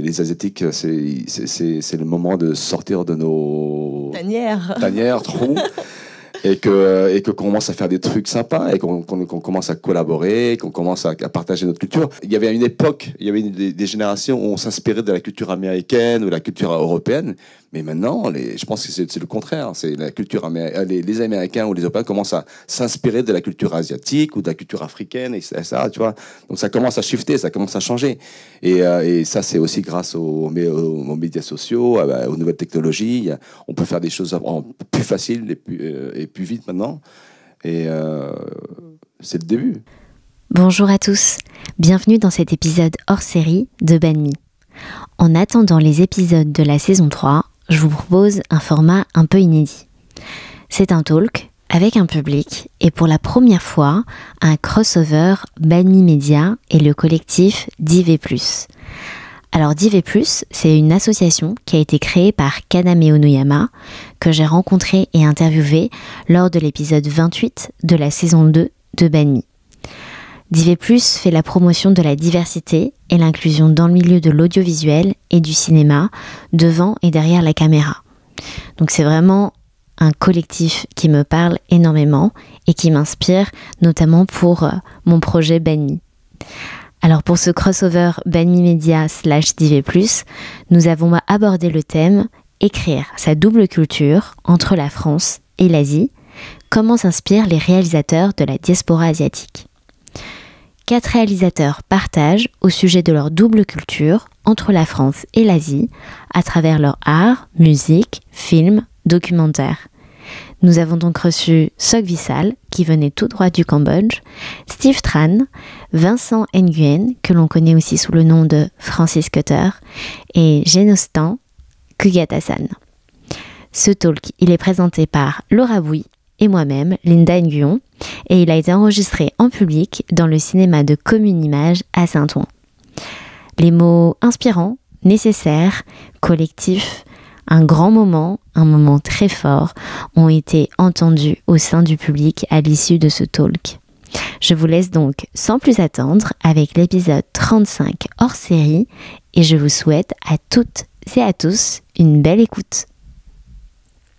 les Asiatiques, c'est le moment de sortir de nos tanières, tanières trous, et que et que commence à faire des trucs sympas, et qu'on commence à collaborer, qu'on commence à, partager notre culture. Il y avait une époque, il y avait des, des, générations où on s'inspirait de la culture américaine ou de la culture européenne, mais maintenant, les, je pense que c'est le contraire. C'est la culture euh, les, les, Américains ou les Européens commencent à s'inspirer de la culture asiatique ou de la culture africaine, et ça, tu vois. Donc ça commence à shifter, ça commence à changer. Et, euh, ça, c'est aussi grâce aux, médias sociaux, bah, aux nouvelles technologies. On peut faire des choses plus faciles et plus, euh, et plus vite maintenant. Et c'est le début. Bonjour à tous, bienvenue dans cet épisode hors série de Banmi. En attendant les épisodes de la saison 3, je vous propose un format un peu inédit. C'est un talk avec un public et pour la première fois, un crossover Banmi Media et le collectif DV. Alors DV, c'est une association qui a été créée par Kaname Onoyama, que j'ai rencontré et interviewé lors de l'épisode 28 de la saison 2 de Banmi. DV+ fait la promotion de la diversité et l'inclusion dans le milieu de l'audiovisuel et du cinéma, devant et derrière la caméra. Donc c'est vraiment un collectif qui me parle énormément et qui m'inspire, notamment pour euh, mon projet Banmi. Alors pour ce crossover Banmi Media slash DV+, nous avons abordé le thème Écrire sa double culture entre la France et l'Asie, comment s'inspirent les réalisateurs de la diaspora asiatique quatre réalisateurs partagent au sujet de leur double culture entre la France et l'Asie à travers leur art, musique, film, documentaire. Nous avons donc reçu Sok Vissal, qui venait tout droit du Cambodge, Steve Tran, Vincent Nguyen, que l'on connaît aussi sous le nom de Francis Cutter, et Genostan Kugatasan. Ce talk, il est présenté par Laura Bouy et moi-même, Linda Nguyen, et il a été enregistré en public dans le cinéma de Commune Image à Saint-Ouen. Les mots inspirants, nécessaires, collectifs, un grand moment, un moment très fort, ont été entendus au sein du public à l'issue de ce talk. Je vous laisse donc sans plus attendre avec l'épisode 35 hors série et je vous souhaite à toutes et à tous une belle écoute.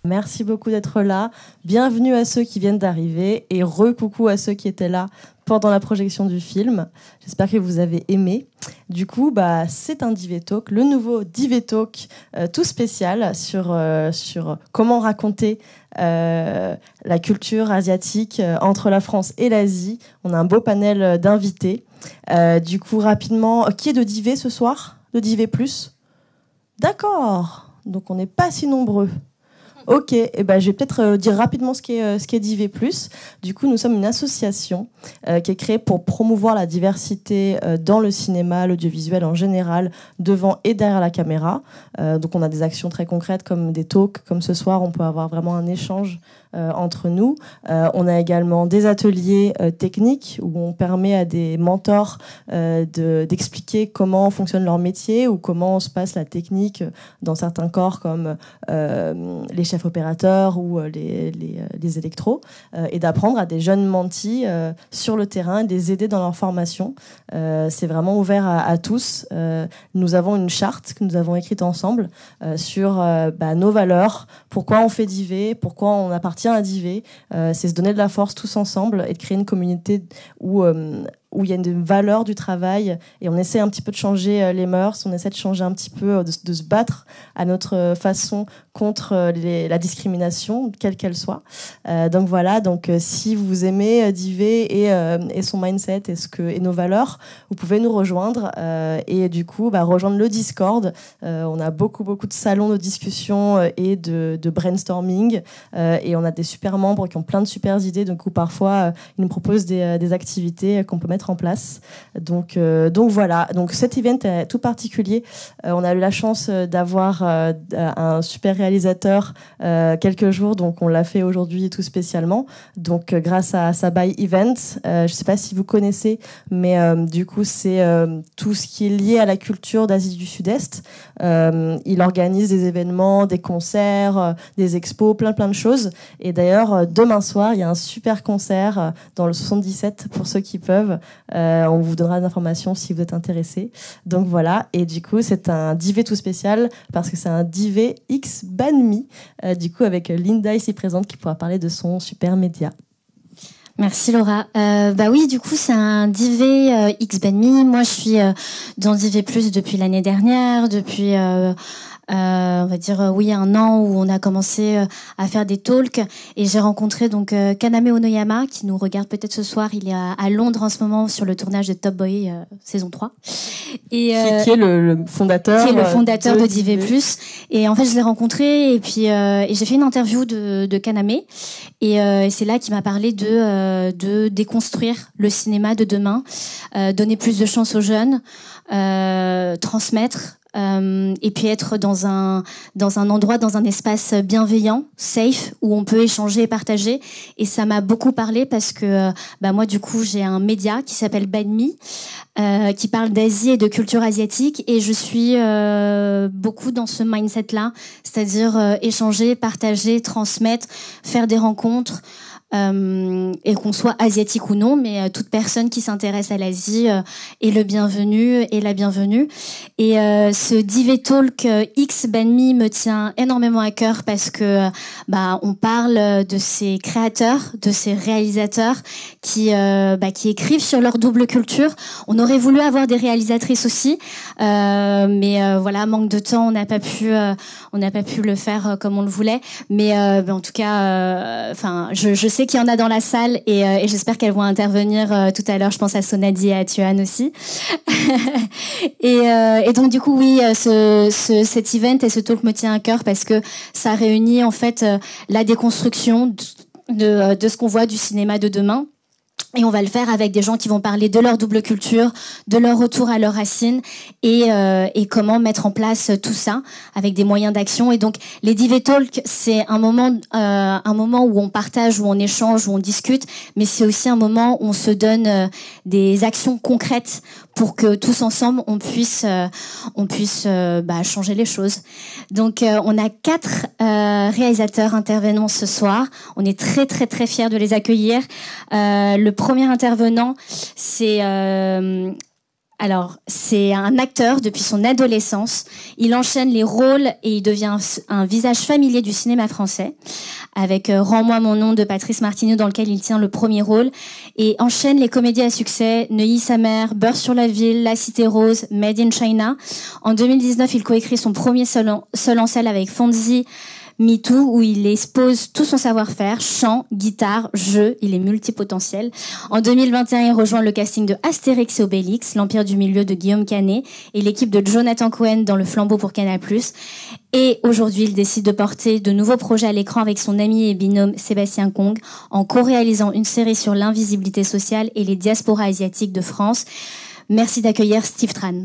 Merci beaucoup d'être là. Bienvenue à ceux qui viennent d'arriver et recoucou à ceux qui étaient là pendant la projection du film. J'espère que vous avez aimé. Du coup, bah, c'est un Divé Talk, le nouveau Divé Talk euh, tout spécial sur, euh, sur comment raconter euh, la culture asiatique entre la France et l'Asie. On a un beau panel d'invités. du coup, rapidement, qui est de Divé ce soir De Divé Plus D'accord, donc on n'est pas si nombreux. Ok, eh ben, je vais peut-être euh, dire rapidement ce qu'est euh, ce Du coup, nous sommes une association euh, qui est créée pour promouvoir la diversité euh, dans le cinéma, l'audiovisuel en général, devant et derrière la caméra. donc, on a des actions très concrètes comme des talks, comme ce soir, on peut avoir vraiment un échange euh, entre nous. Euh, on a également des ateliers euh, techniques où on permet à des mentors d'expliquer comment fonctionne leur métier ou comment se passe la technique dans certains corps comme les chefs opérateurs ou les, électros et d'apprendre à des jeunes mentis sur le terrain des aider dans leur formation. C'est vraiment ouvert à, tous. nous avons une charte que nous avons écrite ensemble sur bah, nos valeurs, pourquoi on fait d'IV, pourquoi on appartient à Divé. Euh, c'est se donner de la force tous ensemble et de créer une communauté où euh, où il y a une valeur du travail et on essaie un petit peu de changer euh, les mœurs, on essaie de changer un petit peu, de se battre à notre façon contre euh, la discrimination, quelle qu'elle soit. Euh, donc voilà, donc euh, si vous aimez Divé et, et, son mindset et, ce que, et nos valeurs, vous pouvez nous rejoindre et du coup bah, rejoindre le Discord. on a beaucoup beaucoup de salons de discussion et de, brainstorming et on a des super membres qui ont plein de super idées. Donc parfois ils nous proposent des, activités qu'on peut mettre en place. Donc donc voilà, donc cet event est tout particulier. on a eu la chance d'avoir un super euh, quelques jours, donc on l'a fait aujourd'hui tout spécialement. Donc euh, grâce à Sabai Events, euh, je ne sais pas si vous connaissez, mais du coup c'est tout ce qui est lié à la culture d'Asie du Sud-Est. il organise des événements, des concerts, des expos, plein plein de choses. Et d'ailleurs demain soir il y a un super concert dans le 77 pour ceux qui peuvent. on vous donnera des informations si vous êtes intéressés. Donc voilà. Et du coup c'est un divé tout spécial parce que c'est un divé x Banmi, euh, du coup avec Linda ici présente qui pourra parler de son super média. Merci Laura. Euh, bah oui, du coup c'est un DV euh, X Banmi. Moi je suis dans DV Plus depuis l'année dernière, depuis euh, on va dire euh, oui un an où on a commencé euh, à faire des talks et j'ai rencontré donc Kaname Onoyama qui nous regarde peut-être ce soir. Il est à, Londres en ce moment sur le tournage de Top Boy saison 3 et qui, est le, fondateur qui est le fondateur de, de Plus Et en fait je l'ai rencontré et puis et j'ai fait une interview de, de Kaname et, et c'est là qu'il m'a parlé de de déconstruire le cinéma de demain, donner plus de chance aux jeunes, transmettre euh, et puis être dans un, dans un endroit, dans un espace bienveillant, safe, où on peut échanger et partager. Et ça m'a beaucoup parlé parce que euh, bah moi, du coup, j'ai un média qui s'appelle Badmi, euh, qui parle d'Asie et de culture asiatique. Et je suis euh, beaucoup dans ce mindset-là, c'est-à-dire euh, échanger, partager, transmettre, faire des rencontres. Euh, et qu'on soit asiatique ou non, mais euh, toute personne qui s'intéresse à l'Asie euh, est le bienvenu et la bienvenue. Et ce Divé Talk X Banmi me tient énormément à cœur parce que bah, on parle de ces créateurs, de ces réalisateurs qui, bah, qui écrivent sur leur double culture. On aurait voulu avoir des réalisatrices aussi, mais voilà, manque de temps, on n'a pas pu, on n'a pas pu le faire euh, comme on le voulait. Mais euh, ben, en tout cas, euh, enfin, je, sais qu'il y en a dans la salle et, j'espère qu'elles vont intervenir tout à l'heure. Je pense à Sonadi et à Thuan aussi. et, donc du coup, oui, cet event et ce talk me tient à cœur parce que ça réunit en fait la déconstruction de ce qu'on voit du cinéma de demain et on va le faire avec des gens qui vont parler de leur double culture, de leur retour à leurs racines et, euh, comment mettre en place tout ça avec des moyens d'action. Et donc, les divetalk, Talk, c'est un moment, euh, un moment où on partage, où on échange, où on discute, mais c'est aussi un moment où on se donne euh, des actions concrètes, pour que tous ensemble on puisse euh, on puisse euh, bah, changer les choses. Donc euh, on a quatre réalisateurs intervenants ce soir. On est très très très fiers de les accueillir. le premier intervenant c'est alors, c'est un acteur depuis son adolescence. Il enchaîne les rôles et il devient un visage familier du cinéma français, avec euh, Rends-moi mon nom de Patrice Martineau, dans lequel il tient le premier rôle, et enchaîne les comédies à succès Neuilly sa mère, Beurre sur la ville, La Cité Rose, Made in China. En 2019, il coécrit son premier seul en, en scène avec Fonzie, MeToo où il expose tout son savoir-faire, chant, guitare, jeu, il est multipotentiel. En 2021, il rejoint le casting de Astérix et Obélix, l'Empire du Milieu de Guillaume Canet et l'équipe de Jonathan Cohen dans Le Flambeau pour Canal+. Et aujourd'hui, il décide de porter de nouveaux projets à l'écran avec son ami et binôme Sébastien Kong en co-réalisant une série sur l'invisibilité sociale et les diasporas asiatiques de France. Merci d'accueillir Steve Tran.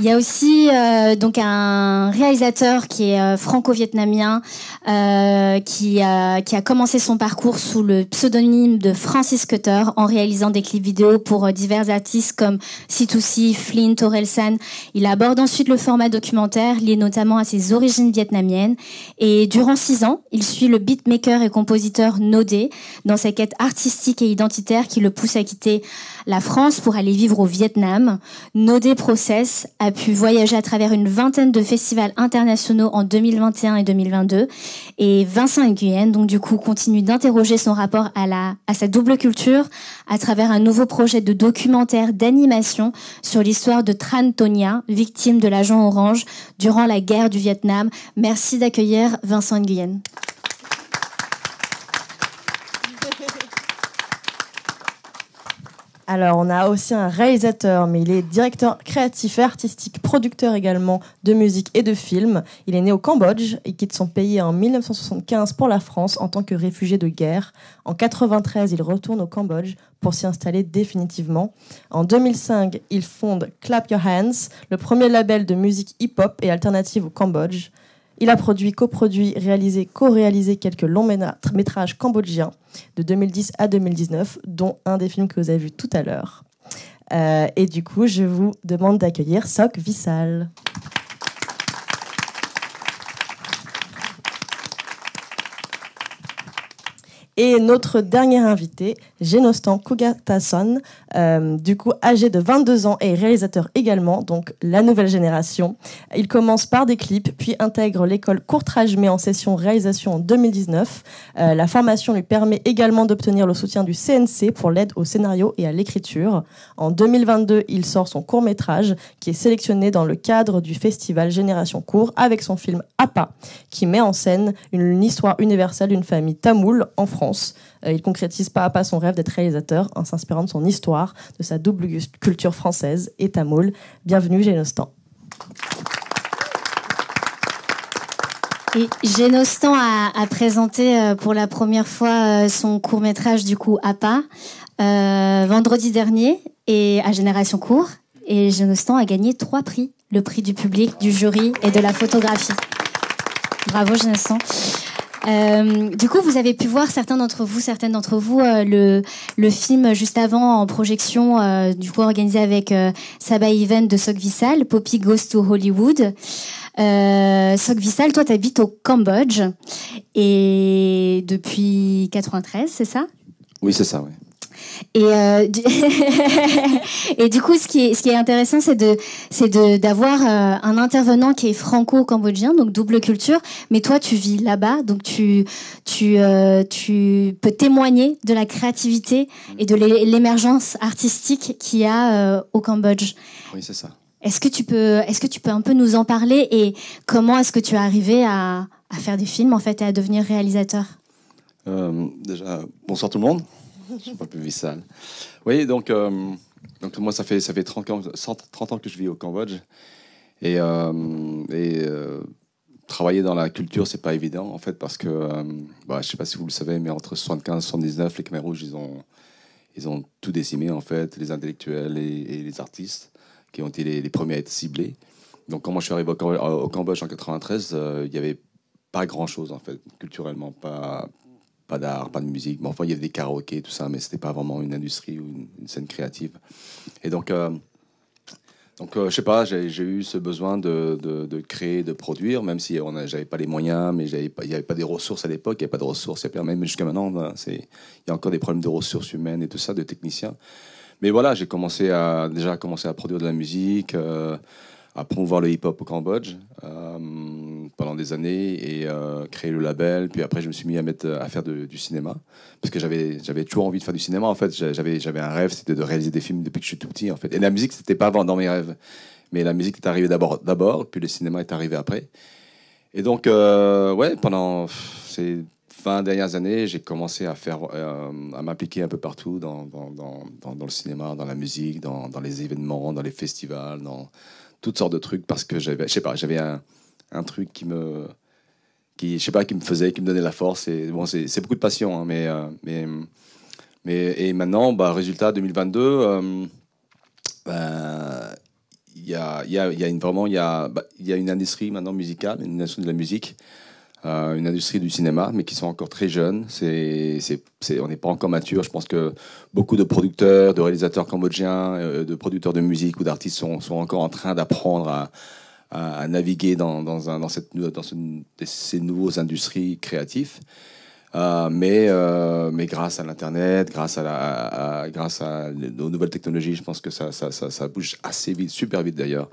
Il y a aussi euh, donc un réalisateur qui est euh, franco-vietnamien euh, qui, a, qui a commencé son parcours sous le pseudonyme de Francis Cutter en réalisant des clips vidéo pour divers artistes comme C2C, Flynn, Torelsan. Il aborde ensuite le format documentaire lié notamment à ses origines vietnamiennes et durant six ans, il suit le beatmaker et compositeur Nodé dans sa quête artistique et identitaire qui le pousse à quitter la France pour aller vivre au Vietnam. Nodé Process a pu voyager à travers une vingtaine de festivals internationaux en 2021 et 2022. Et Vincent Nguyen, donc du coup, continue d'interroger son rapport à, la, à sa double culture à travers un nouveau projet de documentaire d'animation sur l'histoire de Tran Tonia, victime de l'agent orange durant la guerre du Vietnam. Merci d'accueillir Vincent Nguyen. Alors, on a aussi un réalisateur, mais il est directeur créatif et artistique, producteur également de musique et de films. Il est né au Cambodge et quitte son pays en 1975 pour la France en tant que réfugié de guerre. En 93, il retourne au Cambodge pour s'y installer définitivement. En 2005, il fonde Clap Your Hands, le premier label de musique hip-hop et alternative au Cambodge. Il a produit, coproduit, réalisé, co-réalisé quelques longs métrages cambodgiens de 2010 à 2019, dont un des films que vous avez vu tout à l'heure. Euh, et du coup, je vous demande d'accueillir Sok Vissal. Et notre dernier invité, Genostan Kugatason, euh, du coup âgé de 22 ans et réalisateur également, donc la nouvelle génération. Il commence par des clips, puis intègre l'école Courtrage mais en session réalisation en 2019. Euh, la formation lui permet également d'obtenir le soutien du CNC pour l'aide au scénario et à l'écriture. En 2022, il sort son court métrage qui est sélectionné dans le cadre du festival Génération Court avec son film APA, qui met en scène une, une histoire universelle d'une famille tamoule en France euh, il concrétise pas à pas son rêve d'être réalisateur en s'inspirant de son histoire, de sa double culture française et tamoule. Bienvenue, Génostan. Et Génostan a, présenté euh, pour la première fois euh, son court métrage du coup APA euh, vendredi dernier et à Génération Court. Et Génostan a gagné trois prix le prix du public, du jury et de la photographie. Bravo Génostan. Euh, du coup, vous avez pu voir certains d'entre vous, certaines d'entre vous, euh, le, film juste avant en projection, euh, du coup organisé avec Saba Even de Sok Poppy Goes to Hollywood. Euh, Sok toi toi, habites au Cambodge et depuis 93, c'est ça Oui, c'est ça, oui. Et, euh, du... et du coup, ce qui est, intéressant, c'est de, d'avoir euh, un intervenant qui est franco-cambodgien, donc double culture. Mais toi, tu vis là-bas, donc tu, euh, peux témoigner de la créativité et de l'émergence artistique qu'il y a au Cambodge. Oui, c'est ça. Est-ce que tu peux, est-ce que tu peux un peu nous en parler et comment est-ce que tu es arrivé à, à faire des films en fait et à devenir réalisateur Déjà, bonsoir tout le monde. Je suis pas plus Oui, donc, euh, donc moi, ça fait, ça fait 30 ans, ans que je vis au Cambodge. Et, euh, euh, travailler dans la culture, c'est pas évident, en fait, parce que, bah, je sais pas si vous le savez, mais entre 75 et 79, les Khmer Rouges, ils ont, ils ont tout décimé, en fait, les intellectuels et, les artistes, qui ont été les, premiers à être ciblés. Donc, quand moi je suis arrivé au, au Cambodge en 93, il n'y avait pas grand chose en fait culturellement pas pas d'art, pas de musique. Mais enfin, il y avait des karaokés, tout ça, mais c'était pas vraiment une industrie ou une, scène créative. Et donc, euh, donc euh, je sais pas, j'ai eu ce besoin de, créer, de produire, même si on n'avait pas les moyens, mais il n'y avait pas des ressources à l'époque, il n'y avait pas de ressources, et puis même jusqu'à maintenant, hein, il y a encore des problèmes de ressources humaines et tout ça, de techniciens. Mais voilà, j'ai commencé à déjà commencé à produire de la musique, euh, à promouvoir le hip-hop au Cambodge pendant des années et euh, créer le label. Puis après, je me suis mis à, mettre, euh, à faire du cinéma parce que j'avais, j'avais toujours envie de faire du cinéma. En fait, j'avais, j'avais un rêve, c'était de réaliser des films depuis que je suis tout petit. En fait, et la musique, c'était pas avant dans mes rêves, mais la musique est arrivée d'abord, d'abord, puis le cinéma est arrivé après. Et donc, euh, ouais, pendant ces 20 dernières années, j'ai commencé à faire, à m'impliquer un peu partout dans, dans, dans, dans, le cinéma, dans la musique, dans, les événements, dans les festivals, dans toutes sortes de trucs parce que j'avais, je sais pas, j'avais un un truc qui me qui je sais pas qui me faisait qui me donnait la force et bon c'est beaucoup de passion hein, mais euh, mais mais et maintenant bah résultat 2022 euh, bah, il y a, y, a, y a, une, vraiment il y, a, bah, y a une industrie maintenant musicale, une industrie de la musique, euh, une industrie du cinéma, mais qui sont encore très jeunes. C'est, on n'est pas encore mature. Je pense que beaucoup de producteurs, de réalisateurs cambodgiens, de producteurs de musique ou d'artistes sont, sont, encore en train d'apprendre à, à, naviguer dans, dans, un, dans, cette, dans ces nouveaux industries créatives. Euh, mais, euh, mais grâce à l'Internet, grâce, à, la, grâce à, nouvelles technologies, je pense que ça, ça, ça, bouge assez vite, super vite d'ailleurs.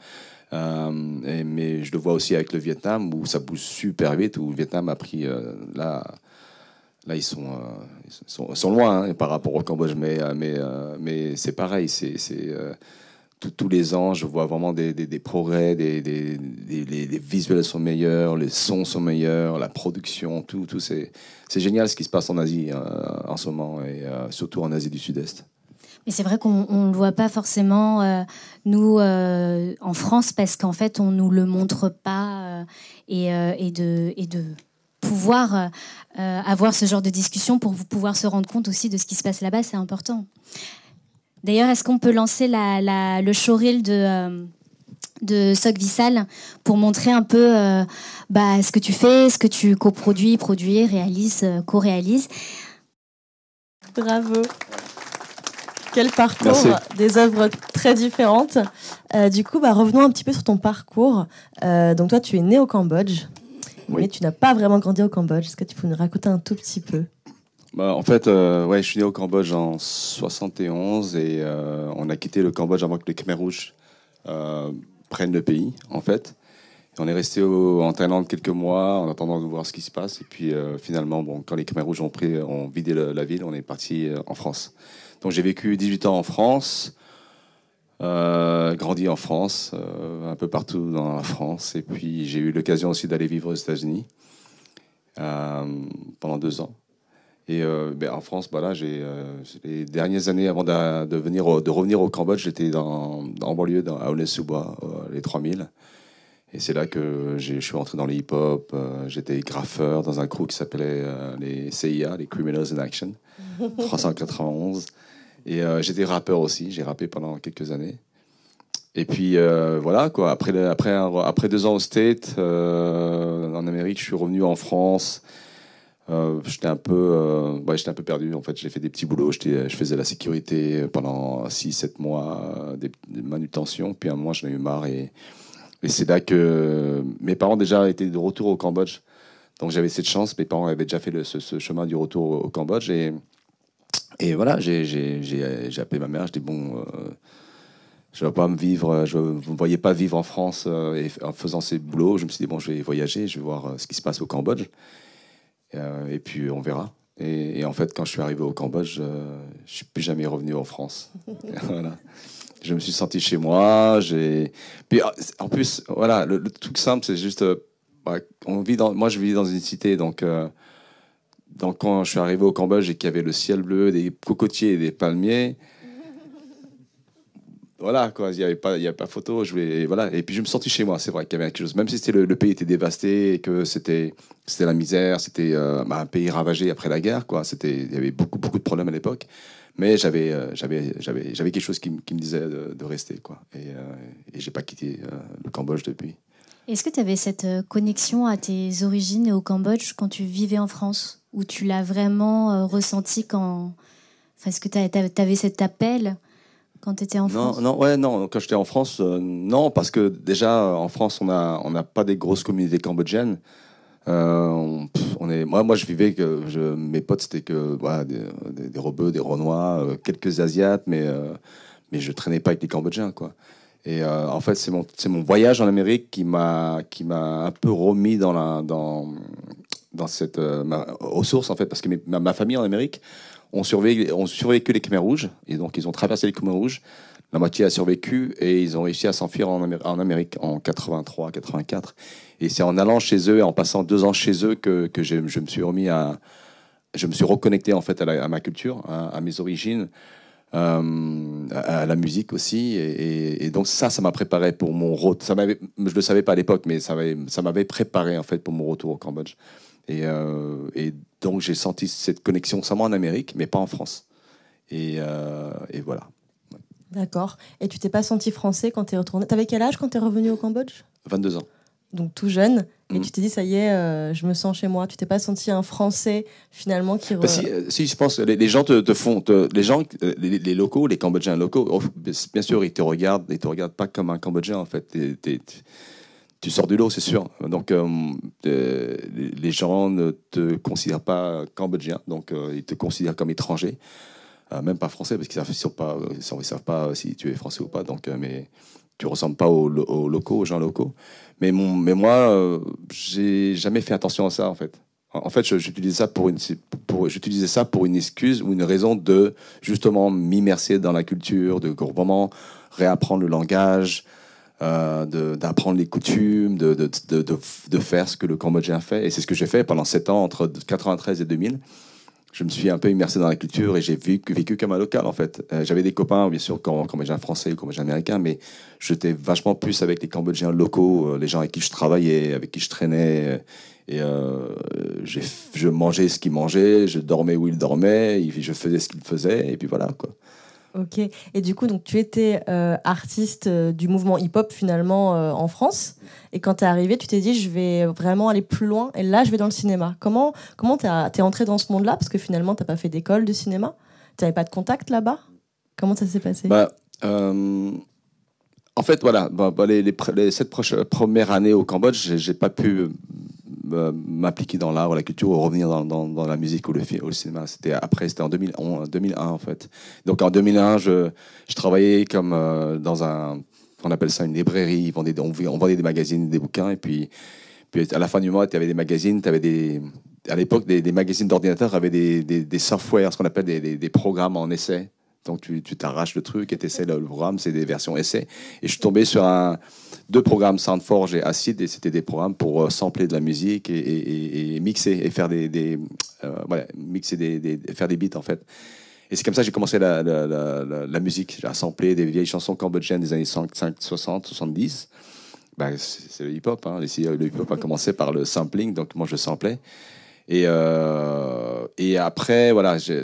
Euh, et, mais je le vois aussi avec le Vietnam, où ça bouge super vite, où le Vietnam a pris là là ils sont, sont, loin hein, par rapport au Cambodge, mais, mais, mais c'est pareil, c'est, tous les ans, je vois vraiment des, progrès, des, des, les, visuels sont meilleurs, les sons sont meilleurs, la production, tout, tout c'est, génial ce qui se passe en Asie hein, en ce moment et euh, surtout en Asie du Sud-Est. Mais c'est vrai qu'on ne le voit pas forcément, euh, nous, euh, en France, parce qu'en fait, on ne nous le montre pas et, de, et de pouvoir avoir ce genre de discussion pour pouvoir se rendre compte aussi de ce qui se passe là-bas, c'est important. D'ailleurs, est-ce qu'on peut lancer le showreel de, euh, de Soc Vissal pour montrer un peu euh, bah, ce que tu fais, ce que tu coproduis, produis, réalises, euh, co-réalises Bravo quel parcours, des œuvres très différentes. du coup, bah, revenons un petit peu sur ton parcours. donc toi, tu es né au Cambodge, mais tu n'as pas vraiment grandi au Cambodge. Est-ce que tu peux nous raconter un tout petit peu bah, en fait, euh, ouais, je suis né au Cambodge en 71 et euh, on a quitté le Cambodge avant que les Khmer Rouges euh, prennent le pays, en fait. on est resté en Thaïlande quelques mois en attendant de voir ce qui se passe. Et puis finalement, bon, quand les Khmer Rouges ont, pris, ont vidé la ville, on est parti en France. Donc j'ai vécu 18 ans en France. grandi en France, un peu partout dans la France. Et puis j'ai eu l'occasion aussi d'aller vivre aux États-Unis pendant deux ans. Et euh, ben, en France, bah j'ai euh, les dernières années avant de, venir de revenir au Cambodge, j'étais dans, en banlieue, dans, à Onesuba, euh, les 3000. Et c'est là que je suis rentré dans le hip-hop. j'étais graffeur dans un crew qui s'appelait les CIA, les Criminals in Action, 391. Et j'étais rappeur aussi. J'ai rappé pendant quelques années. Et puis voilà quoi. Après après après deux ans au State, en Amérique, je suis revenu en France. Euh, j'étais un peu euh, un peu perdu en fait j'ai fait des petits boulots je faisais la sécurité pendant 6 7 mois euh, des, manutentions puis un mois, j'en ai eu marre et, c'est là que mes parents déjà étaient de retour au Cambodge donc j'avais cette chance mes parents avaient déjà fait ce, chemin du retour au, Cambodge et voilà j'ai appelé ma mère je dis bon je ne pas me vivre, je me voyais pas vivre en France en faisant ces boulots. Je me suis dit, bon, je vais voyager, je vais voir ce qui se passe au Cambodge. Euh, et puis on verra. Et, en fait, quand je suis arrivé au Cambodge, euh, je suis plus jamais revenu en France. voilà. Je me suis senti chez moi. Euh, en plus, voilà, le, truc simple, c'est juste, bah, on vit dans, moi je vis dans une cité, donc donc quand je suis arrivé au Cambodge et qu'il y avait le ciel bleu, des cocotiers et des palmiers, voilà quoi il n'y avait pas il y a pas photo je voulais voilà et puis je me suis sentis chez moi c'est vrai qu'il y avait quelque chose même si c'était le, pays était dévasté et que c'était c'était la misère c'était euh, bah, un pays ravagé après la guerre quoi c'était il y avait beaucoup beaucoup de problèmes à l'époque mais j'avais euh, j'avais quelque chose qui, me disait de, rester quoi et, euh, et j'ai pas quitté le Cambodge depuis est-ce que tu avais cette connexion à tes origines et au Cambodge quand tu vivais en France ou tu l'as vraiment ressenti quand est-ce que tu avais cet appel quand tu étais en France Non, ouais, non. Quand j'étais en France, euh, non, parce que déjà euh, en France, on n'a on a pas des grosses communautés cambodgiennes. Euh, on, est, moi, moi, je vivais que je, mes potes, c'était que voilà, des, des, des, Renois, quelques Asiates, mais, mais je traînais pas avec les Cambodgiens, quoi. Et en fait, c'est mon, mon voyage en Amérique qui m'a un peu remis dans la, dans, dans cette, aux sources, en fait, parce que ma, ma famille en Amérique, on survécu les Khmer rouges, et donc ils ont traversé les Khmer rouges. La moitié a survécu et ils ont réussi à s'enfuir en, Amérique en, Amérique, en 83, 84. Et c'est en allant chez eux, et en passant deux ans chez eux, que, je, me suis remis à, je me suis reconnecté en fait à, ma culture, hein, à, mes origines, euh, à, la musique aussi. Et, donc ça, ça m'a préparé pour mon retour. Ça je le savais pas à l'époque, mais ça m'avait préparé en fait pour mon retour au Cambodge. Et, euh, et donc j'ai senti cette connexion seulement en Amérique, mais pas en France. Et, euh, voilà. D'accord. Et tu t'es pas senti français quand tu es retourné T'avais quel âge quand tu es revenu au Cambodge 22 ans. Donc tout jeune. Et mhm. tu t'es dit, ça y est, euh, je me sens chez moi. Tu t'es pas senti un Français finalement qui. Bah, euh, si, je pense, les, gens te, font, les gens, les, locaux, les Cambodgiens locaux, oh, bien sûr, ils te regardent, ils te regardent pas comme un Cambodgien en fait tu sors du lot, c'est sûr. Donc, euh, les gens ne te considèrent pas cambodgien, donc euh, ils te considèrent comme étranger, euh, même pas français, parce qu'ils ne savent pas, ils savent pas si tu es français ou pas. Donc, mais tu ressembles pas aux, locaux, aux gens locaux. Mais, mais moi, j'ai jamais fait attention à ça, en fait. En fait, j'utilisais ça pour une, pour, j'utilisais ça pour une excuse ou une raison de justement m'immerser dans la culture, de gourmand, réapprendre le langage, euh, d'apprendre les coutumes, de, de, de, de, faire ce que le Cambodgien fait. Et c'est ce que j'ai fait pendant 7 ans, entre 93 et 2000. Je me suis un peu immersé dans la culture et j'ai vécu, vécu, comme un local en fait. Euh, j'avais des copains, bien sûr, Cambodgiens français ou Cambodgiens américains, mais j'étais vachement plus avec les Cambodgiens locaux, euh, les gens avec qui je travaillais, avec qui je traînais. Et je mangeais ce qu'ils mangeaient, je dormais où ils dormaient, je faisais ce qu'ils faisaient, et puis voilà quoi. Ok. Et du coup, donc tu étais euh, artiste euh, du mouvement hip-hop finalement euh, en France. Et quand tu es arrivé, tu t'es dit, je vais vraiment aller plus loin. Et là, je vais dans le cinéma. Comment comment t'es entré dans ce monde-là Parce que finalement, t'as pas fait d'école de cinéma. T'avais pas de contact là-bas. Comment ça s'est passé bah, En fait, voilà. Bah, bah, les, les, cette première année au Cambodge, j'ai pas pu euh, m'appliquer dans l'art ou la culture ou revenir dans, dans, la musique ou le, film, ou le cinéma. C'était après, c'était en 2001, 2001 en fait. Donc en 2001, je, je travaillais comme euh, dans un, on appelle ça une librairie. On vendait, on, vendait des magazines, des bouquins et puis, puis à la fin du mois, tu avais des magazines, tu avais des, à l'époque, des, magazines d'ordinateurs avaient des, des, des softwares, ce qu'on appelle des, des, programmes en essai. Donc tu t'arraches le truc et tu essaies le programme, c'est des versions essais. Et je suis tombé sur un, deux programmes Soundforge et Acid, et c'était des programmes pour euh, sampler de la musique et, mixer et faire des, euh, voilà, mixer des, faire des beats en fait. Et c'est comme ça que j'ai commencé la, musique. J'ai sampler des vieilles chansons cambodgiennes des années 50, 60, 70. c'est le hip-hop. Hein. le hip-hop a commencé par le sampling, donc moi je samplais. Et, euh, et après, voilà, c'est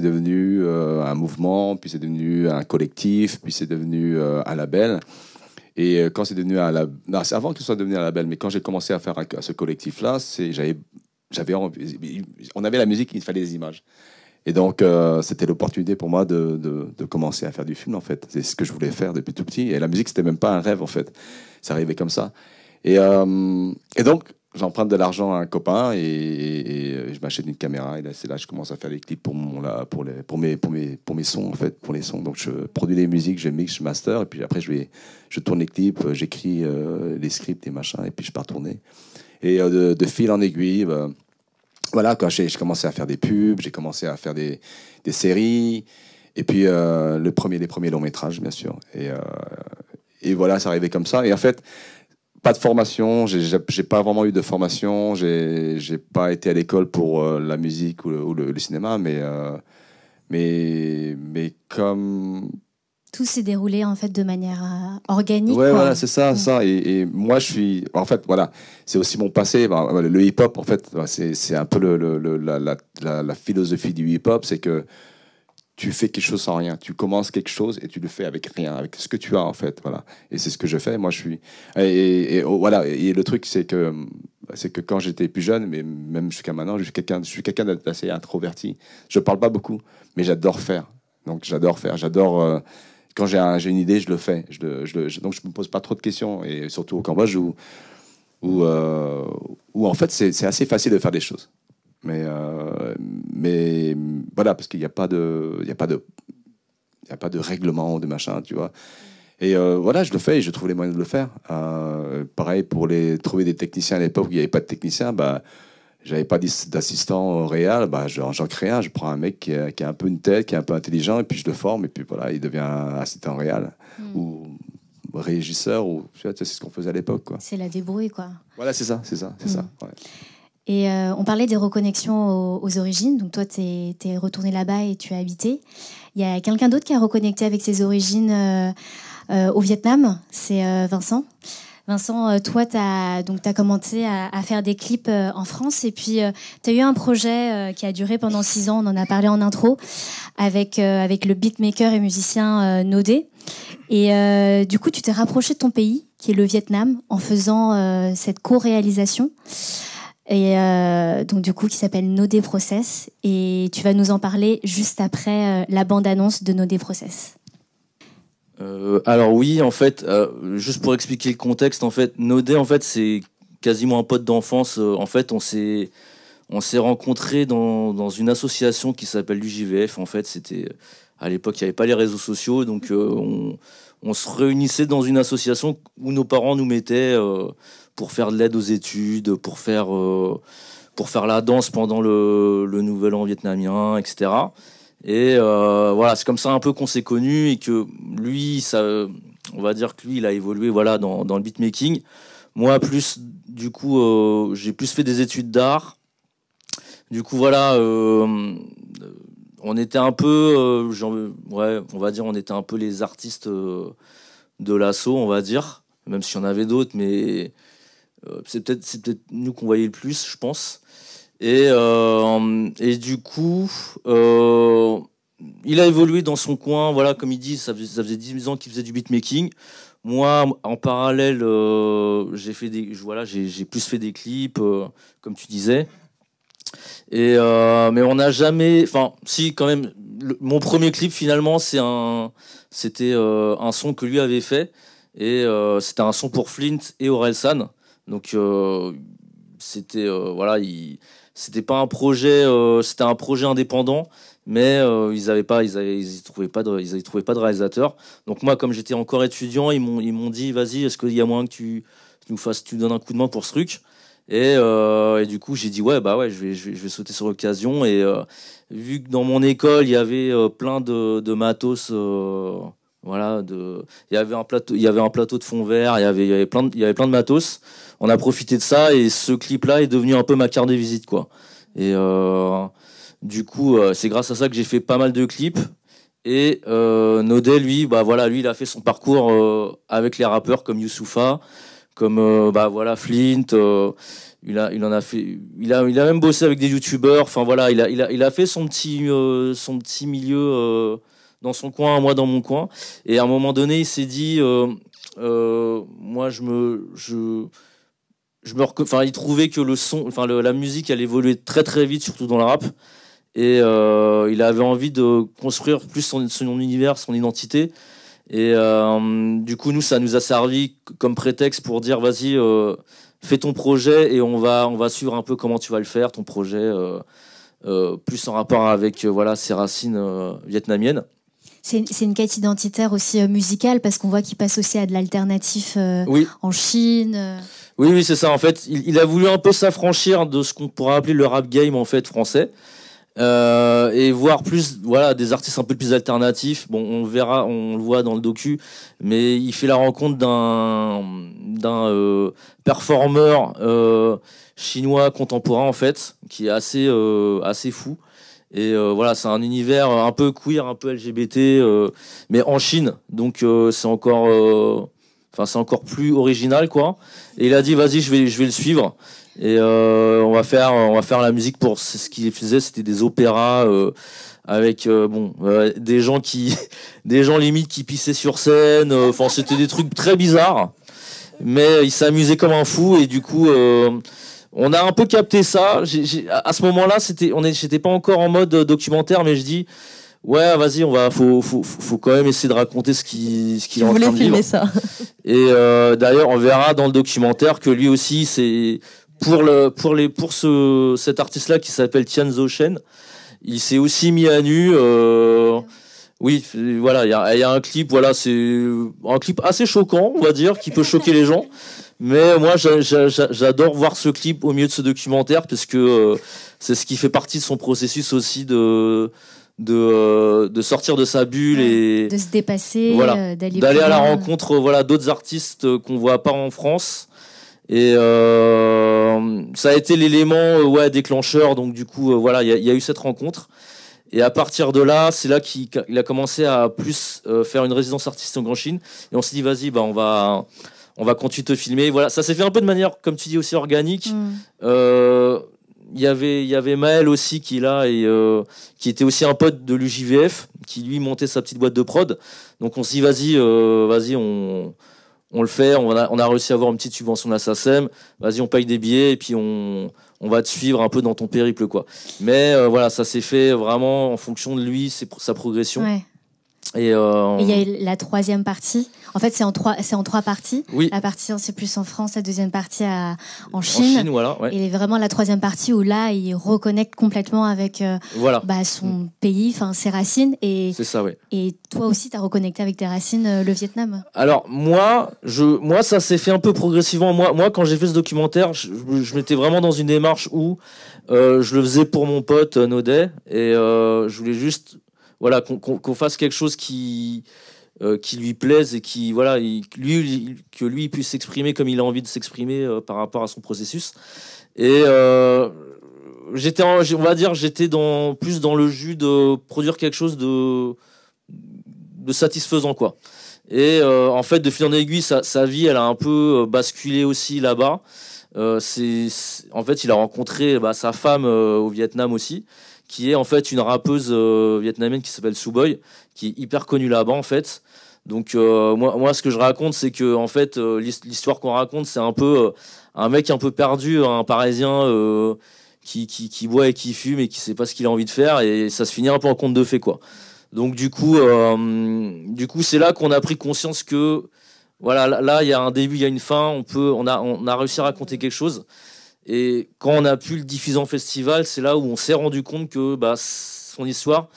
devenu euh, un mouvement, puis c'est devenu un collectif, puis c'est devenu euh, un label. Et quand c'est devenu un label, avant que ce soit devenu un label, mais quand j'ai commencé à faire à ce collectif-là, j'avais, j'avais on avait la musique, il fallait des images. Et donc, c'était l'opportunité pour moi de, de, de, commencer à faire du film, en fait. C'est ce que je voulais faire depuis tout petit. Et la musique, c'était même pas un rêve, en fait. Ça arrivait comme ça. Et, et donc, j'emprunte de l'argent à un copain et, je m'achète une caméra et là c'est là que je commence à faire des clips pour mon là, pour les pour mes pour mes pour mes sons en fait pour les sons donc je produis des musiques je mixe je master et puis après je vais je tourne les clips euh, j'écris euh, les scripts et machin et puis je pars tourner et euh, de, fil en aiguille bah, voilà quand j'ai commencé à faire des pubs j'ai commencé à faire des, des séries et puis le premier des premiers longs métrages bien sûr et et voilà ça arrivait comme ça et en fait pas de formation, j'ai pas vraiment eu de formation, j'ai pas été à l'école pour euh, la musique ou le, cinéma, mais, euh, mais, mais comme. Tout s'est déroulé en fait de manière euh, organique. Ouais, voilà, c'est ça, mm. ça. Et, moi, je suis. En fait, voilà, c'est aussi mon passé. Bah, le hip-hop, en fait, bah, c'est un peu le, la, philosophie du hip-hop, c'est que tu fais quelque chose sans rien. Tu commences quelque chose et tu le fais avec rien, avec ce que tu as en fait. Voilà. Et c'est ce que je fais. Moi, je suis. Et, oh, voilà. Et le truc, c'est que c'est que quand j'étais plus jeune, mais même jusqu'à maintenant, je suis quelqu'un, je suis quelqu'un d'assez introverti. Je parle pas beaucoup, mais j'adore faire. Donc j'adore faire. J'adore. Euh, quand j'ai une idée, je le fais. Je je donc je me pose pas trop de questions. Et surtout au Cambodge où où, euh, où en fait c'est assez facile de faire des choses. Mais, euh, mais voilà, parce qu'il n'y a pas de, il y a pas de, a pas de règlement de machin, tu vois. Et euh, voilà, je le fais et je trouve les moyens de le faire. Euh, pareil pour les trouver des techniciens à l'époque où il n'y avait pas de technicien, bah j'avais pas d'assistant réel, bah j'en crée un, je prends un mec qui a, un peu une tête, qui est un peu intelligent, et puis je le forme, et puis voilà, il devient assistant réel hmm. ou régisseur, ou tu sais, c'est ce qu'on faisait à l'époque. C'est la débrouille, quoi. Voilà, c'est ça, c'est ça, c'est ça. Hmm. Et euh, on parlait des reconnexions aux, origines. Donc toi, tu es, retourné là-bas et tu as habité. Il y a quelqu'un d'autre qui a reconnecté avec ses origines euh, euh, au Vietnam, c'est Vincent. Vincent, toi, tu as, donc, as commencé à, à, faire des clips en France et puis tu as eu un projet qui a duré pendant six ans, on en a parlé en intro, avec, avec le beatmaker et musicien Nodé. Et du coup, tu t'es rapproché de ton pays, qui est le Vietnam, en faisant cette co-réalisation et euh, donc du coup qui s'appelle Nodé Process et tu vas nous en parler juste après euh, la bande-annonce de Nodé Process. Euh, alors oui, en fait, juste pour expliquer le contexte, en fait, No en fait, c'est quasiment un pote d'enfance. en fait, on s'est on s'est rencontrés dans, dans, une association qui s'appelle l'UJVF. En fait, c'était à l'époque, il n'y avait pas les réseaux sociaux, donc on, on se réunissait dans une association où nos parents nous mettaient pour faire de l'aide aux études, pour faire, euh, pour faire la danse pendant le, Nouvel An vietnamien, etc. Et euh, voilà, c'est comme ça un peu qu'on s'est connu et que lui, ça, on va dire que lui, il a évolué voilà, dans, le beatmaking. Moi, plus, du coup, euh, j'ai plus fait des études d'art. Du coup, voilà, on était un peu, ouais, on va dire, on était un peu les artistes de l'assaut, on va dire, même s'il y en avait d'autres, mais euh, c'est peut-être c'est peut-être nous qu'on voyait le plus, je pense. Et euh, et du coup. Euh, il a évolué dans son coin, voilà, comme il dit, ça faisait, dix ans qu'il faisait du beatmaking. Moi, en parallèle, j'ai fait des, voilà, j'ai plus fait des clips, comme tu disais. Et mais on n'a jamais, enfin, si quand même, mon premier clip finalement, c'est un, c'était un son que lui avait fait et c'était un son pour Flint et Orelsan. Donc euh, c'était euh, voilà, c'était pas un projet, euh, c'était un projet indépendant, mais ils n'avaient pas, ils, trouvaient pas de, ils pas de réalisateur. Donc moi, comme j'étais encore étudiant, ils m'ont, ils m'ont dit, vas-y, est-ce qu'il y a moyen que tu, nous fasses, tu donnes un coup de main pour ce truc. Et, du coup, j'ai dit ouais, bah ouais, je vais, je vais, sauter sur l'occasion. Et vu que dans mon école, il y avait plein de matos voilà, de... il, y avait un plateau, il y avait un plateau de fond vert, il y avait, il y plein, de, il y avait plein de matos. On a profité de ça et ce clip-là est devenu un peu ma carte de visite. Quoi. Et euh, du coup, euh, c'est grâce à ça que j'ai fait pas mal de clips. Et euh, Nodé, lui, bah voilà, lui, il a fait son parcours avec les rappeurs comme Youssoufa, comme bah voilà Flint. il a, il en a fait, il a, il a même bossé avec des youtubeurs. Enfin voilà, il a, il a, fait son petit, son petit milieu dans son coin, moi dans mon coin. Et à un moment donné, il s'est dit, euh, euh, moi je me, je, je me, enfin, il trouvait que le son, enfin, la musique, elle évoluait très très vite, surtout dans le rap. Et euh, il avait envie de construire plus son, univers, son identité. Et euh, du coup, nous, ça nous a servi comme prétexte pour dire, vas-y, fais ton projet et on va, on va suivre un peu comment tu vas le faire, ton projet, euh, plus en rapport avec voilà, ses racines vietnamiennes. C'est une quête identitaire aussi euh, musicale parce qu'on voit qu'il passe aussi à de l'alternatif euh, en Chine. Euh. Oui, oui, c'est ça. En fait, il, a voulu un peu s'affranchir de ce qu'on pourrait appeler le rap game en fait français et voir plus, voilà, des artistes un peu plus alternatifs. Bon, on le verra, on le voit dans le docu, mais il fait la rencontre d'un d'un performeur chinois contemporain en fait, qui est assez assez fou et euh, voilà, c'est un univers euh, un peu queer, un peu LGBT, euh, mais en Chine. Donc c'est encore, enfin c'est encore plus original quoi. Et il a dit vas-y, je vais, je vais le suivre. Et on va faire, on va faire la musique pour ce qu'il faisait, c'était des opéras avec bon des gens qui, des gens limite qui pissaient sur scène. Enfin c'était des trucs très bizarres, mais il s'amusait comme un fou et du coup on a un peu capté ça. à ce moment-là, on j'étais pas encore en mode euh, documentaire, mais je dis, ouais, vas-y, on va, faut, quand même essayer de raconter ce qui, ce qui est en train de filmer ça. Et euh, d'ailleurs, on verra dans le documentaire que lui aussi, c'est pour ce, cet artiste-là qui s'appelle Tian Shen, il s'est aussi mis à nu. Euh, oui, voilà, il y a, y a un clip, voilà, c'est un clip assez choquant, on va dire, qui peut choquer les gens. Mais moi, j'adore voir ce clip au milieu de ce documentaire parce que euh, c'est ce qui fait partie de son processus aussi de de, euh, sortir de sa bulle et de se dépasser, euh, d'aller à la rencontre voilà d'autres artistes qu'on voit pas en France. Et ça a été l'élément ouais déclencheur. Donc du coup, voilà, il y, a eu cette rencontre. Et à partir de là, c'est là qu'il a commencé à plus faire une résidence artiste en Grand Chine. Et on s'est dit, vas-y, bah, on va on va continuer de te filmer. Voilà, ça s'est fait un peu de manière, comme tu dis, aussi organique. Mm. Euh, il y avait y avait Maël aussi qui est là et euh, qui était aussi un pote de l'UJVF qui lui montait sa petite boîte de prod donc on s'y dit vas-y euh, vas-y on le fait on a, réussi à avoir une petite subvention de la SACEM vas-y on paye des billets et puis on va te suivre un peu dans ton périple quoi mais voilà ça s'est fait vraiment en fonction de lui c'est sa progression et euh... il y a la troisième partie. En fait, c'est en trois, c'est en trois parties. La partie c'est plus en France, la deuxième partie à, en Chine. En Chine voilà, ouais. Et vraiment la troisième partie où là, il reconnecte complètement avec euh, bah, son mm. pays, enfin ses racines. Et ça, oui. Et toi aussi, t'as reconnecté avec tes racines euh, le Vietnam. Alors moi, je, moi ça s'est fait un peu progressivement. Moi, moi quand j'ai fait ce documentaire, je, je m'étais vraiment dans une démarche où euh, je le faisais pour mon pote Nodet et je voulais juste voilà, qu'on fasse quelque chose qui, euh, qui lui plaise et qui voilà que lui puisse s'exprimer comme il a envie de s'exprimer euh, par rapport à son processus et euh, j'étais on va dire j'étais plus dans le jus de produire quelque chose de satisfaisant quoi et en fait de fil en aiguille sa, vie elle a un peu basculé aussi là-bas en fait il a rencontré bah, sa femme au Vietnam aussi qui est en fait une rappeuse euh, vietnamienne qui s'appelle Suboy, qui est hyper connue là-bas en fait. Donc euh, moi, moi, ce que je raconte, c'est que en fait, euh, l'histoire qu'on raconte, c'est un peu un mec un peu perdu, un Parisien qui, qui, boit et qui fume et qui sait pas ce qu'il a envie de faire, et ça se finit un peu en conte de fait quoi. Donc du coup, du coup, c'est là qu'on a pris conscience que voilà, là, il y a un début, il y a une fin, on peut, on a, on a réussi à raconter quelque chose. Et quand on a pu le diffuser en festival, c'est là où on s'est rendu compte que bah, son histoire,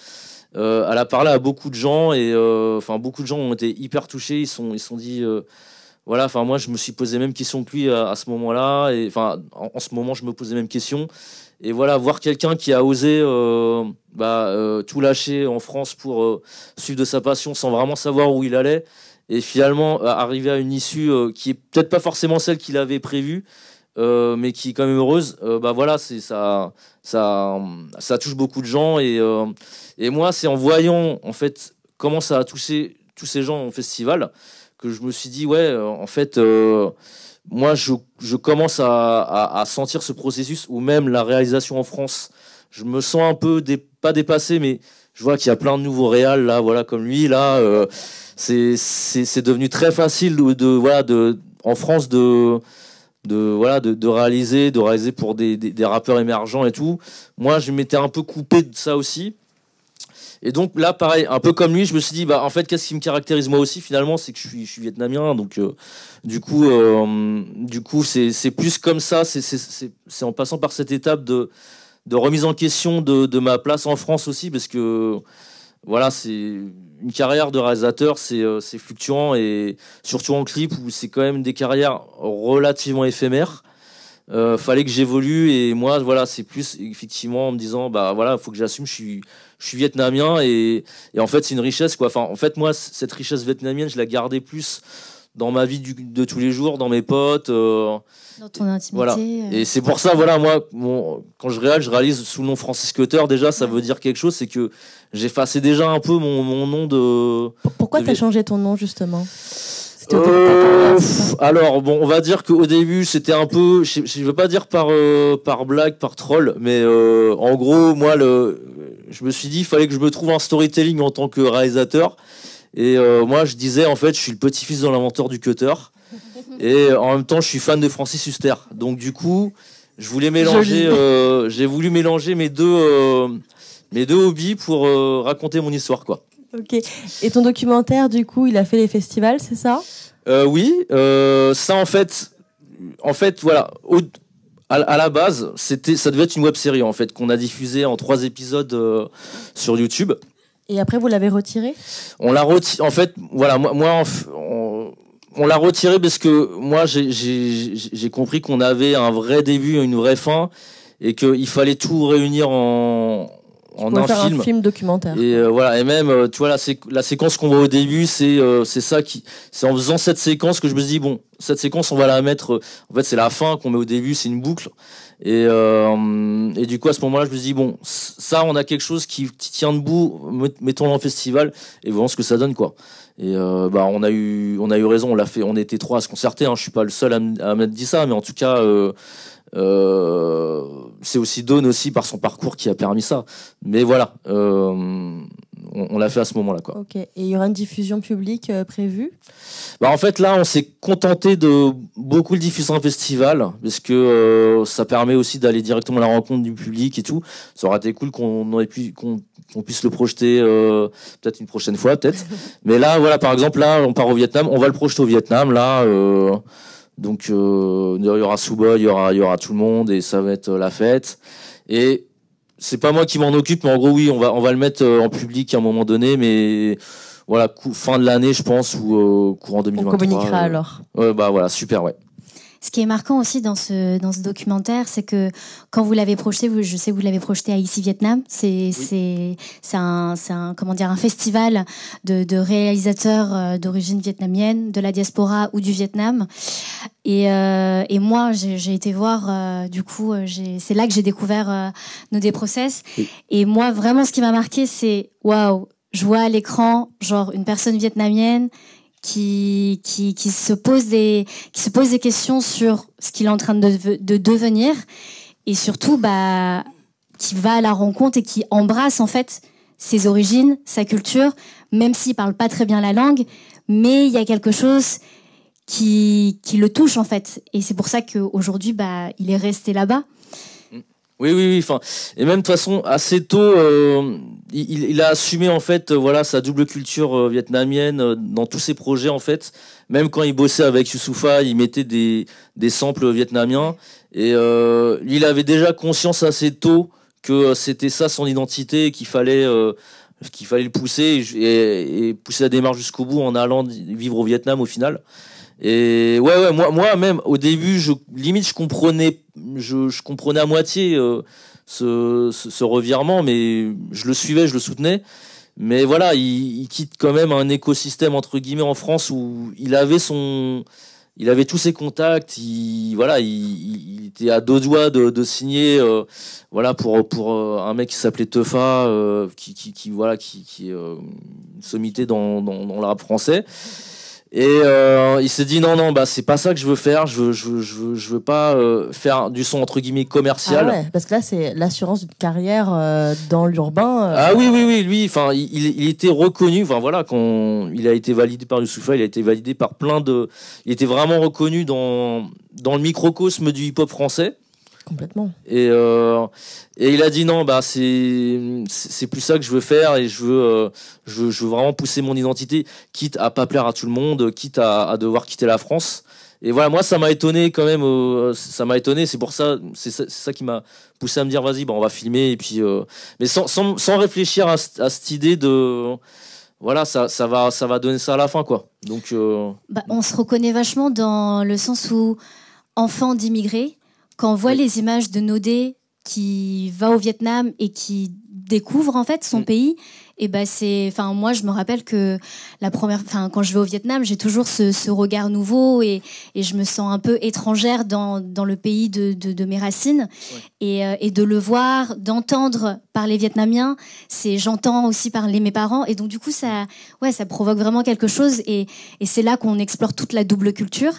euh, elle a parlé à beaucoup de gens et euh, beaucoup de gens ont été hyper touchés. Ils sont, ils sont dit euh, voilà. Enfin moi, je me suis posé même question que lui à, ce moment-là. Et enfin en, ce moment, je me posais même question. Et voilà, voir quelqu'un qui a osé bah, tout lâcher en France pour suivre de sa passion sans vraiment savoir où il allait et finalement arriver à une issue qui est peut-être pas forcément celle qu'il avait prévue. Euh, mais qui est quand même heureuse, euh, bah voilà, c'est ça, ça, ça touche beaucoup de gens et, euh, et moi c'est en voyant en fait comment ça a touché tous ces gens au festival que je me suis dit ouais en fait moi je, je commence à, sentir ce processus ou même la réalisation en France, je me sens un peu pas dépassé mais je vois qu'il y a plein de nouveaux réals là voilà comme lui là c'est devenu très facile de voilà de en France de de voilà de, réaliser de réaliser pour des, rappeurs émergents et tout moi je m'étais un peu coupé de ça aussi et donc là pareil un peu comme lui je me suis dit bah en fait qu'est-ce qui me caractérise moi aussi finalement c'est que je suis, vietnamien donc euh, du coup euh, du coup c'est plus comme ça c'est en passant par cette étape de de remise en question de, de ma place en France aussi parce que voilà c'est une carrière de réalisateur, euh, c'est fluctuant et surtout en clip où c'est quand même des carrières relativement éphémères. Euh, fallait que j'évolue et moi voilà c'est plus effectivement en me disant bah voilà faut que j'assume je suis je suis vietnamien et, en fait c'est une richesse quoi enfin en fait moi cette richesse vietnamienne je la gardais plus dans ma vie du, de tous les jours, dans mes potes. Euh, dans ton intimité. Voilà. Et c'est pour ça, voilà, moi, quand je réalise, sous le nom Francis Cutter, déjà, ça veut dire quelque chose, c'est que j'effaçais déjà un peu mon, mon nom de. Pourquoi tu t'as changé ton nom justement euh, alors bon, on va dire qu'au début c'était un peu, je, ne veux pas dire par euh, par blague, par troll, mais euh, en gros moi le, je me suis dit il fallait que je me trouve un storytelling en tant que réalisateur et moi je disais en fait je suis le petit-fils de l'inventeur du cutter et en même temps je suis fan de Francis Huster, donc du coup je voulais mélanger, j'ai voulu mélanger mes deux mes deux hobbies pour euh, raconter mon histoire, quoi. Ok. Et ton documentaire, du coup, il a fait les festivals, c'est ça euh, Oui. Euh, ça, en fait, en fait, voilà. à, la base, c'était, ça devait être une web série, en fait, qu'on a diffusé en trois épisodes sur YouTube. Et après, vous l'avez retiré On l'a retiré. En fait, voilà, moi, on, on l'a retiré parce que moi, j'ai compris qu'on avait un vrai début, une vraie fin, et qu'il fallait tout réunir en en va faire un film documentaire. Et euh, voilà, et même, euh, tu vois, la, la séquence qu'on voit au début, euh, c'est ça qui. C'est en faisant cette séquence que je me dis, bon, cette séquence, on va la mettre. en fait, c'est la fin qu'on met au début, c'est une boucle. Et, du coup, à ce moment-là, je me dis, bon, ça, on a quelque chose qui tient debout, mettons-le en festival et voyons ce que ça donne, quoi. Et bah on a eu on a eu raison, on l'a fait, on était trois à se concerter. Hein, je suis pas le seul à, à me dire ça, mais en tout cas, euh, c'est aussi donne aussi par son parcours qui a permis ça. Mais voilà, euh, on, l'a fait à ce moment-là. Quoi. Ok. Et il y aura une diffusion publique euh, prévue bah, En fait, là, on s'est contenté de beaucoup le diffuser en festival, parce que ça permet aussi d'aller directement à la rencontre du public et tout. Ça aurait été cool qu'on, qu'on puisse le projeter peut-être une prochaine fois, peut-être. Mais là, voilà, par exemple, là, on part au Vietnam, on va le projeter au Vietnam, là. Donc euh, il y aura Souba, il y aura, y aura tout le monde et ça va être euh, la fête. Et c'est pas moi qui m'en occupe, mais en gros oui, on va, on va le mettre euh, en public à un moment donné, mais voilà, fin de l'année, je pense, ou courant 2023. On communiquera alors. Ouais, bah voilà, super, ouais. Ce qui est marquant aussi dans ce, dans ce documentaire, c'est que quand vous l'avez projeté, vous, je sais que vous l'avez projeté à Ici Vietnam, c'est un, un, comment dire, un festival de, de réalisateurs euh, d'origine vietnamienne, de la diaspora ou du Vietnam. Et, euh, et moi, j'ai été voir, euh, du coup, euh, c'est là que j'ai découvert nos des process. Et moi, vraiment, ce qui m'a marqué, c'est waouh, je vois à l'écran, genre, une personne vietnamienne qui, qui, se pose des, qui se pose des questions sur ce qu'il est en train de, devenir et surtout bah, qui va à la rencontre et qui embrasse en fait ses origines, sa culture, même s'il parle pas très bien la langue, mais il y a quelque chose qui, le touche en fait. Et c'est pour ça qu'aujourd'hui, bah, il est resté là-bas. Oui, oui, oui. Enfin, et même de toute façon, assez tôt, euh, il, a assumé en fait, euh, voilà, sa double culture euh, vietnamienne dans tous ses projets en fait. Même quand il bossait avec Yusufa, il mettait des des samples vietnamiens. Et il avait déjà conscience assez tôt que c'était ça son identité et qu'il fallait qu'il fallait le pousser et, pousser la démarche jusqu'au bout en allant vivre au Vietnam au final. Et ouais, moi, moi même au début, je, limite, je comprenais, je, comprenais à moitié euh, ce, revirement, mais je le suivais, je le soutenais. Mais voilà, il, quitte quand même un écosystème entre guillemets en France où il avait son, il avait tous ses contacts, il voilà, il, était à deux doigts de, signer, euh, voilà pour pour euh, un mec qui s'appelait Teufa, qui, qui, qui, voilà qui, est sommité dans dans, dans français. Et euh, il s'est dit non non bah c'est pas ça que je veux faire je veux je veux, je veux, je veux pas euh, faire du son entre guillemets commercial ah parce que là c'est l'assurance d'une carrière euh, dans l'urbain ah oui oui oui lui enfin il, il, était reconnu enfin voilà quand il a été validé par Youssoufa il a été validé par plein de il était vraiment reconnu dans dans le microcosme du hip hop français Complètement. Et, euh, et il a dit non, bah, c'est, c'est plus ça que je veux faire et euh, je veux, je, veux, vraiment pousser mon identité, quitte à pas plaire à tout le monde, quitte à, devoir quitter la France. Et voilà, moi, ça m'a étonné quand même. Euh, ça m'a étonné. C'est pour ça, c'est ça, qui m'a poussé à me dire, vas-y, bah, on va filmer. Et puis, mais sans, sans, réfléchir à, cette idée de, voilà, ça, ça, va, ça va donner ça à la fin, quoi. Donc, bah, on se reconnaît vachement dans le sens où enfant d'immigrés, quand on voit les images de Nodé qui va au Vietnam et qui découvre en fait son mm. pays et eh ben c'est enfin moi je me rappelle que la première enfin quand je vais au Vietnam j'ai toujours ce, regard nouveau et, je me sens un peu étrangère dans, le pays de, mes racines et, euh, et, de le voir d'entendre Parler vietnamien, Vietnamiens, c'est j'entends aussi parler mes parents, et donc du coup ça, ouais, ça provoque vraiment quelque chose, et, c'est là qu'on explore toute la double culture.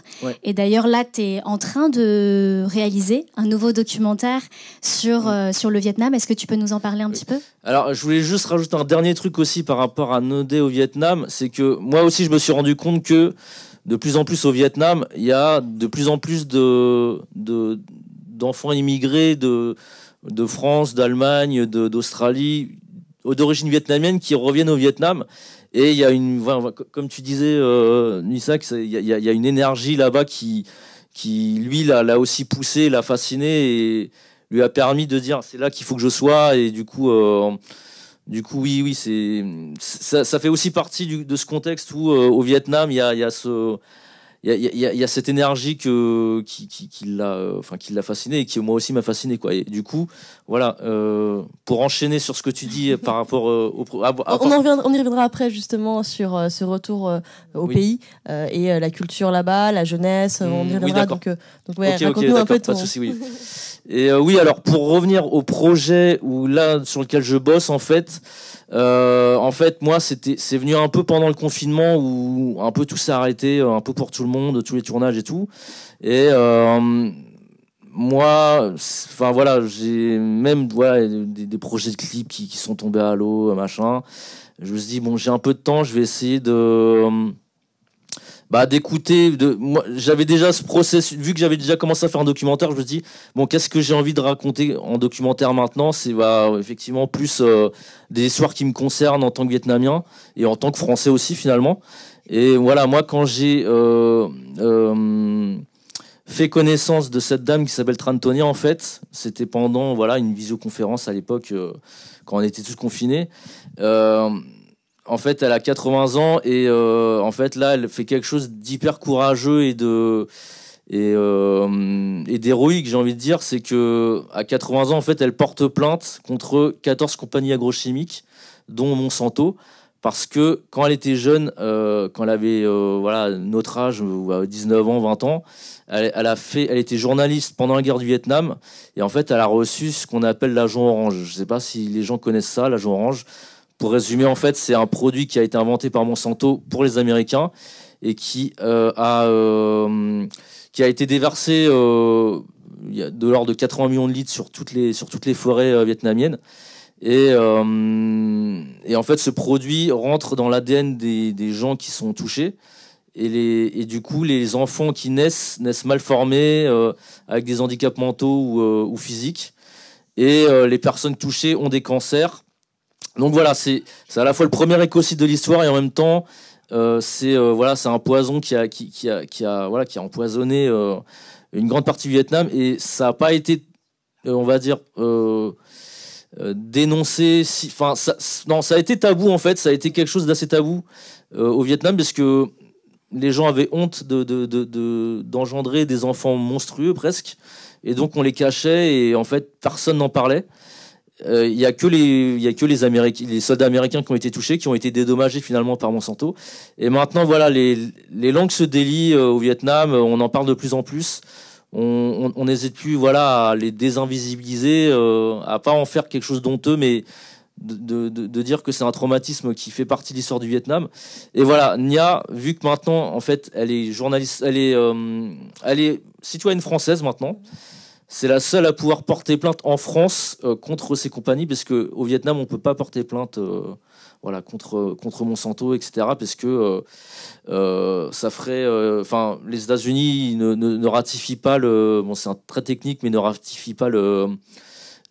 Et d'ailleurs là, tu es en train de réaliser un nouveau documentaire sur, euh, sur le Vietnam. Est-ce que tu peux nous en parler un petit peu Alors je voulais juste rajouter un dernier truc aussi par rapport à Nodé au Vietnam, c'est que moi aussi je me suis rendu compte que de plus en plus au Vietnam, il y a de plus en plus de d'enfants immigrés, de de France, d'Allemagne, d'Australie, d'origine vietnamienne, qui reviennent au Vietnam. Et il y a une, comme tu disais, euh, il y, a une énergie là-bas qui, qui, lui, l'a aussi poussé, l'a fasciné et lui a permis de dire c'est là qu'il faut que je sois. Et du coup, euh, du coup, oui, oui, c'est ça, fait aussi partie de ce contexte où euh, au Vietnam, il y y a ce, il y, a, cette énergie que, qui, qui, qui l'a euh, fasciné et qui moi aussi m'a fasciné quoi. Et du coup, voilà, euh, pour enchaîner sur ce que tu dis par rapport euh, au on, y reviendra après justement sur ce retour au pays et la culture là-bas, la jeunesse, on y mmh, reviendra donc, donc ouais, okay, un peu de soucis, oui. Et oui, alors pour revenir au projet où là sur lequel je bosse en fait, euh, en fait, moi, c'était, c'est venu un peu pendant le confinement où un peu tout s'est arrêté, euh, un peu pour tout le monde, tous les tournages et tout. Et euh, moi, enfin voilà, j'ai même voilà, des, projets de clips qui, sont tombés à l'eau, machin. Je me suis dit, bon, j'ai un peu de temps, je vais essayer de euh, bah d'écouter moi j'avais déjà ce processus vu que j'avais déjà commencé à faire un documentaire je me dis bon qu'est-ce que j'ai envie de raconter en documentaire maintenant c'est bah, effectivement plus euh, des histoires qui me concernent en tant que vietnamien et en tant que français aussi finalement et voilà moi quand j'ai euh, euh, fait connaissance de cette dame qui s'appelle Trantonia en fait c'était pendant voilà une visioconférence à l'époque quand on était tous confinés en fait, elle a 80 ans et euh, en fait, là, elle fait quelque chose d'hyper courageux et euh, d'héroïque, j'ai envie de dire, c'est que à 80 ans, en fait, elle porte plainte contre 14 compagnies agrochimiques, dont Monsanto, parce que quand elle était jeune, euh, quand elle avait voilà notre âge, 19 ans, 20 ans, elle, a fait, elle était journaliste pendant la guerre du Vietnam et en fait, elle a reçu ce qu'on appelle l'agent orange. Je ne sais pas si les gens connaissent ça, l'agent orange. Pour résumer, en fait, c'est un produit qui a été inventé par Monsanto pour les Américains et qui, euh, a, euh, qui a été déversé euh, de l'ordre de 80 millions de litres sur toutes les, sur toutes les forêts vietnamiennes. Et, en fait, ce produit rentre dans l'ADN des, des, gens qui sont touchés. Et, les, du coup, les enfants qui naissent naissent mal formés, avec des handicaps mentaux ou, ou physiques. Et les personnes touchées ont des cancers donc voilà, c'est à la fois le premier écocide de l'histoire et en même temps, euh, c'est euh, voilà, c'est un poison qui a qui, a, empoisonné euh, une grande partie du Vietnam et ça n'a pas été, on va dire. dénoncé, ça, non, ça a été tabou en fait, ça a été quelque chose d'assez tabou au Vietnam parce que les gens avaient honte d'engendrer des enfants monstrueux presque et donc on les cachait et en fait personne n'en parlait il euh, y a que les a que les les soldats américains qui ont été touchés qui ont été dédommagés finalement par Monsanto et maintenant voilà les langues se délient euh, au Vietnam euh, on en parle de plus en plus on n'hésite plus voilà à les désinvisibiliser à à pas en faire quelque chose d'honteux mais de, dire que c'est un traumatisme qui fait partie de l'histoire du Vietnam. Et voilà, Nia, vu que maintenant, en fait, elle est journaliste, elle est, elle est citoyenne française maintenant, c'est la seule à pouvoir porter plainte en France euh, contre ces compagnies, parce qu'au Vietnam, on ne peut pas porter plainte euh, voilà, contre, contre Monsanto, etc., parce que euh, ça ferait. Enfin, les États-Unis ne, ratifient pas le. Bon, c'est très technique, mais ne ratifient pas le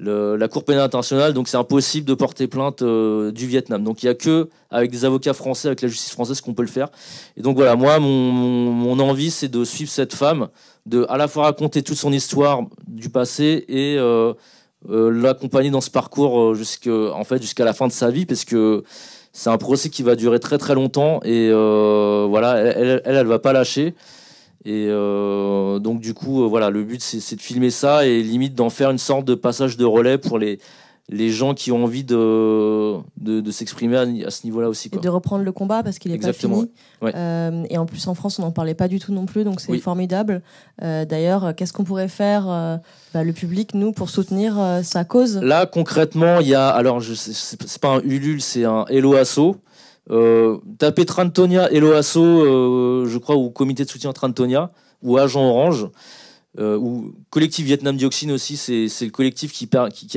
la Cour pénale internationale, donc c'est impossible de porter plainte euh, du Vietnam. Donc il n'y a que avec des avocats français, avec la justice française qu'on peut le faire. Et donc voilà, moi, mon, envie, c'est de suivre cette femme, de à la fois raconter toute son histoire du passé et euh, euh, l'accompagner dans ce parcours jusqu'à fait, jusqu'à la fin de sa vie, parce que c'est un procès qui va durer très très longtemps et voilà, elle, elle, elle, va pas lâcher. Et euh, donc du coup, euh, voilà, le but c'est de filmer ça et limite d'en faire une sorte de passage de relais pour les, les gens qui ont envie de, de, s'exprimer à, ce niveau-là aussi. Quoi. Et de reprendre le combat parce qu'il est Exactement, pas fini. Euh, et en plus en France, on n'en parlait pas du tout non plus, donc c'est formidable. d'ailleurs, qu'est-ce qu'on pourrait faire, bah, le public, nous, pour soutenir sa cause Là, concrètement, il y a, alors c'est, pas un Ulule, c'est un Hello Asso. Euh, taper Trantonia et l'OASO, euh, je crois, ou comité de soutien Trantonia, ou Agent Orange, euh, ou collectif Vietnam Dioxine aussi, c'est le collectif qui,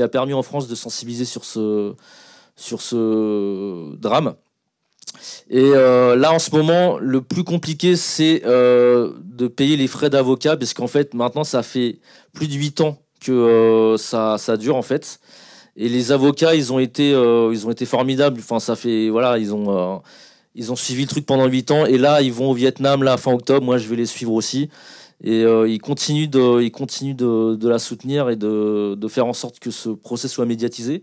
a permis en France de sensibiliser sur ce, drame. Et là, en ce moment, le plus compliqué, c'est de payer les frais d'avocat, parce qu'en fait, maintenant, ça fait plus de 8 ans que ça dure, en fait. Et les avocats, ils ont été, euh, ils ont été formidables. Enfin, ça fait, voilà, ils ont, euh, ils ont suivi le truc pendant 8 ans. Et là, ils vont au Vietnam, là, fin octobre. Moi, je vais les suivre aussi. Et euh, ils continuent, de, ils continuent de, la soutenir et de, faire en sorte que ce procès soit médiatisé.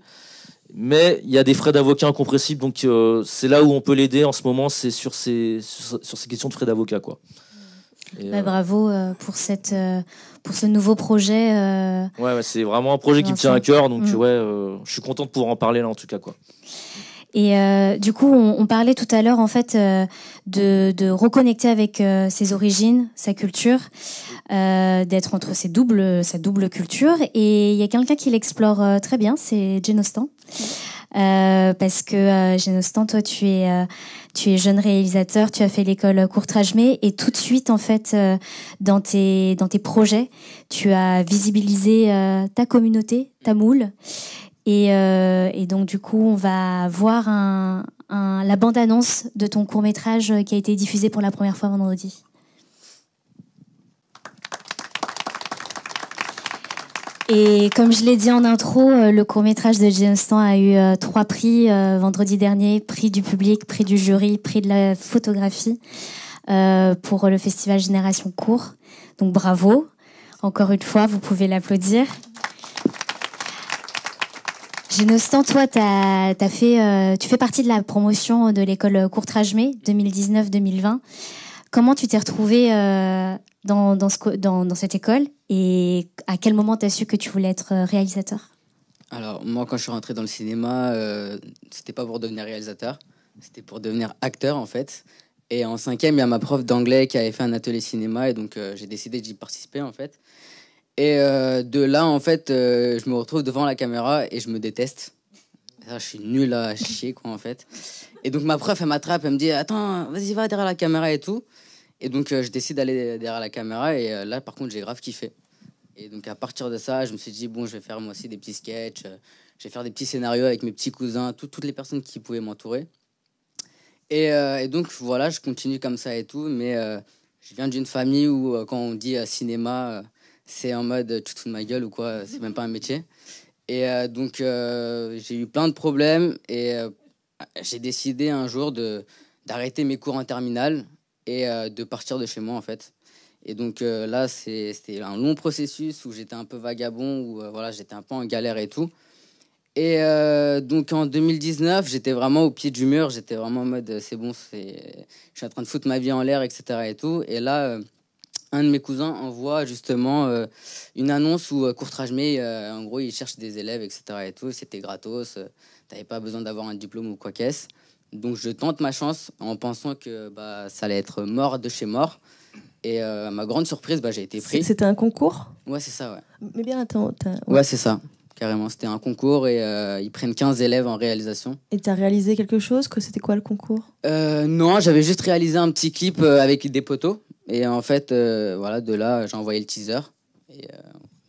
Mais il y a des frais d'avocat incompressibles. Donc, c'est là où on peut l'aider en ce moment. C'est sur ces, sur ces questions de frais d'avocat, quoi. Bah, euh, bravo euh, pour cette euh, pour ce nouveau projet. Ouais, c'est vraiment un projet qui me tient à cœur, donc mm. ouais, je suis contente de pouvoir en parler là en tout cas quoi. Et euh, du coup, on, on, parlait tout à l'heure en fait de, de, reconnecter avec ses origines, sa culture, d'être entre ses doubles, sa double culture. Et il y a quelqu'un qui l'explore très bien, c'est Jenostan. Euh, parce que euh, toi, tu es, euh, tu es jeune réalisateur, tu as fait l'école courtrage Mais et tout de suite, en fait, euh, dans tes, dans tes projets, tu as visibilisé ta communauté, ta moule. Et, donc, du coup, on va voir la bande-annonce de ton court-métrage qui a été diffusé pour la première fois vendredi. Et comme je l'ai dit en intro, euh, le court métrage de jean a eu euh, trois prix euh, vendredi dernier, prix du public, prix du jury, prix de la photographie pour le festival Génération Court. Donc bravo, encore une fois, vous pouvez l'applaudir. Génostan, toi, as, fait, tu fais partie de la promotion de l'école courtrage mai 2019-2020. Comment tu t'es retrouvé dans, ce, dans, cette école et à quel moment tu as su que tu voulais être euh, réalisateur Alors, moi, quand je suis rentré dans le cinéma, euh, c'était pas pour devenir réalisateur, c'était pour devenir acteur en fait. Et en cinquième, il y a ma prof d'anglais qui avait fait un atelier cinéma et donc euh, j'ai décidé d'y participer en fait. Et euh, de là, en fait, je me retrouve devant la caméra et je me déteste. je suis nul à chier, quoi, en fait. Et donc ma prof, elle m'attrape, elle me dit Attends, vas-y, va derrière la caméra et tout. Et donc, euh, je décide d'aller derrière la caméra. Et euh, là, par contre, j'ai grave kiffé. Et donc, à partir de ça, je me suis dit, bon, je vais faire moi aussi des petits sketchs. Euh, je vais faire des petits scénarios avec mes petits cousins, toutes les personnes qui pouvaient m'entourer. Et, donc, voilà, je continue comme ça et tout. Mais je viens d'une famille où, quand on dit cinéma, c'est en mode tu te fous de ma gueule ou quoi, c'est même pas un métier. Et donc, j'ai eu plein de problèmes. Et j'ai décidé un jour de d'arrêter mes cours en terminale et euh, de partir de chez moi en fait. Et donc euh, là, c'était un long processus où j'étais un peu vagabond, où euh, voilà, j'étais un peu en galère et tout. Et donc en 2019, j'étais vraiment au pied du mur, j'étais vraiment en mode c'est bon, je suis en train de foutre ma vie en l'air, etc. Et, tout. et là, un de mes cousins envoie justement une annonce où Courtrage mais en gros, il cherche des élèves, etc. Et tout, c'était gratos, t'avais pas besoin d'avoir un diplôme ou quoi qu'est-ce. Donc je tente ma chance en pensant que bah, ça allait être mort de chez mort. Et euh, à ma grande surprise, bah, j'ai été pris. C'était un concours Ouais, c'est ça, ouais. Mais bien, attends. Ouais, c'est ça, carrément. C'était un concours et euh, ils prennent 15 élèves en réalisation. Et t'as réalisé quelque chose que C'était quoi le concours euh, Non, j'avais juste réalisé un petit clip avec des poteaux. Et en fait, voilà, de là, j'ai envoyé le teaser. Et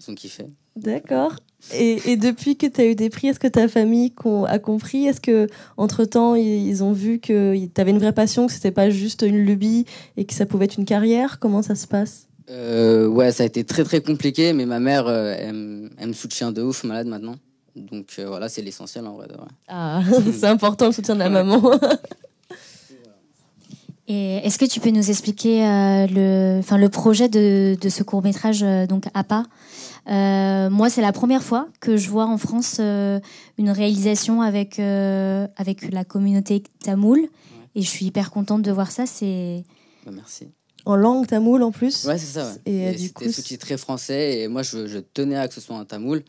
ils ont kiffé. D'accord. Et, depuis que tu as eu des prix, est-ce que ta famille a compris Est-ce que temps ils ont vu que tu avais une vraie passion, que c'était pas juste une lubie et que ça pouvait être une carrière Comment ça se passe euh, Ouais, ça a été très très compliqué, mais ma mère, euh, elle, me soutient de ouf, malade maintenant. Donc euh, voilà, c'est l'essentiel en vrai. De vrai. Ah, c'est important le soutien de la maman. Et est-ce que tu peux nous expliquer le, projet de, de ce court métrage donc APA euh, moi, c'est la première fois que je vois en France euh, une réalisation avec, euh, avec la communauté tamoule. Et je suis hyper contente de voir ça. C'est... Bah, merci. En langue tamoule en plus Ouais, c'est ça. Ouais. Et, du coup. sous-titré français. Et moi, je, tenais à que ce soit en tamoul.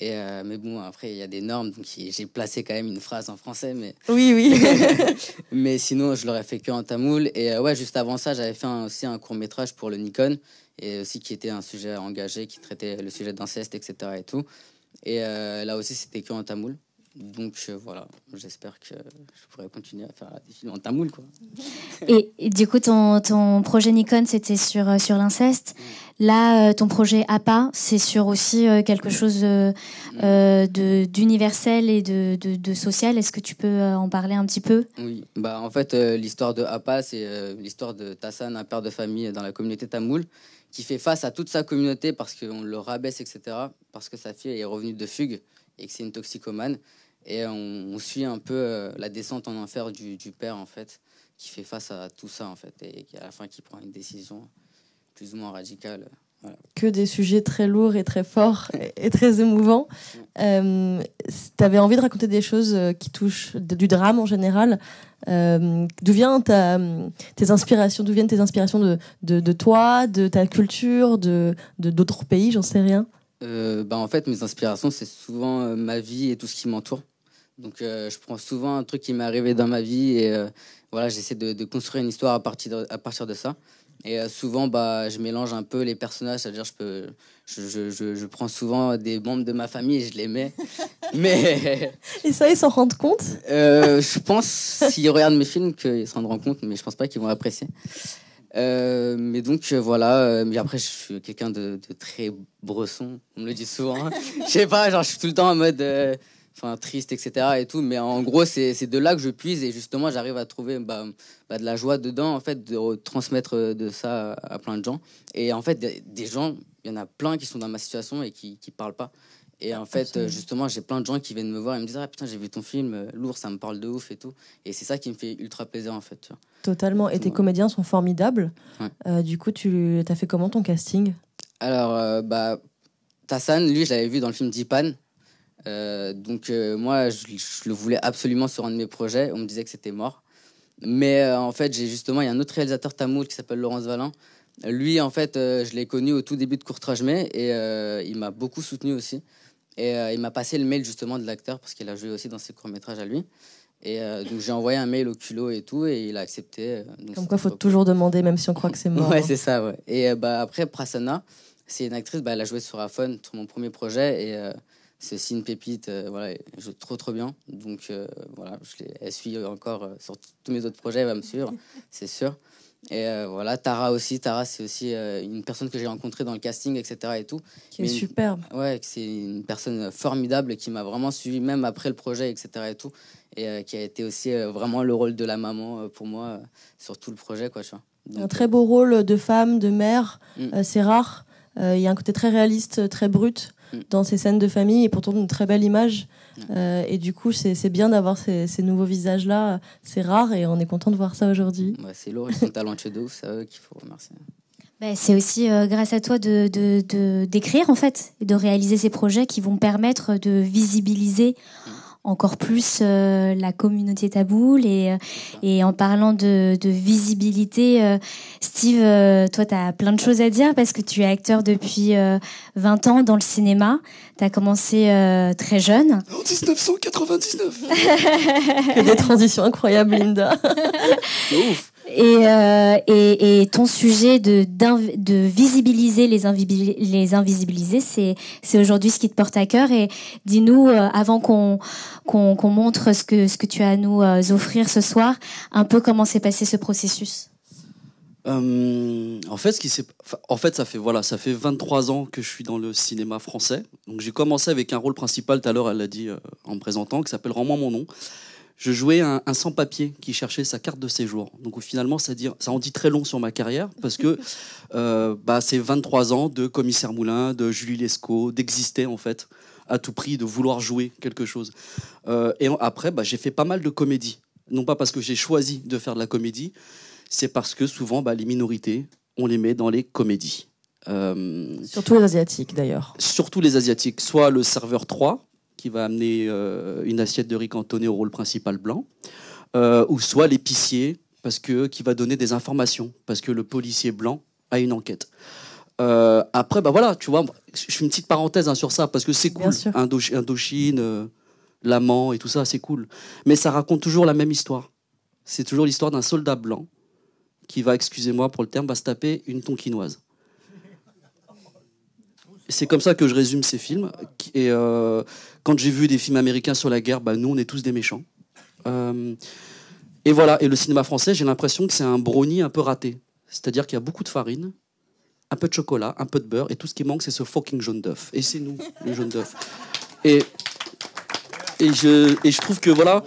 Et mais bon, après, il y a des normes. Donc j'ai placé quand même une phrase en français. Mais... Oui, oui. mais sinon, je l'aurais fait que en tamoul. Et ouais, juste avant ça, j'avais fait aussi un court métrage pour le Nikon et aussi qui était un sujet engagé, qui traitait le sujet d'inceste, etc. Et tout. Et euh, là aussi, c'était que en tamoul. Donc euh, voilà, j'espère que je pourrai continuer à faire la films en tamoul. Quoi. Et, du coup, ton, ton projet Nikon, c'était sur, euh, sur l'inceste. Là, euh, ton projet APA, c'est sur aussi quelque chose de d'universel et de, de, social. Est-ce que tu peux en parler un petit peu Oui, bah, en fait, l'histoire de APA, c'est l'histoire de Tassan, un père de famille dans la communauté tamoul, qui fait face à toute sa communauté parce qu'on le rabaisse, etc., parce que sa fille est revenue de fugue et que c'est une toxicomane et on, suit un peu euh, la descente en enfer du, père, en fait, qui fait face à tout ça, en fait, et, qui, à la fin, qui prend une décision plus ou moins radicale. Que des sujets très lourds et très forts et, très émouvants. Euh, tu avais envie de raconter des choses euh, qui touchent du drame en général. d'où viennent tes inspirations D'où viennent tes inspirations de, de, toi, de ta culture, de d'autres pays J'en sais rien. Euh, bah, En fait, mes inspirations, c'est souvent euh, ma vie et tout ce qui m'entoure. Donc, euh, je prends souvent un truc qui m'est arrivé dans ma vie et voilà, j'essaie de, construire une histoire à partir de, à partir de ça. Et souvent, bah, je mélange un peu les personnages, c'est-à-dire je, peux, je, je, je, prends souvent des membres de ma famille et je les mets. mais... Et ça, ils s'en rendent compte Je pense, s'ils regardent mes films, qu'ils se rendent compte, mais je pense pas qu'ils vont apprécier. Euh, mais donc euh, voilà, euh, mais après je suis quelqu'un de, de, très bresson, on me le dit souvent. Hein. je sais pas, genre je suis tout le temps en mode enfin triste, etc. et tout. Mais en gros, c'est de là que je puise et justement j'arrive à trouver bah, bah de la joie dedans, en fait, de transmettre de ça à plein de gens. Et en fait, des, des gens, il y en a plein qui sont dans ma situation et qui, qui parlent pas. Et en fait, euh, justement, j'ai plein de gens qui viennent me voir et me disent Ah putain, j'ai vu ton film, euh, lourd, ça me parle de ouf et tout. Et c'est ça qui me fait ultra plaisir en fait. Totalement. Et tes comédiens sont formidables. Euh, du coup, tu as fait comment ton casting Alors, bah, Tassan, lui, je l'avais vu dans le film Dipan. donc, moi, je, le voulais absolument sur un de mes projets. On me disait que c'était mort. Mais en fait, j'ai justement, il y a un autre réalisateur tamoul qui s'appelle Laurence Valin. Lui, en fait, je l'ai connu au tout début de Courtrage mais et il m'a beaucoup soutenu aussi. Et euh, il m'a passé le mail justement de l'acteur parce qu'il a joué aussi dans ses courts-métrages à lui. Et euh, donc j'ai envoyé un mail au culot et tout, et il a accepté. Euh, donc Comme quoi, il faut toujours demander, même si on croit que c'est mort. ouais, hein. c'est ça, ouais. Et bah, après, Prasanna, c'est une actrice, bah, elle a joué sur Afon, sur mon premier projet, et ceci c'est une pépite, voilà, elle joue trop trop bien. Donc voilà, je elle suit encore sur tous mes autres projets, elle va me suivre, c'est sûr. Et euh, voilà, Tara aussi. Tara, c'est aussi euh, une personne que j'ai rencontrée dans le casting, etc. Et tout. Qui est Mais, superbe. Ouais, c'est une personne formidable qui m'a vraiment suivi, même après le projet, etc. Et tout. Et euh, qui a été aussi vraiment le rôle de la maman pour moi sur tout le projet, quoi. un très beau rôle de femme, de mère. Mm. c'est rare. Il y a un côté très réaliste, très brut. Mm. dans ces scènes de famille et pourtant une très belle image. Mm. Euh, et du coup, c'est bien d'avoir ces, nouveaux visages-là. C'est rare et on est content de voir ça aujourd'hui. c'est lourd, de ouf, c'est qu'il faut remercier. Bah, c'est aussi euh, grâce à toi d'écrire de, de, en fait, et de réaliser ces projets qui vont permettre de visibiliser. Mm encore plus euh, la communauté taboule et, euh, et en parlant de, de visibilité, euh, Steve, toi, tu as plein de choses à dire parce que tu es acteur depuis 20 ans dans le cinéma. Tu as commencé très jeune. En 1999 Que des transitions incroyables, Linda Ouf euh, et, et, ton sujet de, visibiliser les, les invisibilisés, c'est aujourd'hui ce qui te porte à cœur. Et dis-nous, euh, avant qu'on montre ce que, ce que tu as à nous euh, offrir ce soir, un peu comment s'est passé ce processus. en fait, ce en fait, ça fait voilà, ça fait 23 ans que je suis dans le cinéma français. Donc, j'ai commencé avec un rôle principal. Tout à l'heure, elle l'a dit en me présentant, qui s'appelle Rends-moi mon nom je jouais un, sans-papier qui cherchait sa carte de séjour. Donc finalement, ça, dire, ça en dit très long sur ma carrière parce que euh, bah, c'est 23 ans de commissaire Moulin, de Julie Lescaut, d'exister en fait à tout prix, de vouloir jouer quelque chose. Euh, et après, bah, j'ai fait pas mal de comédies. Non pas parce que j'ai choisi de faire de la comédie, c'est parce que souvent, bah, les minorités, on les met dans les comédies. Euh, surtout les Asiatiques d'ailleurs. Surtout les Asiatiques, soit le serveur 3, qui va amener euh, une assiette de riz cantonné au rôle principal blanc, euh, ou soit l'épicier, parce que qui va donner des informations, parce que le policier blanc a une enquête. Euh, après, bah voilà, tu vois, je fais une petite parenthèse hein, sur ça parce que c'est cool, Indochine, l'amant et tout ça, c'est cool. Mais ça raconte toujours la même histoire. C'est toujours l'histoire d'un soldat blanc qui va, excusez-moi pour le terme, va se taper une tonkinoise. C'est comme ça que je résume ces films. Et quand j'ai vu des films américains sur la guerre, bah, nous, on est tous des méchants. Euh, et voilà. Et le cinéma français, j'ai l'impression que c'est un brownie un peu raté. C'est-à-dire qu'il y a beaucoup de farine, un peu de chocolat, un peu de beurre, et tout ce qui manque, c'est ce fucking jaune d'œuf. Et c'est nous, le jaune d'œuf. Et, et, je, et je trouve que voilà.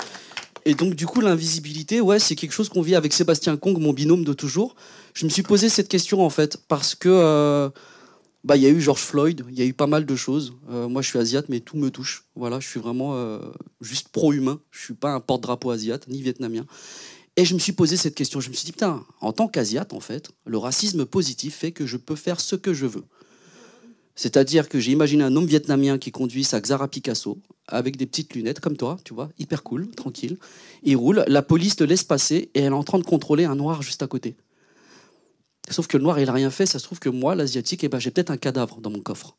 Et donc, du coup, l'invisibilité, ouais, c'est quelque chose qu'on vit avec Sébastien Kong, mon binôme de toujours. Je me suis posé cette question, en fait, parce que. Euh, bah, il y a eu George Floyd, il y a eu pas mal de choses. Euh, moi, je suis asiate, mais tout me touche. Voilà, je suis vraiment euh, juste pro-humain. Je suis pas un porte-drapeau asiate, ni vietnamien. Et je me suis posé cette question. Je me suis dit, putain, en tant qu'asiate, en fait, le racisme positif fait que je peux faire ce que je veux. C'est-à-dire que j'ai imaginé un homme vietnamien qui conduit sa Xara Picasso avec des petites lunettes comme toi, tu vois, hyper cool, tranquille. Il roule, la police te laisse passer et elle est en train de contrôler un noir juste à côté. Sauf que le noir, il n'a rien fait. Ça se trouve que moi, l'asiatique, et eh ben, j'ai peut-être un cadavre dans mon coffre.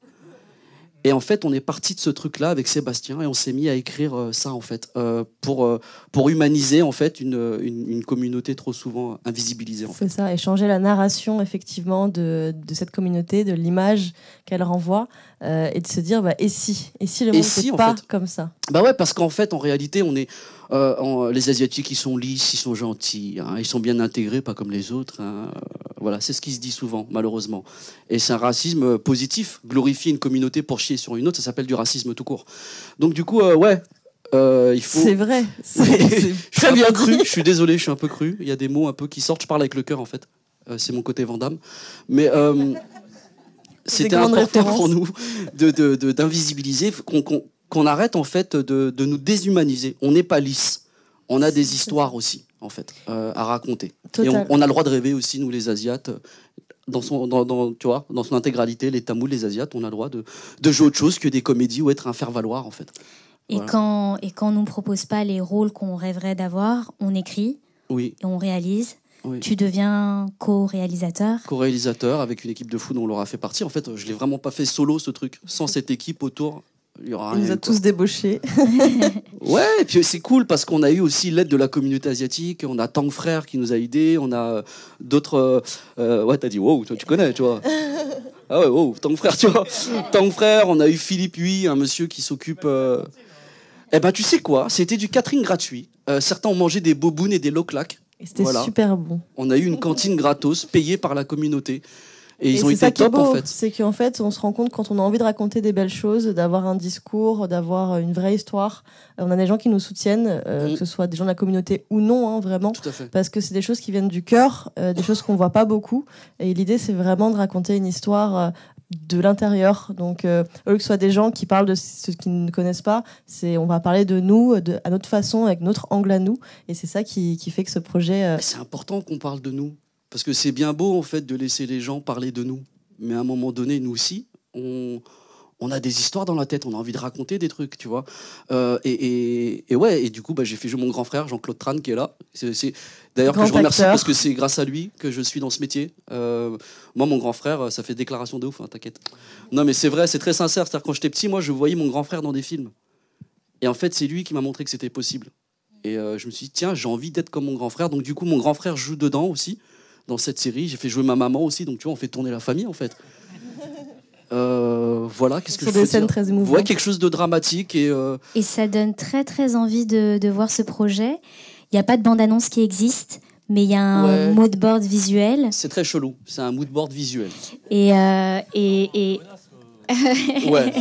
Et en fait, on est parti de ce truc-là avec Sébastien et on s'est mis à écrire euh, ça en fait euh, pour euh, pour humaniser en fait une, communauté trop souvent invisibilisée. C'est ça, et changer la narration effectivement de, de cette communauté, de l'image qu'elle renvoie euh, et de se dire bah, et si Et si le monde n'était pas comme ça Bah ouais, parce qu'en fait, en réalité, on est. Euh, les Asiatiques, ils sont lisses, ils sont gentils, hein, ils sont bien intégrés, pas comme les autres. Hein. Voilà, c'est ce qui se dit souvent, malheureusement. Et c'est un racisme positif. Glorifier une communauté pour chier sur une autre, ça s'appelle du racisme tout court. Donc du coup, euh, ouais, il faut. C'est vrai. C'est, très bien cru. Je suis désolé, je suis un peu cru. Il y a des mots un peu qui sortent. Je parle avec le cœur en fait. c'est mon côté Vandame. Mais c'était important pour nous d'invisibiliser, qu'on arrête en fait de, nous déshumaniser. On n'est pas lisse. On a des histoires aussi, en fait, euh, à raconter. Et on, a le droit de rêver aussi, nous les Asiates, dans son, intégralité, les Tamouls, les Asiates, on a le droit de, jouer autre chose que des comédies ou être un faire-valoir, en fait. Et, quand, et on ne nous propose pas les rôles qu'on rêverait d'avoir, on écrit et on réalise tu deviens co-réalisateur Co-réalisateur avec une équipe de fous dont on l'aura fait partie. En fait, je l'ai vraiment pas fait solo ce truc. Sans cette équipe autour, il y aura rien. nous a tous débauchés. ouais, et puis c'est cool parce qu'on a eu aussi l'aide de la communauté asiatique. On a Tang Frère qui nous a aidés. On a euh, d'autres. Euh, euh, ouais, t'as dit wow, toi tu connais, tu vois. Ah ouais, wow, Tang Frère, tu vois. Tang Frère, on a eu Philippe Huy, un monsieur qui s'occupe. Eh ben, tu sais quoi C'était du catering gratuit. certains ont mangé des bobounes et des loclacs. C'était super bon. On a eu une cantine gratos payée par la communauté. Et, ils ont été top, en fait. C'est qu'en fait, on se rend compte quand on a envie de raconter des belles choses, d'avoir un discours, d'avoir une vraie histoire. Euh, on a des gens qui nous soutiennent, euh, mm. que ce soit des gens de la communauté ou non, hein, vraiment. Parce que c'est des choses qui viennent du cœur, euh, des choses qu'on voit pas beaucoup. Et l'idée, c'est vraiment de raconter une histoire de l'intérieur. Donc, euh, que ce soit des gens qui parlent de ce qu'ils ne connaissent pas, c'est on va parler de nous à notre façon, avec notre angle à nous. Et c'est ça qui, fait que ce projet. Euh, c'est important qu'on parle de nous. Parce que c'est bien beau, en fait, de laisser les gens parler de nous. Mais à un moment donné, nous aussi, on, on a des histoires dans la tête, on a envie de raconter des trucs, tu vois. Euh, et, et, ouais, et du coup, bah, j'ai fait jouer mon grand frère, Jean-Claude Tran, qui est là. C'est D'ailleurs, que je remercie parce que c'est grâce à lui que je suis dans ce métier. Euh, moi, mon grand frère, euh, ça fait déclaration de ouf, hein, t'inquiète. Non, mais c'est vrai, c'est très sincère. C'est-à-dire, quand j'étais petit, moi, je voyais mon grand frère dans des films. Et en fait, c'est lui qui m'a montré que c'était possible. Et euh, je me suis dit, tiens, j'ai envie d'être comme mon grand frère. Donc, du coup, mon grand frère joue dedans aussi, dans cette série. J'ai fait jouer ma maman aussi. Donc, tu vois, on fait tourner la famille, en fait. voilà, qu'est-ce que je des scènes très émouvantes. quelque chose de dramatique et. Et ça donne très très envie de, de voir ce projet. Il n'y a pas de bande-annonce qui existe, mais il y a un mood board visuel. C'est très chelou, c'est un mood board visuel. Et. Euh, et, et... ouais.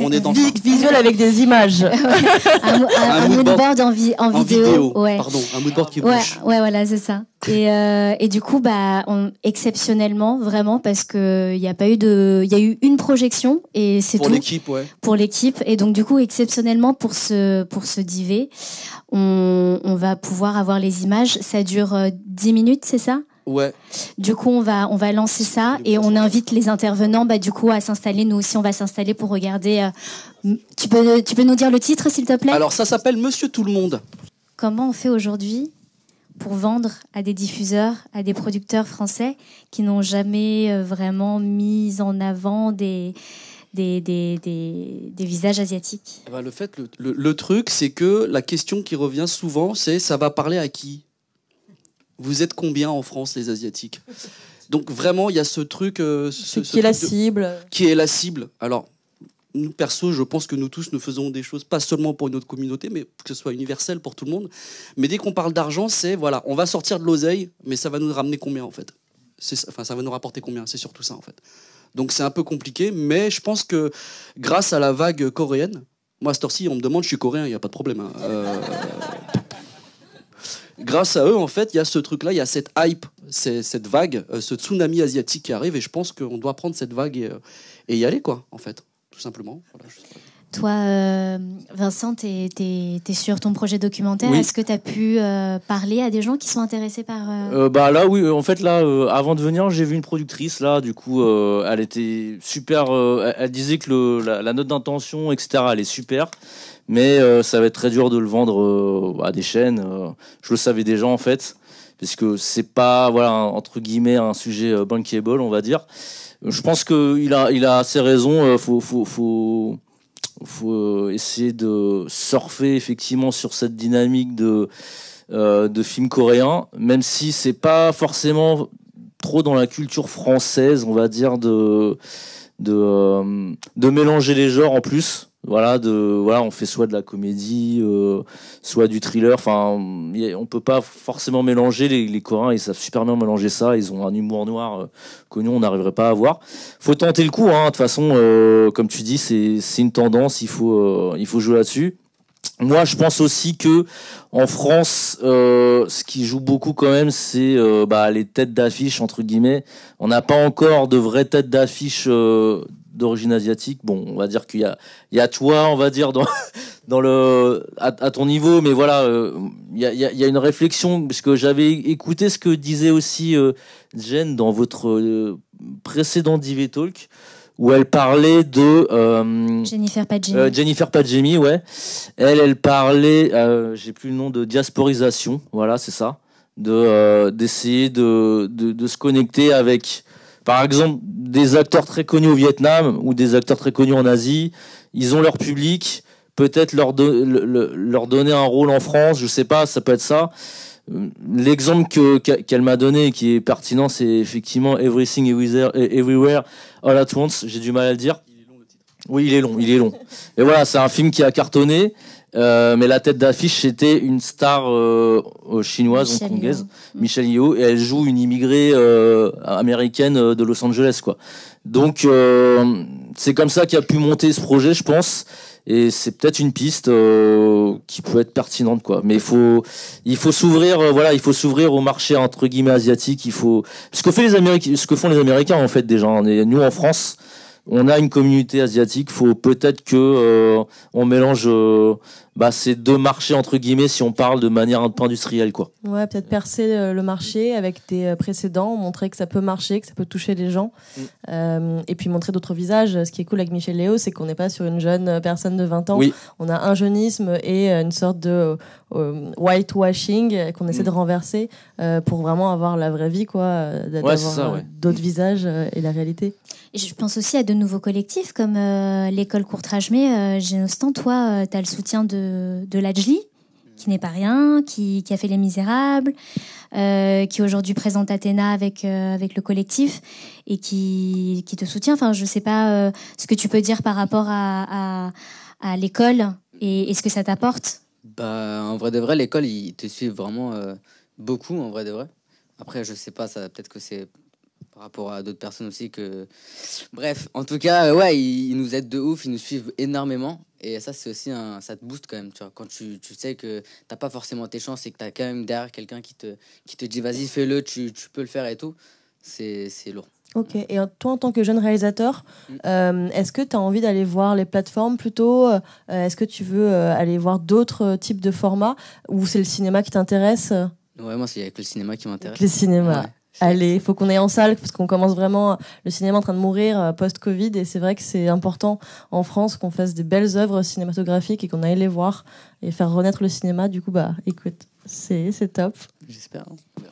on est dans visuel avec des images. un, mood board en, en, vidéo. Ouais. Pardon, un board qui bouge. Ouais, voilà, c'est ça. Et, euh, et, du coup, bah, on, exceptionnellement, vraiment, parce que il y a pas eu de, il y a eu une projection et c'est tout. Pour l'équipe, ouais. Pour l'équipe, et donc du coup, exceptionnellement pour ce pour ce divé, on, va pouvoir avoir les images. Ça dure 10 euh, minutes, c'est ça Ouais. Du coup, on va, on va lancer ça et on invite les intervenants, bah, du coup, à s'installer. Nous aussi, on va s'installer pour regarder. Euh, tu, peux, tu peux nous dire le titre, s'il te plaît Alors, ça s'appelle Monsieur Tout le Monde. Comment on fait aujourd'hui pour vendre à des diffuseurs, à des producteurs français qui n'ont jamais euh, vraiment mis en avant des, des, visages asiatiques eh ben, le, truc, c'est que la question qui revient souvent, c'est ça va parler à qui Vous êtes combien en France, les Asiatiques Donc vraiment, il y a ce truc... Euh, ce, qui est la cible Qui est la cible. Alors, nous, perso, je pense que nous tous, nous faisons des choses, pas seulement pour une autre communauté, mais que ce soit universel pour tout le monde. Mais dès qu'on parle d'argent, c'est, voilà, on va sortir de l'oseille, mais ça va nous ramener combien, en fait enfin, ça va nous rapporter combien C'est surtout ça, en fait. Donc c'est un peu compliqué, mais je pense que grâce à la vague coréenne, moi à cette heure-ci, on me demande, je suis coréen, il n'y a pas de problème. Hein. Euh, grâce à eux, en fait, il y a ce truc-là, il y a cette hype, cette vague, euh, ce tsunami asiatique qui arrive, et je pense qu'on doit prendre cette vague et, euh, y aller, quoi, en fait, tout simplement. Voilà, toi, euh, Vincent, tu es, sur ton projet documentaire. Est-ce que tu as pu euh, parler à des gens qui sont intéressés par... Euh, bah là, oui. En fait, là, avant de venir, j'ai vu une productrice. Là, du coup, elle était super... elle disait que la, note d'intention, etc., elle est super. Mais ça va être très dur de le vendre à des chaînes. je le savais déjà, en fait. Parce que c'est pas, voilà, entre guillemets, un sujet bankable, on va dire. Je pense qu'il a, il a ses raisons. faut... faut il faut euh, essayer de surfer effectivement sur cette dynamique de, euh, de films coréens, même si c'est pas forcément trop dans la culture française, on va dire, de euh, mélanger les genres en plus voilà de voilà on fait soit de la comédie euh, soit du thriller enfin on peut pas forcément mélanger les, les Coréens ils savent super bien mélanger ça ils ont un humour noir euh, que nous on n'arriverait pas à avoir faut tenter le coup hein, de toute façon euh, comme tu dis c'est une tendance il faut il faut jouer là-dessus moi je pense aussi que en France ce qui joue beaucoup quand même c'est bah, les têtes d'affiche entre guillemets on n'a pas encore de vraies têtes d'affiche d'origine asiatique. Bon, on va dire qu'il y a, il toi, on va dire, dans, dans le, à, ton niveau, mais voilà, euh, il, y a, une réflexion, parce que j'avais écouté ce que disait aussi euh, Jen dans votre euh, précédent DV Talk, où elle parlait de... Jennifer Padjemi. Jennifer Padjemi, ouais. Elle, elle parlait, j'ai plus le nom, de diasporisation, voilà, c'est ça, de, d'essayer de, se connecter avec par exemple, des acteurs très connus au Vietnam ou des acteurs très connus en Asie, ils ont leur public, peut-être leur, leur donner un rôle en France, je sais pas, ça peut être ça. L'exemple qu'elle m'a donné qui est pertinent, c'est effectivement Everything Everywhere All At Once. J'ai du mal à le dire. Oui, il est long, il est long. Et voilà, c'est un film qui a cartonné. Euh, mais la tête d'affiche, c'était une star euh, euh, chinoise, hongkongaise, mm. Michelle Yeoh, et elle joue une immigrée américaine de Los Angeles, quoi. Donc, c'est comme ça qu'a pu monter ce projet, je pense. Et c'est peut-être une piste qui peut être pertinente, quoi. Mais il faut, il faut s'ouvrir, voilà, il faut s'ouvrir au marché entre guillemets asiatique. Il faut ce que les ce que font les Américains en fait déjà. Hein, nous en France, on a une communauté asiatique. Faut peut-être que euh, on mélange euh, bah, ces deux marchés, entre guillemets, si on parle de manière un peu industrielle. Quoi. Ouais, peut-être percer euh, le marché avec des euh, précédents, montrer que ça peut marcher, que ça peut toucher les gens, mm. euh, et puis montrer d'autres visages. Ce qui est cool avec Michel Léo, c'est qu'on n'est pas sur une jeune personne de 20 ans. On a un jeunisme et une sorte de whitewashing qu'on essaie de mm. renverser pour vraiment avoir la vraie vie, quoi, d'avoir d'autres visages et la réalité. Je pense aussi à de nouveaux collectifs comme l'école Courtrage-Mé, Génostan. Toi, tu as le soutien de de, l'Adjli, qui n'est pas rien, qui, a fait Les Misérables, euh, qui aujourd'hui présente Athéna avec, euh, avec le collectif et qui, te soutient. Enfin, je ne sais pas euh, ce que tu peux dire par rapport à, l'école et, ce que ça t'apporte. Bah, en vrai de vrai, l'école, ils te suivent vraiment beaucoup, en vrai de vrai. Après, je sais pas, ça peut-être que c'est par rapport à d'autres personnes aussi que bref en tout cas euh, ouais ils, nous aident de ouf ils nous suivent énormément et ça c'est aussi un ça te booste quand même tu vois quand tu, tu sais que t'as pas forcément tes chances et que t'as quand même derrière quelqu'un qui te qui te dit vas-y fais-le tu, tu, peux le faire et tout c'est lourd Ok, et toi en tant que jeune réalisateur, euh, est-ce que tu as envie d'aller voir les plateformes plutôt euh, Est-ce que tu veux aller voir d'autres types de formats Ou c'est le cinéma qui t'intéresse Ouais, moi, c'est que le cinéma qui m'intéresse. Le cinéma. Allez, il faut qu'on aille en salle parce qu'on commence vraiment le cinéma en train de mourir euh, post-Covid et c'est vrai que c'est important en France qu'on fasse des belles œuvres cinématographiques et qu'on aille les voir et faire renaître le cinéma. Du coup, bah écoute, c'est top. J'espère. Hein.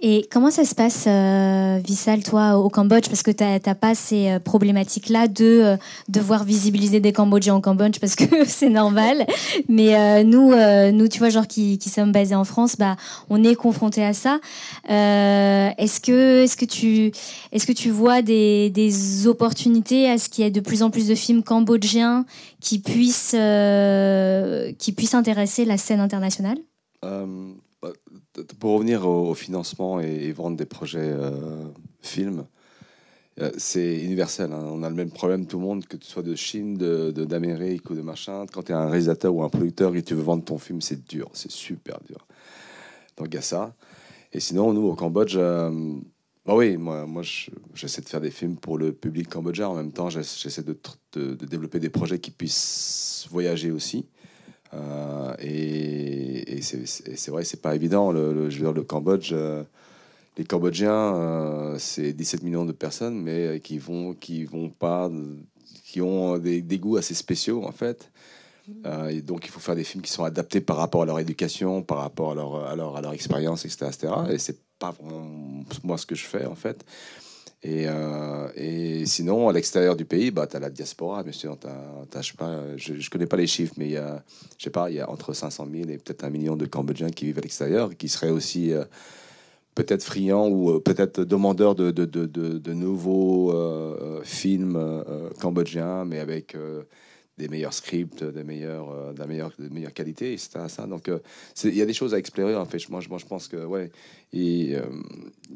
Et comment ça se passe, euh, Vissal, toi, au Cambodge Parce que tu n'as pas ces euh, problématiques-là de euh, devoir visibiliser des Cambodgiens au Cambodge, parce que c'est normal. Mais nous, nous, tu vois, genre qui, qui, sommes basés en France, bah, on est confrontés à ça. est-ce que, est-ce que tu, est-ce que tu vois des, des opportunités à ce qu'il y ait de plus en plus de films cambodgiens qui puissent, qui puissent intéresser la scène internationale pour revenir au, financement et, vendre des projets euh, films, euh, c'est universel. Hein. On a le même problème, tout le monde, que tu sois de Chine, d'Amérique de, ou de machin. Quand tu es un réalisateur ou un producteur et tu veux vendre ton film, c'est dur, c'est super dur. Donc il y a ça. Et sinon, nous, au Cambodge, euh, bah oui, moi, j'essaie de faire des films pour le public cambodgien. En même temps, j'essaie de, développer des projets qui puissent voyager aussi. Euh, et, c'est vrai, c'est pas évident. Le, je veux dire, le Cambodge, euh, les Cambodgiens, euh, c'est 17 millions de personnes, mais qui vont, qui vont pas, qui ont des, goûts assez spéciaux en fait. et donc, il faut faire des films qui sont adaptés par rapport à leur éducation, par rapport à leur, à à leur expérience, etc., etc. Et c'est pas vraiment moi ce que je fais en fait. Euh, et, sinon, à l'extérieur du pays, bah, tu as la diaspora, bien sûr. je ne connais pas les chiffres, mais il y a, je sais pas, il y a entre 500 000 et peut-être un million de Cambodgiens qui vivent à l'extérieur, qui seraient aussi euh, peut-être friands ou euh, peut-être demandeurs de, de, de nouveaux films cambodgiens, mais avec des meilleurs scripts, des meilleurs, euh, de, la meilleure, de meilleure qualité, c'est Ça. Donc, euh, il y a des choses à explorer, en fait. Moi, je, pense que, ouais, euh, il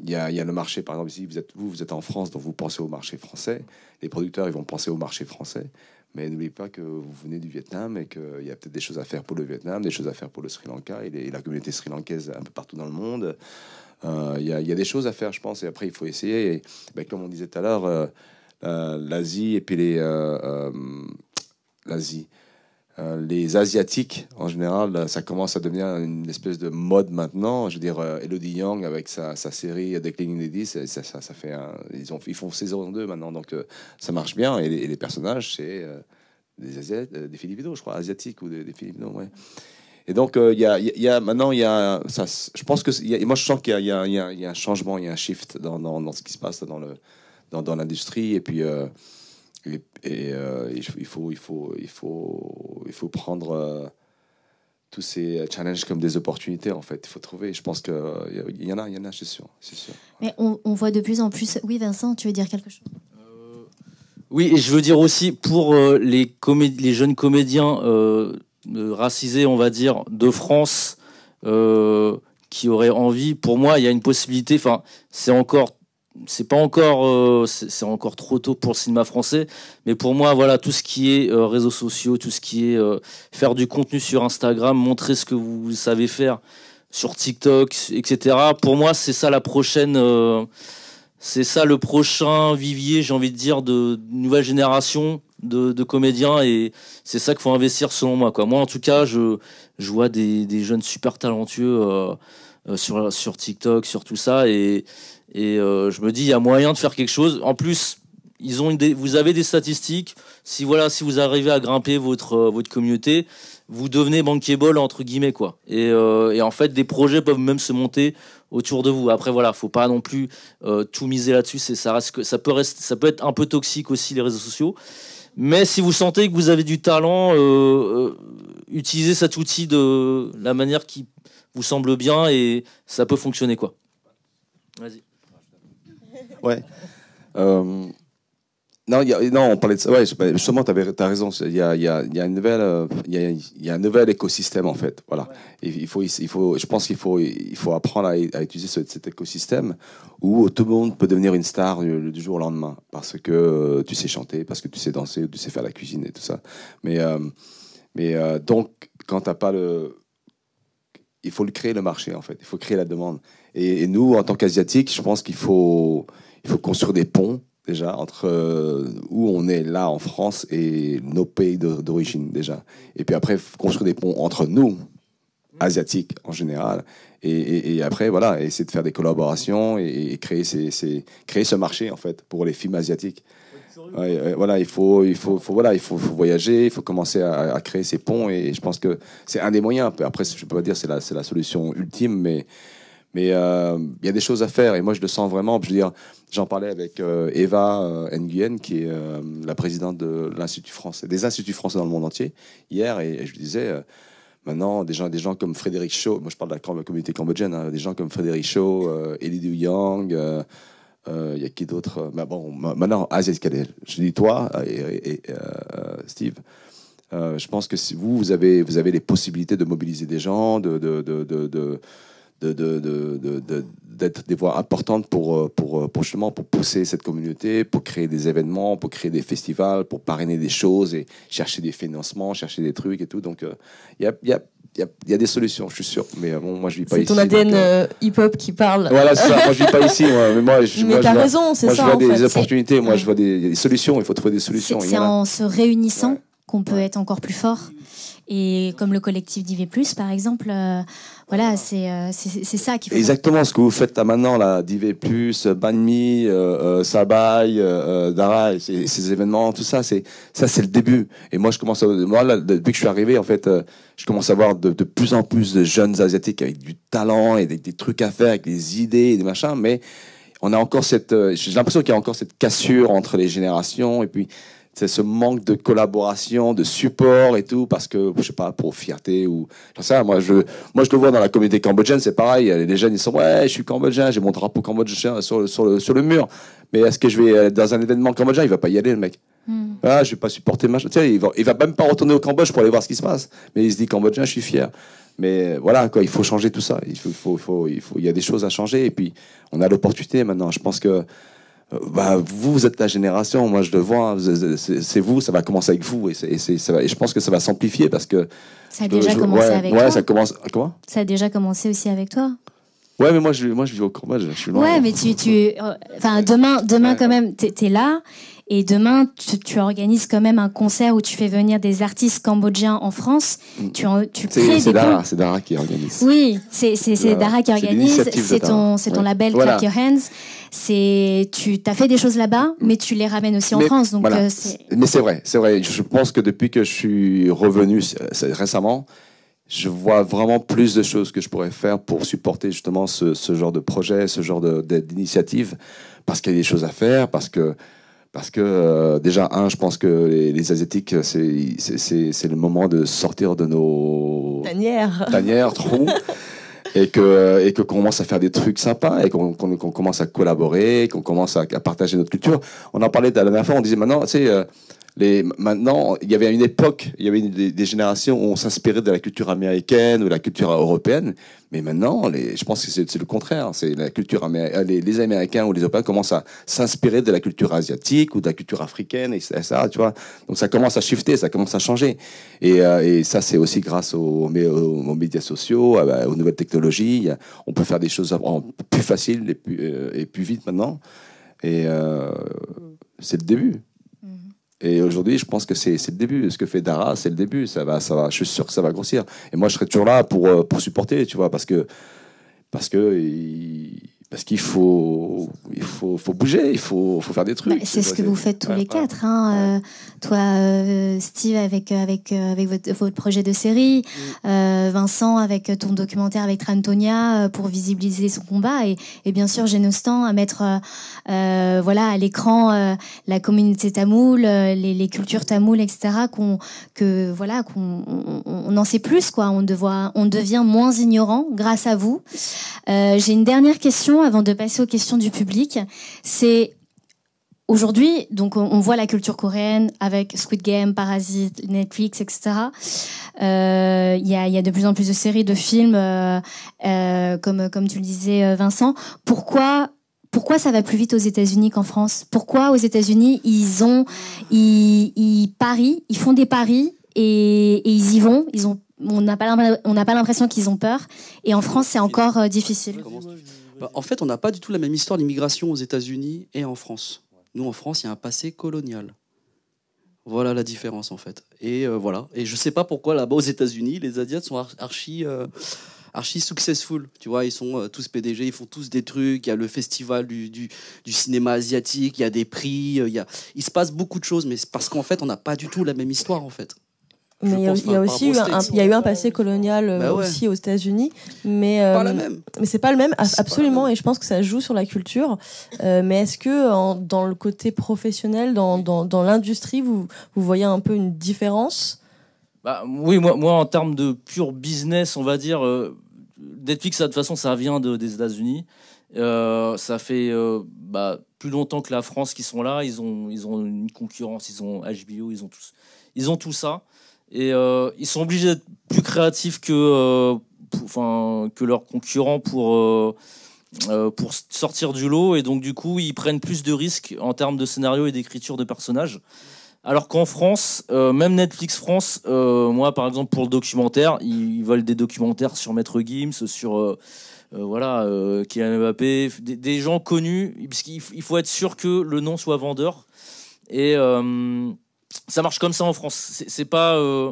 y, a, le marché, par exemple, si vous êtes, vous, vous êtes en France, donc vous pensez au marché français. Les producteurs, ils vont penser au marché français. Mais n'oubliez pas que vous venez du Vietnam et qu'il y a peut-être des choses à faire pour le Vietnam, des choses à faire pour le Sri Lanka et, la communauté sri-lankaise un peu partout dans le monde. Il y a, des choses à faire, je pense, et après, il faut essayer. Et, ben, comme on disait tout à l'heure, l'Asie et puis les l'Asie. Euh, les Asiatiques, en général, euh, ça commence à devenir une espèce de mode maintenant. Je veux dire, euh, Elodie Young, avec sa, série avec les ça, ça, fait ils, ont, ils font saison 2 maintenant, donc ça marche bien. Et, les, personnages, c'est des, Asiat, des je crois, Asiatiques ou des, Philippines, ouais. Et donc, il y, a, maintenant, il y a, ça, je pense que, moi, je sens qu'il y, a un changement, il y a un shift dans, ce qui se passe dans l'industrie. Dans, et puis, et, euh, il, faut, il, faut, il, faut, il faut prendre euh, tous ces challenges comme des opportunités, en fait. Il faut trouver. Je pense qu'il y en a, il y en a, c'est sûr. sûr. Mais on, voit de plus en plus. Oui, Vincent, tu veux dire quelque chose euh, Oui, je veux dire aussi pour les, les jeunes comédiens racisés, on va dire, de France qui auraient envie, pour moi, il y a une possibilité. Enfin, c'est encore c'est pas encore euh, c'est encore trop tôt pour le cinéma français mais pour moi voilà tout ce qui est euh, réseaux sociaux tout ce qui est euh, faire du contenu sur Instagram montrer ce que vous savez faire sur TikTok etc pour moi c'est ça la prochaine c'est ça le prochain vivier j'ai envie de dire de, nouvelle génération de, comédiens et c'est ça qu'il faut investir selon moi quoi moi en tout cas je vois des, jeunes super talentueux sur sur TikTok sur tout ça et et euh, je me dis, il y a moyen de faire quelque chose. En plus, ils ont vous avez des statistiques. Si voilà, si vous arrivez à grimper votre euh, votre communauté, vous devenez bankable entre guillemets quoi. Et, euh, et, en fait, des projets peuvent même se monter autour de vous. Après voilà, faut pas non plus tout miser là-dessus. C'est ça reste, ça peut ça peut être un peu toxique aussi les réseaux sociaux. Mais si vous sentez que vous avez du talent, utilisez cet outil de la manière qui vous semble bien et ça peut fonctionner quoi. Vas-y. Ouais. Euh, non, non, on parlait de ça. Bah, justement, tu as raison. Il y a, y, a, y, a une nouvelle, euh, y, a, y a un nouvel écosystème, en fait. Voilà. Il, faut, il faut, je pense qu'il faut, il faut apprendre à, utiliser cet écosystème où tout le monde peut devenir une star du, jour au lendemain parce que euh, tu sais chanter, parce que tu sais danser, tu sais faire la cuisine et tout ça. Mais, mais donc, quand tu pas le. Il faut le créer le marché, en fait. Il faut créer la demande. Et, et nous, en tant qu'Asiatiques, je pense qu'il faut. Il faut construire des ponts déjà entre euh, où on est là en France et nos pays d'origine déjà. Et puis après, construire des ponts entre nous, asiatiques en général. Et, après, voilà, essayer de faire des collaborations et, créer, ces, créer ce marché en fait pour les films asiatiques. voilà, il faut, il faut, voilà, il faut, voyager, il faut commencer à, à, créer ces ponts et je pense que c'est un des moyens. Après, je peux pas dire c'est la, c'est la solution ultime, mais mais euh, il y a des choses à faire et moi je le sens vraiment. Je dire, j'en parlais avec euh, Eva euh, Nguyen, qui est la présidente de l'Institut français, des instituts français dans le monde entier, hier, et, je lui disais. Maintenant, des gens, des gens comme Frédéric Shaw, moi je parle de la communauté cambodgienne, hein, des gens comme Frédéric Shaw, euh, Elie Yang, il y a qui d'autre Mais bah, bon, Maintenant, Aziz Kadel, je dis toi et, Steve. je pense que si vous, vous avez, vous avez les possibilités de mobiliser des gens, de, de, de de, d'être des voix importantes pour, euh, euh, pour, justement pour pousser cette communauté, pour créer des événements, pour créer des festivals, pour parrainer des choses et chercher des financements, chercher des trucs et tout. Donc euh, il y a, y a a des solutions, je suis sûr. Mais bon, moi, je vis pas ici. C'est ton ADN hip-hop qui parle. Voilà, c'est ça. Moi, je vis pas ici. mais moi, je, raison, c'est ça. Moi, je vois des opportunités. Moi, je vois des, solutions. Il faut trouver des solutions. C'est, en, se réunissant qu'on peut être encore plus fort. Et comme le collectif d'IV+, par exemple, voilà, euh, c'est ça qu'il faut. Exactement ce que vous faites à maintenant, là, Div+, Banmi, Sabai, euh, Dara, ces, ces événements, tout ça, c'est ça c'est le début. Et moi, je commence à, moi, là, depuis que je suis arrivé, en fait, euh, je commence à voir de, plus en plus de jeunes asiatiques avec du talent et des, trucs à faire, avec des idées et des machins. Mais on a encore cette, euh, j'ai l'impression qu'il y a encore cette cassure entre les générations. Et puis c'est ce manque de collaboration, de support et tout, parce que, je sais pas, pour fierté ou. ça, moi je, moi, je le vois dans la communauté cambodgienne, c'est pareil. Les jeunes, ils sont, ouais, je suis cambodgien, j'ai mon drapeau cambodgien sur, le, sur, le, sur le mur. Mais est-ce que je vais euh, dans un événement cambodgien Il va pas y aller, le mec. Je hmm. Ah, je vais pas supporter ma. Tu il va, va même pas retourner au Cambodge pour aller voir ce qui se passe. Mais il se dit, cambodgien, je suis fier. Mais voilà, quoi, il faut changer tout ça. Il faut, faut, faut, il faut, il y a des choses à changer. Et puis, on a l'opportunité maintenant. Je pense que euh, bah, vous, vous êtes la génération, moi je le vois, hein, c'est vous, ça va commencer avec vous, et, je pense que ça va s'amplifier parce que... Ça a déjà commencé avec ouais, toi. Ça, commence, comment ça a déjà commencé aussi avec toi. Ouais, mais moi je, vis au combat, je, suis loin. Ouais, mais tu... enfin, demain, demain quand même, tu là, et demain, tu, organises quand même un concert où tu fais venir des artistes cambodgiens en France. Mm. Tu, C'est Dara, Dara qui organise. Oui, c'est Dara qui organise, c'est ton, ton label Clap Your Hands c'est tu as fait des choses là-bas, mais tu les ramènes aussi en France. Donc euh, mais c'est vrai, c'est vrai. Je pense que depuis que je suis revenu récemment, je vois vraiment plus de choses que je pourrais faire pour supporter justement ce, genre de projet, ce genre d'initiative, parce qu'il y a des choses à faire, parce que parce que euh, déjà, un, je pense que les, les Asiatiques, c'est le moment de sortir de nos tanières, tanières trous. et que euh, et que qu'on commence à faire des trucs sympas et qu'on qu'on commence à collaborer, qu'on commence à, partager notre culture. On en parlait la dernière fois, on disait maintenant, tu sais, euh, maintenant, il y avait une époque, il y avait des, générations où on s'inspirait de la culture américaine ou de la culture européenne, mais maintenant, je pense que c'est le contraire. C'est la culture euh, les, les, Américains ou les Européens commencent à s'inspirer de la culture asiatique ou de la culture africaine et ça, tu vois. Donc ça commence à shifter, ça commence à changer. Et, euh, ça, c'est aussi grâce aux, médias sociaux, bah, aux nouvelles technologies. On peut faire des choses plus faciles euh, et plus, vite maintenant. Et c'est le début. Et aujourd'hui, je pense que c'est le début. Ce que fait Dara, c'est le début. Ça va, ça va, je suis sûr que ça va grossir. Et moi, je serai toujours là pour, euh, pour supporter, tu vois, parce que, parce que parce qu'il faut, il faut, faut, bouger, il faut, faut faire des trucs. Bah, c'est ce que vous faites tous les quatre. Hein, euh, toi, euh, Steve, avec, euh, avec, avec votre, projet de série, mm. Vincent, avec ton documentaire avec Trantonia pour visibiliser son combat, et, bien sûr, Génostan, à mettre voilà, à l'écran la communauté tamoule, les, les cultures tamoules, etc., qu'on que, voilà, qu'on on, en sait plus, quoi. On, on devient moins ignorant grâce à vous. J'ai une dernière question avant de passer aux questions du public, c'est aujourd'hui, donc on, voit la culture coréenne avec Squid Game, Parasite, Netflix, etc. Euh, il y, a, de plus en plus de séries, de films, euh, euh, comme, comme tu le disais, Vincent. Pourquoi pourquoi ça va plus vite aux États-Unis qu'en France Pourquoi aux États-Unis ils ont, ils, ils, parient, ils font des paris et, ils y vont. Ils ont, on n'a pas l'impression qu'ils ont peur. Et en France, c'est encore difficile. Bah, en fait, on n'a pas du tout la même histoire d'immigration aux États-Unis et en France. Nous, en France, il y a un passé colonial. Voilà la différence, en fait. Et euh, voilà. Et je sais pas pourquoi, là-bas, aux États-Unis, les Asiates sont archi. Euh, archi successful, tu vois, ils sont euh, tous PDG, ils font tous des trucs, il y a le festival du, cinéma asiatique, il y a des prix, il, y il se passe beaucoup de choses, mais c'est parce qu'en fait, on n'a pas du tout la même histoire, en fait mais il y a, aussi eu un, il y a eu un passé colonial euh, bah aussi aux États-Unis, mais euh, mais c'est pas le même absolument, et je pense que ça joue sur la culture. Euh, mais est-ce que dans le côté professionnel, dans, dans, dans l'industrie, vous vous voyez un peu une différence bah, oui, moi, moi en termes de pur business, on va dire, Netflix, de toute façon, ça vient des États-Unis. ça fait bah, plus longtemps que la France qui sont là. Ils ont, ils ont une concurrence, ils ont HBO, ils ont tous ils ont tout ça. Et euh, ils sont obligés d'être plus créatifs que, euh, leurs concurrents euh, pour, sortir du lot. Et donc, du coup, ils prennent plus de risques en termes de scénario et d'écriture de personnages. Alors qu'en France, même Netflix France, moi par exemple pour le documentaire, ils, veulent des documentaires sur Maître Gims, sur voilà Kylian Mbappé, des, des gens connus, parce faut être sûr que le nom soit vendeur. Et, ça marche comme ça en France. C'est pas. Euh,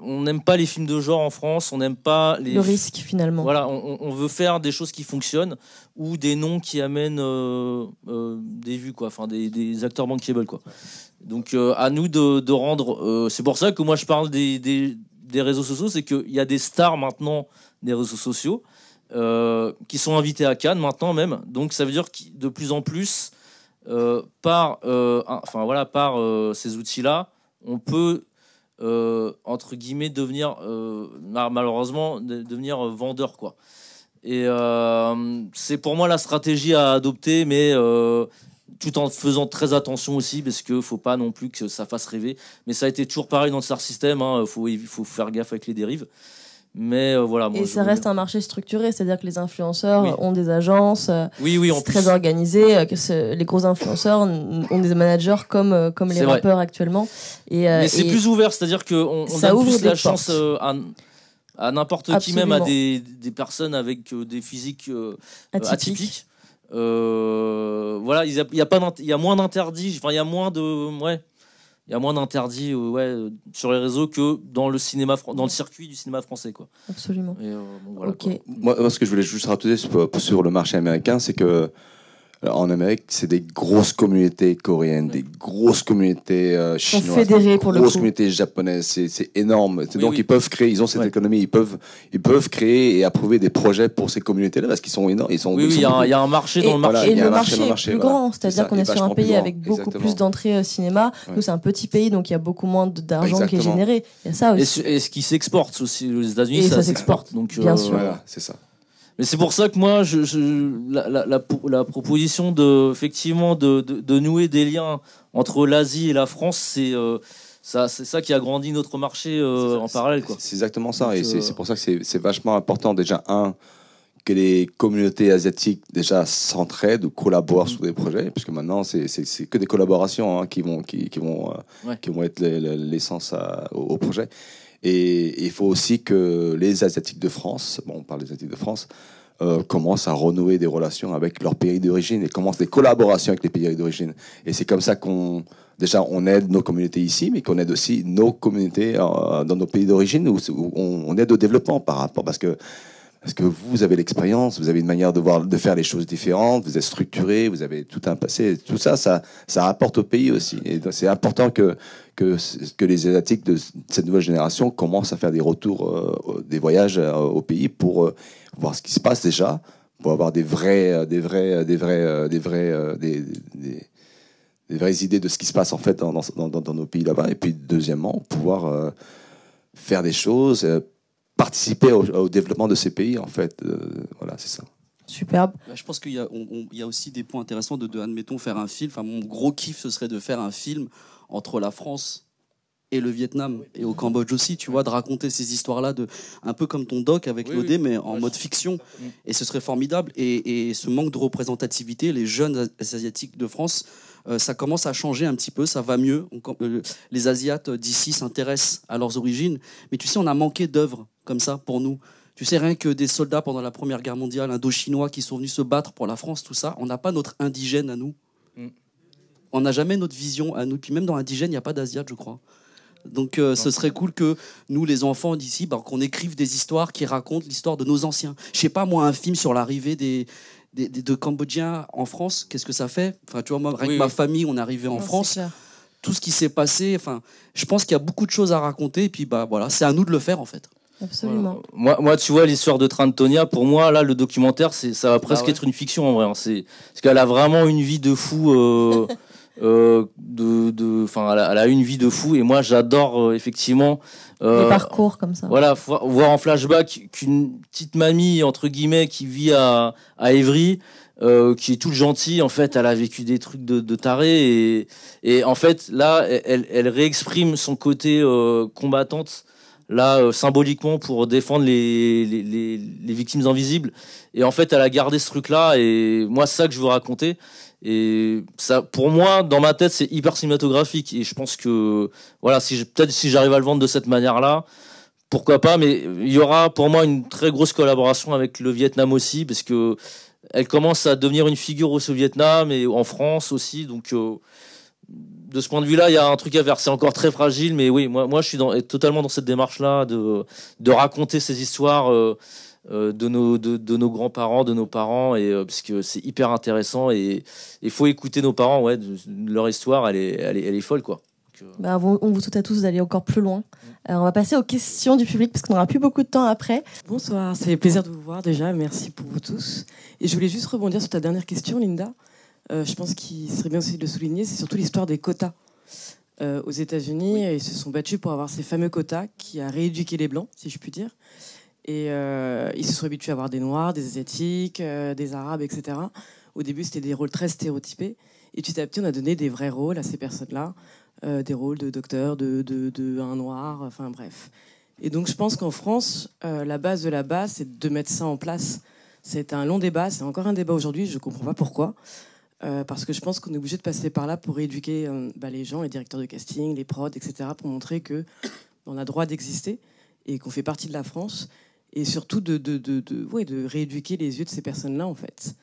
on n'aime pas les films de genre en France, on n'aime pas les. Le risque finalement. Voilà, on, veut faire des choses qui fonctionnent ou des noms qui amènent euh, euh, des vues, quoi, enfin des, acteurs bankable, quoi. Donc à nous de, rendre. c'est pour ça que moi je parle des, des, des réseaux sociaux, c'est qu'il y a des stars maintenant des réseaux sociaux qui sont invités à Cannes maintenant même. Donc ça veut dire que de plus en plus euh, par, euh, enfin, voilà, par euh, ces outils-là, on peut, entre guillemets, devenir, malheureusement, devenir vendeur. Quoi. Et c'est pour moi la stratégie à adopter, mais tout en faisant très attention aussi, parce qu'il ne faut pas non plus que ça fasse rêver. Mais ça a été toujours pareil dans le Star System, hein, il faut faire gaffe avec les dérives. Mais euh, voilà. et ça reste un marché structuré, c'est-à-dire que les influenceurs ont des agences. Euh, oui, oui, très organisées. organisé. Euh, que les gros influenceurs ont des managers comme comme les rappeurs actuellement. Et, Mais c'est plus ouvert, c'est-à-dire que on, on plus la chance à, n'importe qui, même à des, des personnes avec des physiques atypiques. voilà, il y, a, pas, y a moins d'interdits, enfin il y a moins de, il y a moins d'interdits euh, ouais, euh, sur les réseaux que dans le cinéma dans le circuit du cinéma français quoi. Absolument. Et, euh, Moi, ce que je voulais juste rappeler sur, sur le marché américain, c'est que euh, en Amérique, c'est des grosses communautés coréennes, des grosses communautés euh, chinoises, des grosses communautés japonaises. C'est énorme. donc ils peuvent créer, ils ont cette économie, ils peuvent, ils peuvent créer et approuver des projets pour ces communautés-là parce qu'ils sont énormes. Ils sont, oui, il y, a un marché dans le marché. et, le, marché, est plus grand, c'est-à-dire qu'on est, sur un pays avec beaucoup plus d'entrées au cinéma. Nous, c'est un petit pays, donc il y a beaucoup moins d'argent qui est généré. ça Et, ce qui s'exporte aussi, aux États-Unis, ça, s'exporte. Donc, bien euh, sûr. Voilà, c'est ça. Mais c'est pour ça que moi, je, la, proposition de, effectivement, de, nouer des liens entre l'Asie et la France, c'est euh, ça, c'est ça qui a grandi notre marché euh, en parallèle. C'est exactement ça, et euh, c'est pour ça que c'est vachement important déjà un que les communautés asiatiques déjà s'entraident ou collaborent mm-hmm. sur des projets, puisque maintenant c'est que des collaborations hein, qui vont qui, vont qui vont être l'essence au projet. Et il faut aussi que les Asiatiques de France, bon, on parle des Asiatiques de France, euh, commencent à renouer des relations avec leur pays d'origine et commencent des collaborations avec les pays d'origine. Et c'est comme ça qu'on, déjà, on aide nos communautés ici, mais qu'on aide aussi nos communautés euh, dans nos pays d'origine où, on, aide au développement par rapport, parce que parce que vous avez l'expérience, vous avez une manière de, voir, de faire les choses différentes, vous êtes structuré, vous avez tout un passé. Tout ça, ça, ça apporte au pays aussi. Et c'est important que, que, que, les Asiatiques de cette nouvelle génération commencent à faire des retours, euh, des voyages euh, au pays pour euh, voir ce qui se passe déjà, pour avoir des des vrais, des vrais, des vrais, des, vraies idées de ce qui se passe en fait dans nos pays là-bas. Et puis deuxièmement, pouvoir faire des choses participer au, développement de ces pays, en fait. Euh, voilà, c'est ça. Superbe. Bah, je pense qu'il y, a aussi des points intéressants de, admettons, faire un film. Enfin, mon gros kiff, ce serait de faire un film entre la France et le Vietnam et au Cambodge aussi, tu vois, de raconter ces histoires-là, de un peu comme ton doc avec l'OD, mais en mode fiction. Mm. Et ce serait formidable. Et, et, ce manque de représentativité, les jeunes asiatiques de France, euh, ça commence à changer un petit peu, ça va mieux. Euh, les Asiates d'ici s'intéressent à leurs origines, mais tu sais, on a manqué d'œuvres comme ça pour nous. Tu sais, rien que des soldats pendant la Première Guerre mondiale, indo-chinois qui sont venus se battre pour la France, tout ça, on n'a pas notre indigène à nous. Mm. On n'a jamais notre vision à nous. Puis même dans l'indigène, il n'y a pas d'Asiat, je crois. Donc euh, ce serait cool que nous, les enfants d'ici, bah, qu'on écrive des histoires qui racontent l'histoire de nos anciens. Je sais pas, moi, un film sur l'arrivée des, des, de Cambodgiens en France, qu'est-ce que ça fait Enfin, tu vois, moi, avec ma famille, on est arrivé en France. Tout ce qui s'est passé, enfin, je pense qu'il y a beaucoup de choses à raconter. Et puis, bah, voilà, c'est à nous de le faire, en fait. Absolument. Moi, moi, tu vois, l'histoire de Trantonia, pour moi, là, le documentaire, c'est, ça va presque bah être une fiction en vrai. Hein. C'est, parce qu'elle a vraiment une vie de fou. Euh, euh, de, elle, a une vie de fou. Et moi, j'adore euh, effectivement. Les parcours comme ça. Voilà, voir en flashback qu'une petite mamie, entre guillemets, qui vit à, à Évry. qui est toute gentille. En fait, elle a vécu des trucs de, de taré et, et en fait là, elle, réexprime son côté combattante là euh, symboliquement pour défendre les, les, victimes invisibles. Et en fait, elle a gardé ce truc-là. Et moi, c'est ça que je veux raconter. Et ça, pour moi, dans ma tête, c'est hyper cinématographique. Et je pense que, voilà, si peut-être si j'arrive à le vendre de cette manière-là, pourquoi pas. Mais il y aura pour moi une très grosse collaboration avec le Vietnam aussi, parce que elle commence à devenir une figure aussi au Vietnam et en France aussi. Donc euh, de ce point de vue-là, il y a un truc à faire. C'est encore très fragile, mais oui, moi, moi je suis totalement dans cette démarche-là de, raconter ces histoires euh, euh, de nos, grands-parents, de nos parents, et, euh, c'est hyper intéressant et il faut écouter nos parents. Ouais, leur histoire, elle est, elle est, folle, quoi. Bah, on vous souhaite à tous d'aller encore plus loin. Mm. on va passer aux questions du public parce qu'on n'aura plus beaucoup de temps après. Bonsoir, c'est plaisir de vous voir déjà. Merci pour vous tous. Et je voulais juste rebondir sur ta dernière question, Linda. Euh, je pense qu'il serait bien aussi de le souligner, c'est surtout l'histoire des quotas. Euh, aux États-Unis, ils se sont battus pour avoir ces fameux quotas qui a rééduqué les Blancs, si je puis dire. Et euh, ils se sont habitués à avoir des Noirs, des Asiatiques, des Arabes, etc. Au début, c'était des rôles très stéréotypés. Et petit à petit, on a donné des vrais rôles à ces personnes-là, des rôles de docteur, de, de un Noir, enfin bref. Et donc, je pense qu'en France, la base de la base, c'est de mettre ça en place. C'est un long débat, c'est encore un débat aujourd'hui, je ne comprends pas pourquoi. Euh, parce que je pense qu'on est obligé de passer par là pour éduquer euh, bah, les gens, les directeurs de casting, les prods, etc., pour montrer que on a droit d'exister et qu'on fait partie de la France, et surtout de, de, rééduquer les yeux de ces personnes-là, en fait.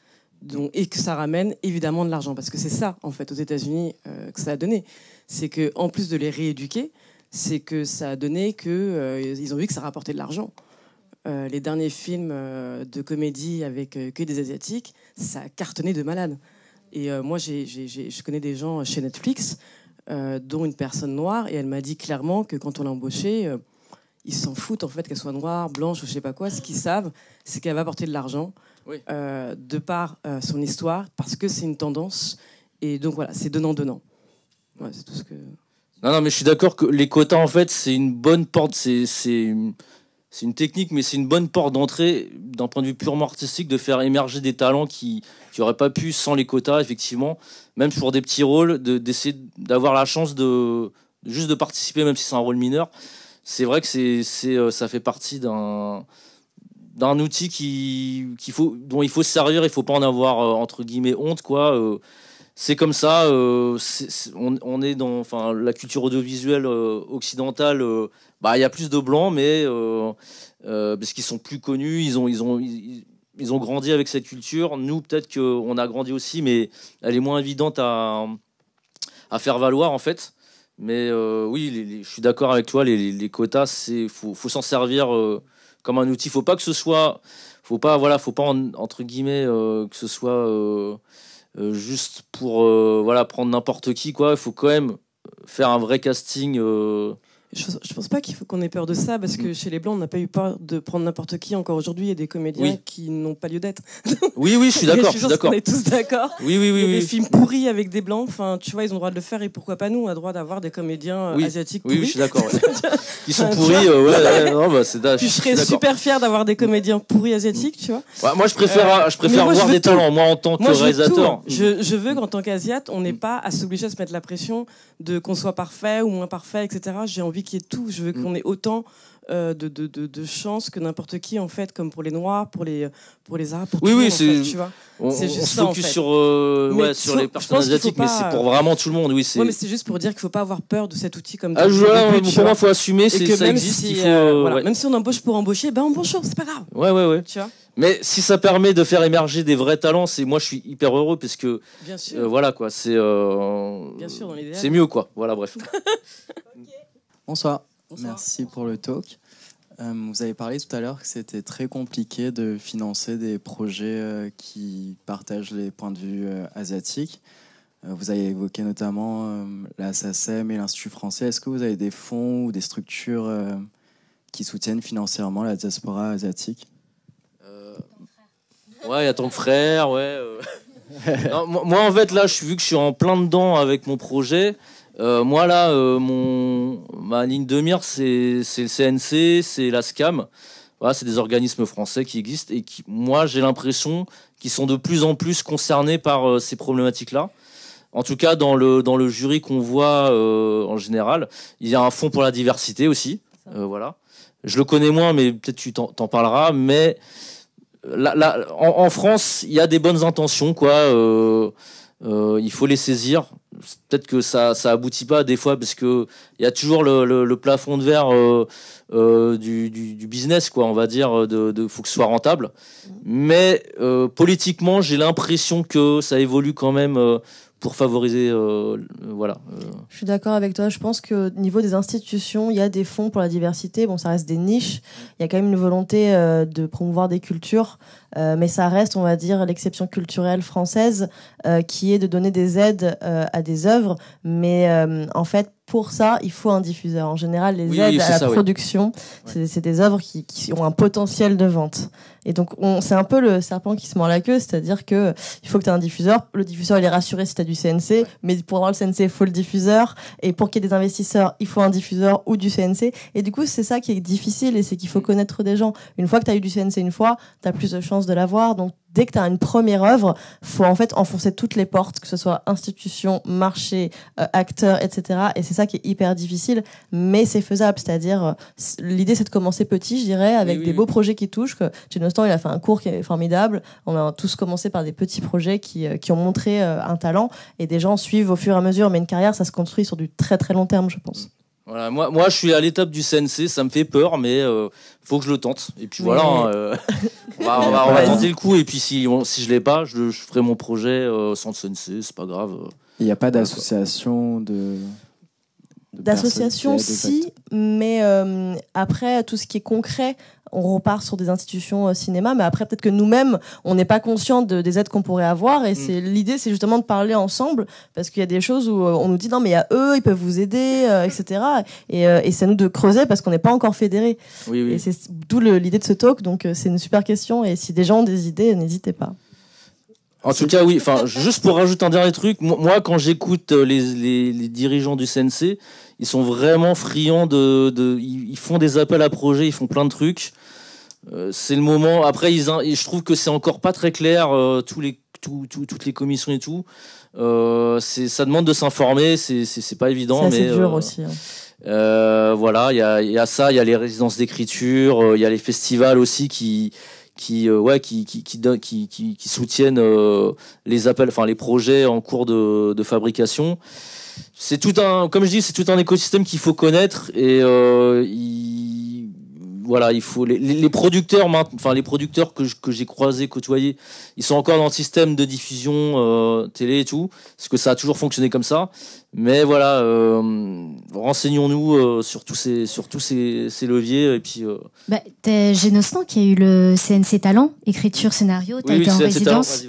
Donc, et que ça ramène évidemment de l'argent, parce que c'est ça, en fait, aux États-Unis, euh, que ça a donné. C'est qu'en plus de les rééduquer, c'est que ça a donné qu'ils ont vu que ça rapportait de l'argent. les derniers films de comédie avec que des Asiatiques, ça a cartonné de malade. Et euh, moi, je connais des gens chez Netflix, euh, dont une personne noire, et elle m'a dit clairement que quand on l'a embauchée, euh, ils s'en foutent en fait qu'elle soit noire, blanche ou je sais pas quoi. Ce qu'ils savent, c'est qu'elle va apporter de l'argent de par son histoire, parce que c'est une tendance. Et donc voilà, c'est donnant-donnant. c'est tout ce que. Non, non, mais je suis d'accord que les quotas, en fait, c'est une bonne porte. C'est. c'est c'est une technique, mais c'est une bonne porte d'entrée d'un point de vue purement artistique de faire émerger des talents qui n'auraient pas pu sans les quotas, effectivement, même pour des petits rôles, d'essayer d'avoir la chance de juste de participer, même si c'est un rôle mineur. C'est vrai que c'est, euh, ça fait partie d'un outil qui, faut, dont il faut se servir, il faut pas en avoir, euh, entre guillemets, honte, quoi. Euh, c'est comme ça. Euh, on, est dans, enfin, la culture audiovisuelle euh, occidentale. Euh, bah, il y a plus de blancs, mais parce qu'ils sont plus connus, ils ont, ils ont, ils, ont grandi avec cette culture. Nous, peut-être qu'on a grandi aussi, mais elle est moins évidente à, à faire valoir en fait. Mais oui, je suis d'accord avec toi. Les, quotas, il faut, s'en servir comme un outil. Faut pas que ce soit, faut pas, voilà, faut pas entre guillemets que ce soit euh, juste pour euh, voilà, prendre n'importe qui. quoi Il faut quand même faire un vrai casting euh, je, pense pas qu'il faut qu'on ait peur de ça parce que mm. chez les blancs, on n'a pas eu peur de prendre n'importe qui encore aujourd'hui et des comédiens qui n'ont pas lieu d'être. oui, oui, je suis d'accord. d'accord. On est tous d'accord. Oui, oui, oui. des films pourris avec des blancs. Enfin, tu vois, ils ont le droit de le faire et pourquoi pas nous On a le droit d'avoir des comédiens euh, asiatiques. Pourris. Oui, je suis d'accord. ils sont pourris. Euh, ouais, non, bah, c'est. Je serais super fier d'avoir des comédiens pourris asiatiques, tu vois. moi, je préfère, euh, je préfère voir des talents. Moi, en tant que réalisateur, je, veux qu'en tant qu'asiate, on n'ait mm. pas à s'obliger à se mettre la pression de qu'on soit parfait ou moins parfait, etc. J'ai envie qui est tout. Je veux mm. qu'on ait autant euh, de, chances que n'importe qui, en fait, comme pour les Noirs, pour les, pour les Arabes, pour oui, tout oui, le tu vois. On, juste se focus euh, sur, sur les personnes asiatiques, mais c'est pour euh, vraiment tout le monde, oui. c'est mais c'est juste pour dire qu'il ne faut pas avoir peur de cet outil comme ah, voilà, Pour moi, il faut assumer, c'est ça même existe. Si, Même si on embauche pour embaucher, ben embauche c'est pas grave. Ouais, ouais, ouais. mais si ça permet de faire émerger des vrais talents, c'est moi je suis hyper heureux parce que voilà quoi, c'est c'est mieux quoi. Voilà bref. Bonsoir. Merci pour le talk. Euh, vous avez parlé tout à l'heure que c'était très compliqué de financer des projets euh, qui partagent les points de vue euh, asiatiques. vous avez évoqué notamment la SACEM et l'Institut français. Est-ce que vous avez des fonds ou des structures qui soutiennent financièrement la diaspora asiatique Ouais, il y a ton frère, ouais. moi, en fait, là, je, suis vu que je suis en plein dedans avec mon projet, euh, moi, là, euh, mon, ma ligne de mire, c'est le CNC, c'est la SCAM. Voilà, c'est des organismes français qui existent et qui, moi, j'ai l'impression qu'ils sont de plus en plus concernés par euh, ces problématiques-là. En tout cas, dans le, dans le jury qu'on voit en général, il y a un fonds pour la diversité aussi. voilà. Je le connais moins, mais peut-être tu t'en parleras. Mais en, France, il y a des bonnes intentions, quoi euh, il faut les saisir. Peut-être que ça, ça aboutit pas des fois parce que il y a toujours le, plafond de verre euh, euh, du, business, quoi. On va dire, de, faut que ce soit rentable. Mais politiquement, j'ai l'impression que ça évolue quand même pour favoriser, voilà. Je suis d'accord avec toi. Je pense que niveau des institutions, il y a des fonds pour la diversité. Bon, ça reste des niches. Il y a quand même une volonté de promouvoir des cultures. Euh, mais ça reste, on va dire, l'exception culturelle française euh, qui est de donner des aides euh, à des œuvres. Mais en fait, pour ça, il faut un diffuseur. En général, les aides à la production, c'est des œuvres qui, ont un potentiel de vente. Et donc, c'est un peu le serpent qui se mord la queue, c'est-à-dire que il faut que tu aies un diffuseur. Le diffuseur, il est rassuré si tu as du CNC, mais pour avoir le CNC, il faut le diffuseur. Et pour qu'il y ait des investisseurs, il faut un diffuseur ou du CNC. Et du coup, c'est ça qui est difficile, et c'est qu'il faut mm. connaître des gens. Une fois que tu as eu du CNC une fois, tu as plus de chances de l'avoir. Donc, dès que tu as une première œuvre, faut en fait enfoncer toutes les portes, que ce soit institution, marché, acteurs acteur, etc. Et c'est ça qui est hyper difficile, mais c'est faisable. C'est-à-dire, euh, l'idée, c'est de commencer petit, je dirais, avec des beaux projets qui touchent. Que il a fait un cours qui est formidable. On a tous commencé par des petits projets qui, euh, qui ont montré euh, un talent, et des gens suivent au fur et à mesure. Mais une carrière, ça se construit sur du très très long terme, je pense moi, je suis à l'étape du CNC, ça me fait peur, mais euh, faut que je le tente. Et puis voilà, hein, euh, on va, tenter le coup. Et puis si, si je l'ai pas, je, ferai mon projet euh, sans le CNC, c'est pas grave. Il n'y a pas d'association de. D'association, si, mais euh, après, tout ce qui est concret, on repart sur des institutions euh, cinéma, mais après, peut-être que nous-mêmes, on n'est pas conscient de, des aides qu'on pourrait avoir, et mm. c'est l'idée, c'est justement de parler ensemble, parce qu'il y a des choses où euh, on nous dit non, mais il y a eux, ils peuvent vous aider, etc. Et, c'est à nous de creuser parce qu'on n'est pas encore fédérés. Oui, oui. Et c'est d'où l'idée de ce talk, donc c'est une super question, et si des gens ont des idées, n'hésitez pas. En tout cas, oui. Enfin, juste pour rajouter un dernier truc, moi, quand j'écoute euh, les, dirigeants du CNC, ils sont vraiment friands de, Ils font des appels à projets, ils font plein de trucs. Euh, c'est le moment. Après, ils, je trouve que c'est encore pas très clair euh, tous les, toutes les commissions et tout. ça demande de s'informer, c'est pas évident. C'est dur aussi. Hein. voilà, il y y a, ça, il y a les résidences d'écriture, il y a les festivals aussi qui, qui euh, ouais qui qui qui, qui, qui, soutiennent euh, les appels, enfin les projets en cours de, de fabrication. C'est tout un, comme je dis, c'est tout un écosystème qu'il faut connaître et euh, il voilà, il faut les, producteurs enfin les producteurs que, j'ai croisés, côtoyés, ils sont encore dans le système de diffusion euh, télé et tout, parce que ça a toujours fonctionné comme ça. Mais voilà, euh, renseignons-nous euh, sur tous ces leviers et puis. Bah, qui a eu le CNC Talent, écriture scénario, t'as été en résidence.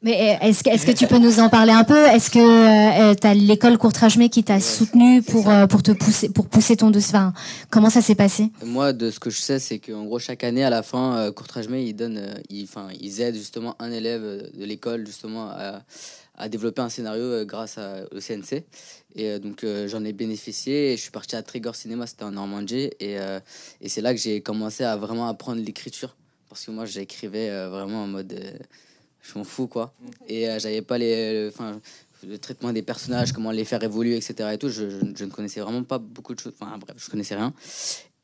Mais euh, est-ce que, tu peux nous en parler un peu Est-ce que euh, euh, tu as l'école Mais qui t'a soutenu pour, pour te pousser pour pousser ton dossier enfin, Comment ça s'est passé Moi, de ce que je sais, c'est qu'en gros, chaque année, à la fin, Courtrage ils, donnent, enfin, ils aident justement un élève de l'école justement à, développer un scénario grâce au CNC. Et donc, j'en ai bénéficié. Et je suis parti à Trigger Cinéma, c'était en Normandie. Et, et c'est là que j'ai commencé à vraiment apprendre l'écriture. Parce que moi, j'écrivais vraiment en mode je m'en fous quoi. Et euh, j'avais pas les, enfin, le, traitement des personnages, comment les faire évoluer, etc. Et tout, je, je, ne connaissais vraiment pas beaucoup de choses. Enfin bref, je connaissais rien.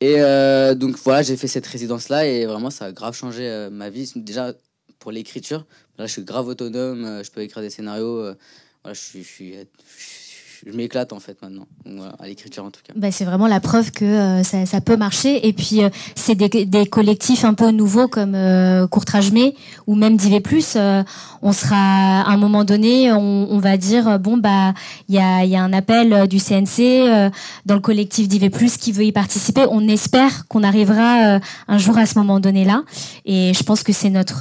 Et euh, donc voilà, j'ai fait cette résidence là et vraiment ça a grave changé euh, ma vie. Déjà pour l'écriture, là je suis grave autonome, je peux écrire des scénarios. voilà, suis, je suis je m'éclate en fait maintenant, à l'écriture en tout cas. Bah, c'est vraiment la preuve que euh, ça, ça, peut marcher. Et puis euh, c'est des, des, collectifs un peu nouveaux comme euh, courtrage Mais, ou même Divé Plus. on sera à un moment donné, on, on va dire bon bah il y a, y a, un appel du CNC dans le collectif Divé Plus qui veut y participer. On espère qu'on arrivera un jour à ce moment donné là. Et je pense que c'est notre,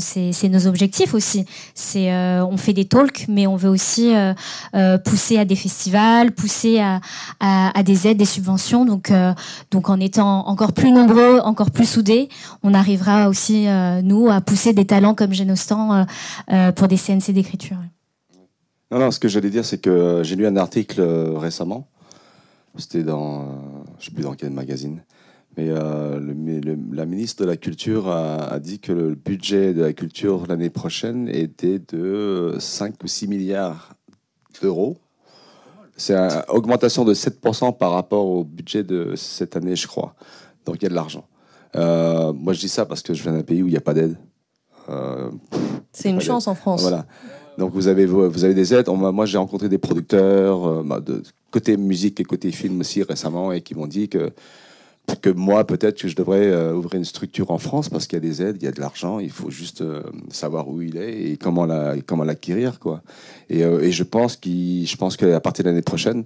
c'est nos objectifs aussi. C'est on fait des talks, mais on veut aussi pousser à des festivals, pousser à, des aides, des subventions. Donc, euh, donc en étant encore plus nombreux, encore plus soudés, on arrivera aussi, euh, nous, à pousser des talents comme Génostan euh, pour des CNC d'écriture. Non, non, ce que j'allais dire, c'est que j'ai lu un article récemment. C'était dans, je sais plus dans quel magazine. Mais la ministre de la Culture a, a, dit que le budget de la culture l'année prochaine était de 5 ou 6 milliards d'euros. C'est une augmentation de 7% par rapport au budget de cette année, je crois. Donc il y a de l'argent. Euh, moi, je dis ça parce que je viens d'un pays où il n'y a pas d'aide. Euh, c'est une chance en France. Voilà. Donc vous avez, vous avez des aides. moi, j'ai rencontré des producteurs euh, bah, de côté musique et côté film aussi récemment et qui m'ont dit que que moi, peut-être que je devrais euh, ouvrir une structure en France parce qu'il y a des aides, il y a de l'argent, il faut juste euh, savoir où il est et comment la comment l'acquérir quoi. Et, euh, et, je pense qu'il, je pense qu'à partir de l'année prochaine,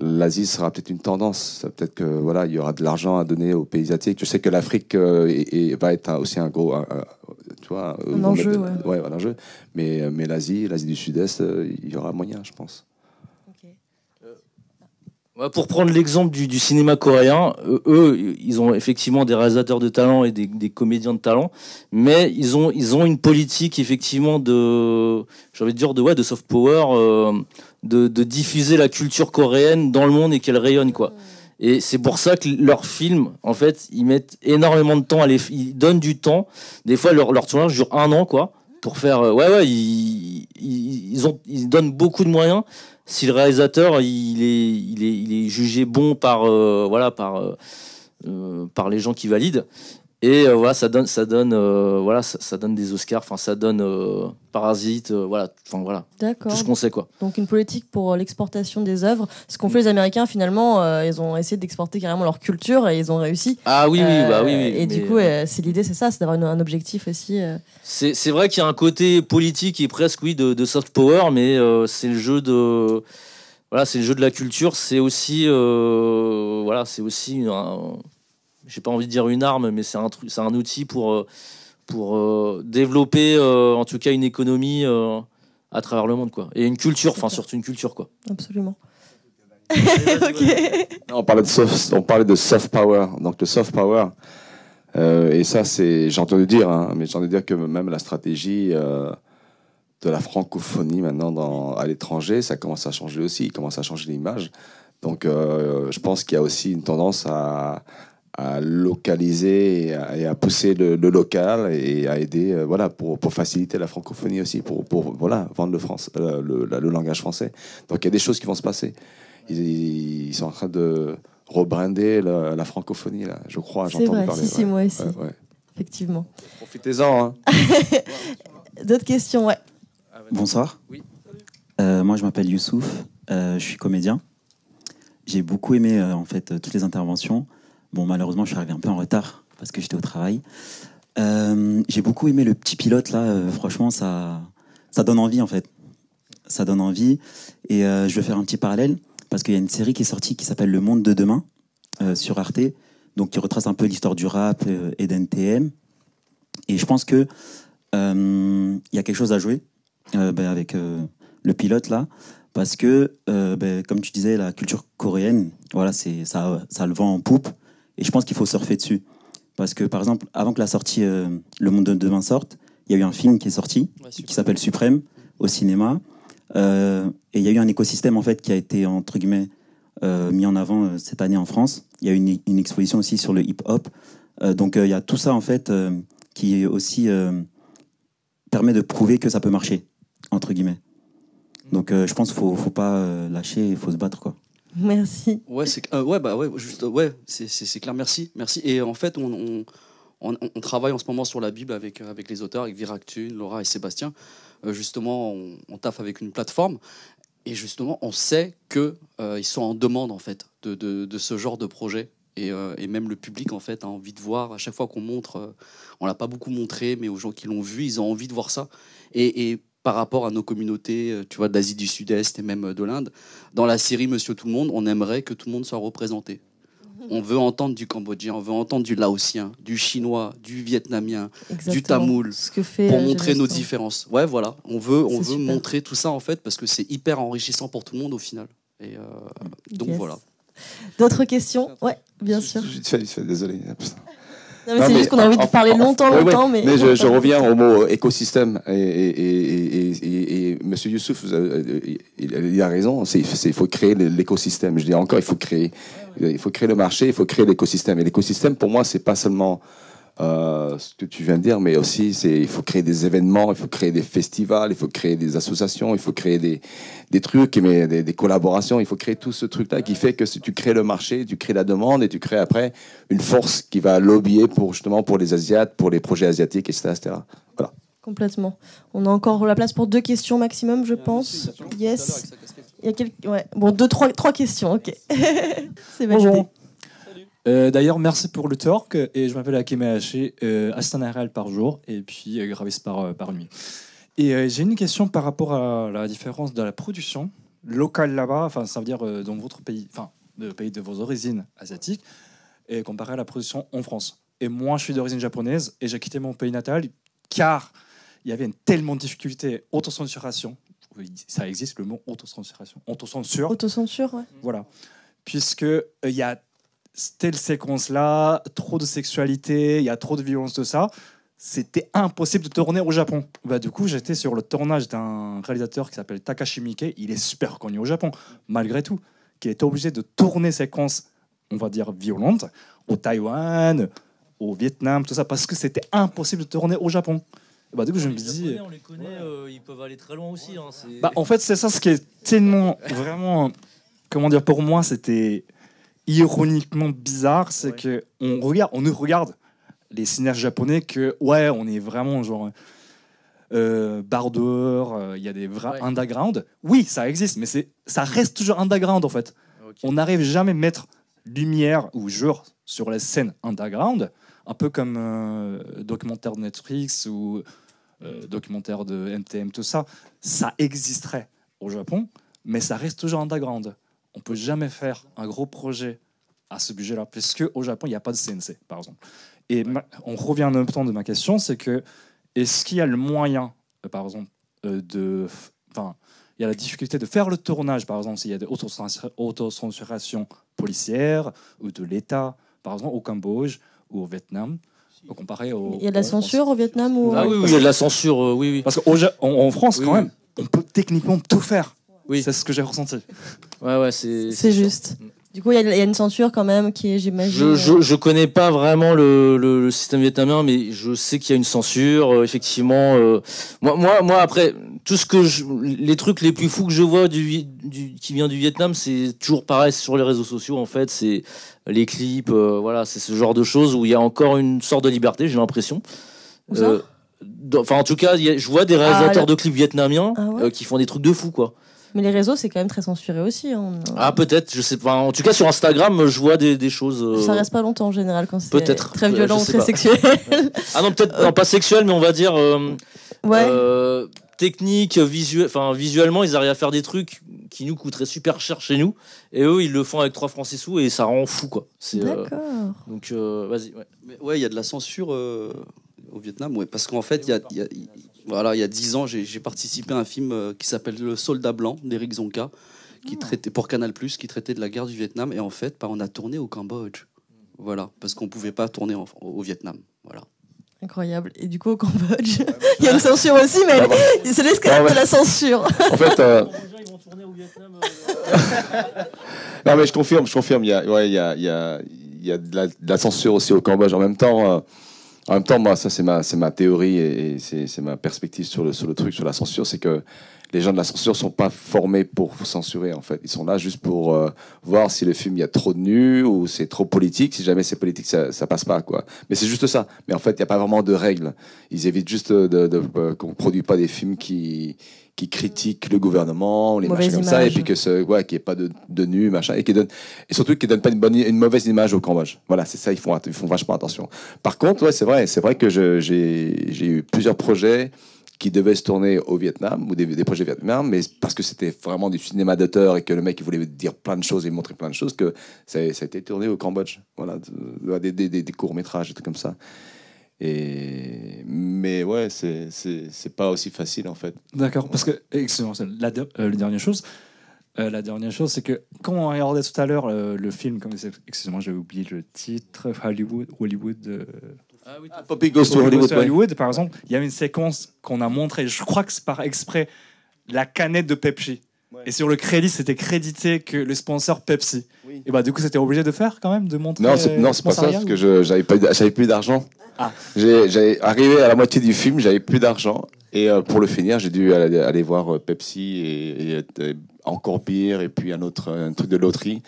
l'Asie sera peut-être une tendance. Peut-être que voilà, il y aura de l'argent à donner aux pays asiatiques. Je sais que l'Afrique va être aussi un gros, un, un, tu vois, un enjeu, ouais. un enjeu. Mais mais l'Asie, l'Asie du Sud-Est, il y aura moyen, je pense. Pour prendre l'exemple du, cinéma coréen, euh, eux, ils ont effectivement des réalisateurs de talent et des, comédiens de talent, mais ils ont, ils ont une politique effectivement de, j'avais dire de ouais, de soft power, euh, de, diffuser la culture coréenne dans le monde et qu'elle rayonne quoi. Mm. Et c'est pour ça que leurs films, en fait, ils mettent énormément de temps à les, ils donnent du temps. Des fois, leur, tournage dure un an quoi, pour faire, euh, ouais ouais, ils, ont, ils donnent beaucoup de moyens si le réalisateur il est, jugé bon par, euh, voilà, par, euh, euh, par les gens qui valident, et euh, voilà, ça donne, ça donne, euh, voilà, ça, donne des Oscars. Enfin, ça donne euh, Parasite. voilà, enfin voilà. Tout ce qu'on sait quoi. Donc une politique pour l'exportation des œuvres. Ce qu'ont fait les Américains finalement, ils ont essayé d'exporter carrément leur culture et ils ont réussi. Ah oui, oui, bah oui. oui et du coup, c'est l'idée, c'est ça, c'est d'avoir un objectif aussi. C'est vrai qu'il y a un côté politique et presque oui de, soft power, mais c'est le jeu de. Voilà, c'est le jeu de la culture. C'est aussi, voilà, c'est aussi j'ai pas envie de dire une arme, mais c'est un, truc c'est un outil pour, euh, pour euh, développer euh, en tout cas une économie à travers le monde, quoi. Et une culture, enfin surtout une culture, quoi. Absolument. on, parlait de soft, on parlait de soft power, donc le soft power. et ça, c'est, j'ai entendu dire, hein, mais j'ai entendu dire que même la stratégie de la francophonie maintenant dans, à l'étranger, ça commence à changer aussi, il commence à changer l'image. Donc, je pense qu'il y a aussi une tendance à, à localiser et à, pousser le, local et à aider euh, voilà pour, faciliter la francophonie aussi pour, voilà vendre le, France, euh, le, langage français donc il y a des choses qui vont se passer ils, sont en train de rebrinder la, francophonie là je crois j'entends parler si, moi aussi effectivement profitez-en hein. d'autres questions ouais bonsoir euh, moi je m'appelle Youssouf je suis comédien j'ai beaucoup aimé en fait toutes les interventions Bon, malheureusement, je suis arrivé un peu en retard parce que j'étais au travail. Euh, j'ai beaucoup aimé le petit pilote là. Euh, franchement, ça, ça donne envie en fait. Ça donne envie. Et euh, je vais faire un petit parallèle parce qu'il y a une série qui est sortie qui s'appelle Le Monde de demain sur Arte, donc qui retrace un peu l'histoire du rap et d'NTM. Et je pense que il y a quelque chose à jouer ben, avec le pilote là. Parce que, ben, comme tu disais, la culture coréenne, voilà, c'est ça, ça le vend en poupe. Et je pense qu'il faut surfer dessus. Parce que, par exemple, avant que la sortie euh, Le Monde de Demain sorte, il y a eu un film qui est sorti, qui s'appelle Suprême, au cinéma. Euh, et il y a eu un écosystème, en fait, qui a été, entre guillemets, euh, mis en avant cette année en France. Il y a eu une, exposition aussi sur le hip-hop. donc, il y a tout ça, en fait, qui aussi permet de prouver que ça peut marcher, entre guillemets. Donc, je pense qu'il ne faut pas lâcher, il faut se battre, quoi. Merci. Ouais, c'est euh, ouais, bah ouais, juste ouais, c'est clair. Merci, merci. Et en fait, on, travaille en ce moment sur la Bible avec euh, avec les auteurs, avec Viractune, Laura et Sébastien. Euh, justement, on, taffe avec une plateforme. Et justement, on sait que ils sont en demande en fait de, ce genre de projet. Et, même le public en fait a envie de voir. À chaque fois qu'on montre, on l'a pas beaucoup montré, mais aux gens qui l'ont vu, ils ont envie de voir ça. et, et par rapport à nos communautés, euh, tu vois, d'Asie du Sud-Est et même euh, de l'Inde. Dans la série Monsieur Tout le Monde, on aimerait que tout le monde soit représenté. On veut entendre du cambodgien, on veut entendre du laotien, du chinois, du vietnamien, du tamoul, pour euh, montrer nos différences. Ouais, voilà, on veut, on veut montrer tout ça en fait parce que c'est hyper enrichissant pour tout le monde au final. Et donc voilà. D'autres questions Ouais, bien sûr. Je, je, désolé c'est juste qu'on a envie de parler longtemps, longtemps. mais je, reviens au mot euh, écosystème. Et, Monsieur Youssouf, euh, il, a raison. Il faut créer l'écosystème. Je dis encore, il faut créer, il faut créer le marché, il faut créer l'écosystème. Et l'écosystème, pour moi, c'est pas seulement euh, ce que tu viens de dire, mais aussi c'est il faut créer des événements, il faut créer des festivals, il faut créer des associations, il faut créer des, des trucs, mais des, collaborations, il faut créer tout ce truc-là qui fait que si tu crées le marché, tu crées la demande et tu crées après une force qui va lobbyer pour justement pour les Asiates, pour les projets asiatiques, etc. Voilà. Complètement. On a encore la place pour deux questions maximum, je pense. Yes. Il y a quelques... Bon, deux, trois, trois questions, ok. C'est euh, d'ailleurs, merci pour le talk. Et je m'appelle Akemé Haché, euh, Real par jour et puis euh, par, euh, par nuit. Et euh, j'ai une question par rapport à la différence de la production locale là-bas, enfin, ça veut dire dans votre pays, enfin, le pays de vos origines asiatiques, et comparé à la production en France. Et moi, je suis d'origine japonaise et j'ai quitté mon pays natal car il y avait une tellement de difficultés, autocensuration. Ça existe le mot autocensuration. Autocensure. Autocensure, ouais. Voilà. Puisque il y a telle séquence-là, trop de sexualité, il y a trop de violence de ça. C'était impossible de tourner au Japon. Bah, du coup, j'étais sur le tournage d'un réalisateur qui s'appelle Takashi Miike. Il est super connu au Japon, malgré tout, qui était obligé de tourner séquences, on va dire, violentes, au Taïwan, au Vietnam, tout ça, parce que c'était impossible de tourner au Japon. Bah, du coup, je me dis. on les connaît, euh, ils peuvent aller très loin aussi. Hein, bah, en fait, c'est ça ce qui est tellement, vraiment, comment dire, pour moi, c'était ironiquement bizarre, c'est qu'on que on regarde, on nous regarde les cinéastes japonais que ouais, on est vraiment genre euh, bardeur, euh, il y a des vrais underground. Oui, ça existe, mais c'est ça reste toujours underground en fait. On n'arrive jamais à mettre lumière ou jour sur la scène underground, un peu comme un euh, documentaire de Netflix ou documentaire de MTM, tout ça. Ça existerait au Japon, mais ça reste toujours underground on peut jamais faire un gros projet à ce budget-là, puisque au Japon, il n'y a pas de CNC, par exemple. Et on revient en même temps de ma question, c'est que est-ce qu'il y a le moyen, euh, par exemple, euh, de... Enfin, il y a la difficulté de faire le tournage, par exemple, s'il y a des autocensurations policières ou de l'État, par exemple, au Cambodge ou au Vietnam. Comparé au, il y a de la censure au Vietnam ou... Ah oui, oui, il y a de la censure, euh, oui, oui. Parce qu'en en, France, quand même, on peut techniquement tout faire. Oui. C'est ce que j'ai ressenti. Ouais, ouais, c'est. C'est juste. Du coup, il y, a une censure quand même qui est, j'imagine. Je, je, euh, connais pas vraiment le, le, système vietnamien, mais je sais qu'il y a une censure. Euh, effectivement, euh, moi, moi, moi, après, tout ce que je, les trucs les plus fous que je vois du, du qui vient du Vietnam, c'est toujours pareil sur les réseaux sociaux. En fait, c'est les clips, voilà, c'est ce genre de choses où il y a encore une sorte de liberté. J'ai l'impression. Enfin, en tout cas, je vois des ah, réalisateurs de clips vietnamiens ah qui font des trucs de fous, quoi. Mais les réseaux, c'est quand même très censuré aussi. Hein. Ah, peut-être, je sais pas. En tout cas, sur Instagram, je vois des, choses. Euh, ça reste pas longtemps en général quand c'est très violent ou très sexuel. Ah non, peut-être pas sexuel, mais on va dire euh, ouais. Euh, technique, visuel. Enfin, visuellement, ils arrivent à faire des trucs qui nous coûteraient super cher chez nous, et eux, ils le font avec 3 francs 6 sous, et ça rend fou, quoi. D'accord. donc, vas-y. ouais. il y a de la censure au Vietnam, ouais, parce qu'en fait, il il y a- voilà, il y a dix ans, j'ai participé à un film euh, qui s'appelle Le Soldat Blanc d'Eric Zonka, qui ah. traitait pour Canal qui traitait de la guerre du Vietnam. Et en fait, bah, on a tourné au Cambodge. Voilà, parce qu'on pouvait pas tourner au Vietnam. Voilà. Incroyable. Et du coup, au Cambodge, bah, il y a une censure aussi, mais c'est l'escalade de la censure. En fait, euh, vont tourner au Vietnam. Euh, non, mais je confirme, je confirme. Il y a, ouais, il y a, il y a, la, de, la, censure aussi au Cambodge. En même temps, en même temps, moi, ça, c'est ma, c'est ma théorie et, c'est, ma perspective sur le, sur le truc, sur la censure. C'est que les gens de la censure sont pas formés pour censurer, en fait. Ils sont là juste pour euh, voir si le film, il y a trop de nus ou c'est trop politique. Si jamais c'est politique, ça, ça passe pas, quoi. Mais c'est juste ça. Mais en fait, il n'y a pas vraiment de règles. Ils évitent juste de, de, euh, qu'on ne produit pas des films qui, qui critiquent le gouvernement, les machins comme ça, et puis que ce, ouais, qu'il n'y pas de, de nu, machin, et qui donne, et surtout qui donne pas une bonne, une mauvaise image au Cambodge. Voilà, c'est ça, ils font, ils font vachement attention. Par contre, ouais, c'est vrai, c'est vrai que j'ai eu plusieurs projets qui devaient se tourner au Vietnam ou des, des projets Vietnam, mais parce que c'était vraiment du cinéma d'auteur et que le mec il voulait dire plein de choses et montrer plein de choses que ça, a été tourné au Cambodge. Voilà, des, des, des courts métrages et tout comme ça. Mais ouais, c'est pas aussi facile en fait. D'accord, parce que, la, euh, la dernière chose, euh, la dernière chose, c'est que quand on regardait tout à l'heure euh, le film, comme excusez-moi, j'ai oublié le titre, Hollywood, Hollywood. Ah ah, Poppy Goes to Hollywood, par exemple, il y a une séquence qu'on a montrée, je crois que c'est par exprès, la canette de Pepsi. Et sur le crédit, c'était crédité que le sponsor Pepsi. Et bah du coup, c'était obligé de faire quand même, de montrer. Non, c'est, non, c'est pas ça, parce que je, j'avais, plus d'argent. Ah. J'ai, arrivé à la moitié du film, j'avais plus d'argent. Et euh, pour le finir, j'ai dû aller, voir euh, Pepsi et, euh, encore pire, et puis un autre truc de loterie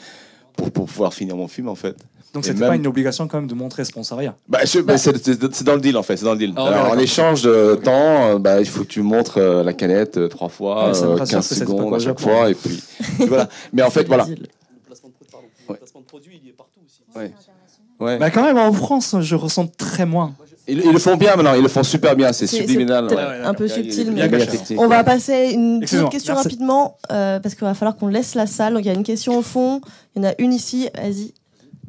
pour pouvoir finir mon film en fait. Donc c'est même... pas une obligation quand même de montrer ce qu'on Bah, bah, c'est dans le deal en fait, c'est dans le deal. Ah, Alors en échange de temps, euh, bah, il faut que tu montres euh, la canette euh, trois fois, euh, 15 secondes à chaque fois, et puis voilà. Mais en fait voilà. Le placement de, pardon, il est partout aussi. Ouais. Bah, quand même en France, je ressens très moins. Ils, le font bien maintenant, ils le font super bien, c'est subliminal. Ouais. Un peu subtil, mais on va passer une petite question rapidement, parce qu'il va falloir qu'on laisse la salle. Donc il y a une question au fond, il y en a une ici, vas-y.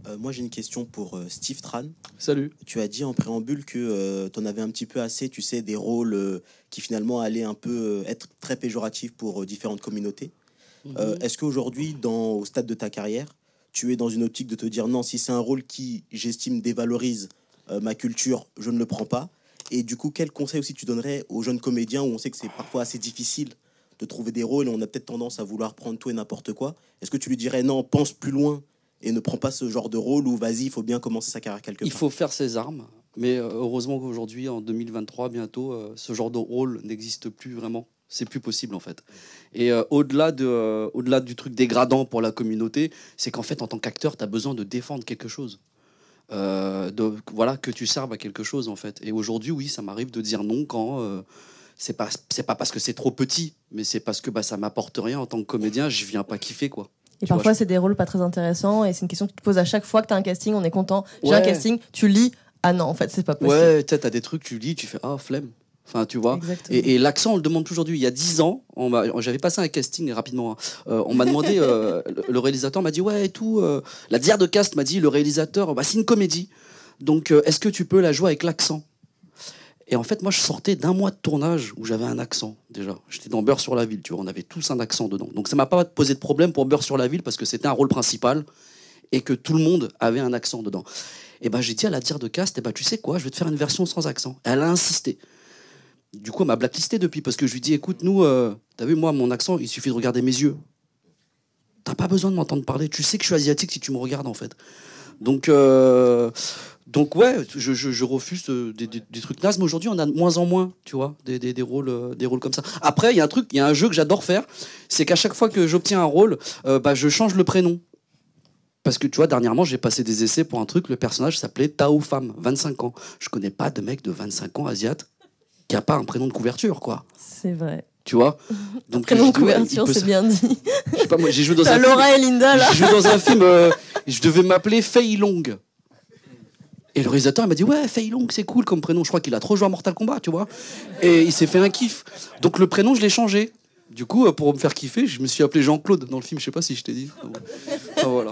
Euh, moi, j'ai une question pour euh, Steve Tran. Salut. Tu as dit en préambule que euh, tu en avais un petit peu assez, tu sais, des rôles qui finalement allaient un peu être très péjoratifs pour différentes communautés. Mhm. Est-ce qu'aujourd'hui, au stade de ta carrière, tu es dans une optique de te dire non, si c'est un rôle qui, j'estime, dévalorise ma culture, je ne le prends pas Et du coup, quel conseil aussi tu donnerais aux jeunes comédiens où on sait que c'est parfois assez difficile de trouver des rôles et on a peut-être tendance à vouloir prendre tout et n'importe quoi Est-ce que tu lui dirais non, pense plus loin et ne prend pas ce genre de rôle où vas-y, il faut bien commencer sa carrière quelque part. Il faut faire ses armes. Mais euh, heureusement qu'aujourd'hui, en 2023, bientôt, euh, ce genre de rôle n'existe plus vraiment. C'est plus possible en fait. Et euh, au-delà de, au-delà du truc dégradant pour la communauté, c'est qu'en fait, en tant qu'acteur, tu as besoin de défendre quelque chose. voilà, que tu serves à quelque chose en fait. Et aujourd'hui, oui, ça m'arrive de dire non quand c'est pas, c'est pas parce que c'est trop petit, mais c'est parce que bah, ça m'apporte rien en tant que comédien, je viens pas kiffer quoi. Et parfois, c'est des rôles pas très intéressants et c'est une question que tu te poses à chaque fois que tu as un casting. On est content, j'ai un casting, tu lis. Ah non, en fait, c'est pas possible. Ouais, tu as des trucs, tu lis, tu fais ah, flemme. Enfin, tu vois. Et, l'accent, on le demande toujours aujourd'hui. Il y a dix ans, j'avais passé un casting rapidement. Hein. Euh, on m'a demandé, euh, le, réalisateur m'a dit, ouais, et tout. Euh. la dière de cast m'a dit, le réalisateur, bah, c'est une comédie. Donc, est-ce que tu peux la jouer avec l'accent et en fait, moi, je sortais d'un mois de tournage où j'avais un accent déjà. J'étais dans Beurre sur la ville, tu vois, on avait tous un accent dedans. Donc ça m'a pas posé de problème pour Beurre sur la ville parce que c'était un rôle principal et que tout le monde avait un accent dedans. Et ben j'ai dit à la tire de cast, et eh ben tu sais quoi, je vais te faire une version sans accent. Elle a insisté. Du coup, elle m'a blacklisté depuis parce que je lui dis, écoute, nous, euh, t'as vu, moi, mon accent, il suffit de regarder mes yeux. T'as pas besoin de m'entendre parler. Tu sais que je suis asiatique si tu me regardes en fait. Donc euh, donc ouais, je, refuse euh, des, trucs nazes, mais aujourd'hui on a de moins en moins, tu vois, des, rôles, euh, des rôles comme ça. Après, il y a un truc, il y a un jeu que j'adore faire, c'est qu'à chaque fois que j'obtiens un rôle, euh, bah, je change le prénom. Parce que tu vois, dernièrement, j'ai passé des essais pour un truc, le personnage s'appelait Tao Femme, 25 ans. Je connais pas de mec de 25 ans asiate qui a pas un prénom de couverture, quoi. C'est vrai. Tu vois Donc, Prénom de couverture, c'est bien dit. Je sais pas, moi, j'ai joué dans un film, Linda, là. J'ai joué dans un film, je devais m'appeler Fei Long. Et le réalisateur, il m'a dit Ouais, Fei Long, c'est cool comme prénom. Je crois qu'il a trop joué à Mortal Kombat, tu vois. Et il s'est fait un kiff. Donc le prénom, je l'ai changé. Du coup, euh, pour me faire kiffer, je me suis appelé Jean-Claude dans le film. Je sais pas si je t'ai dit. voilà.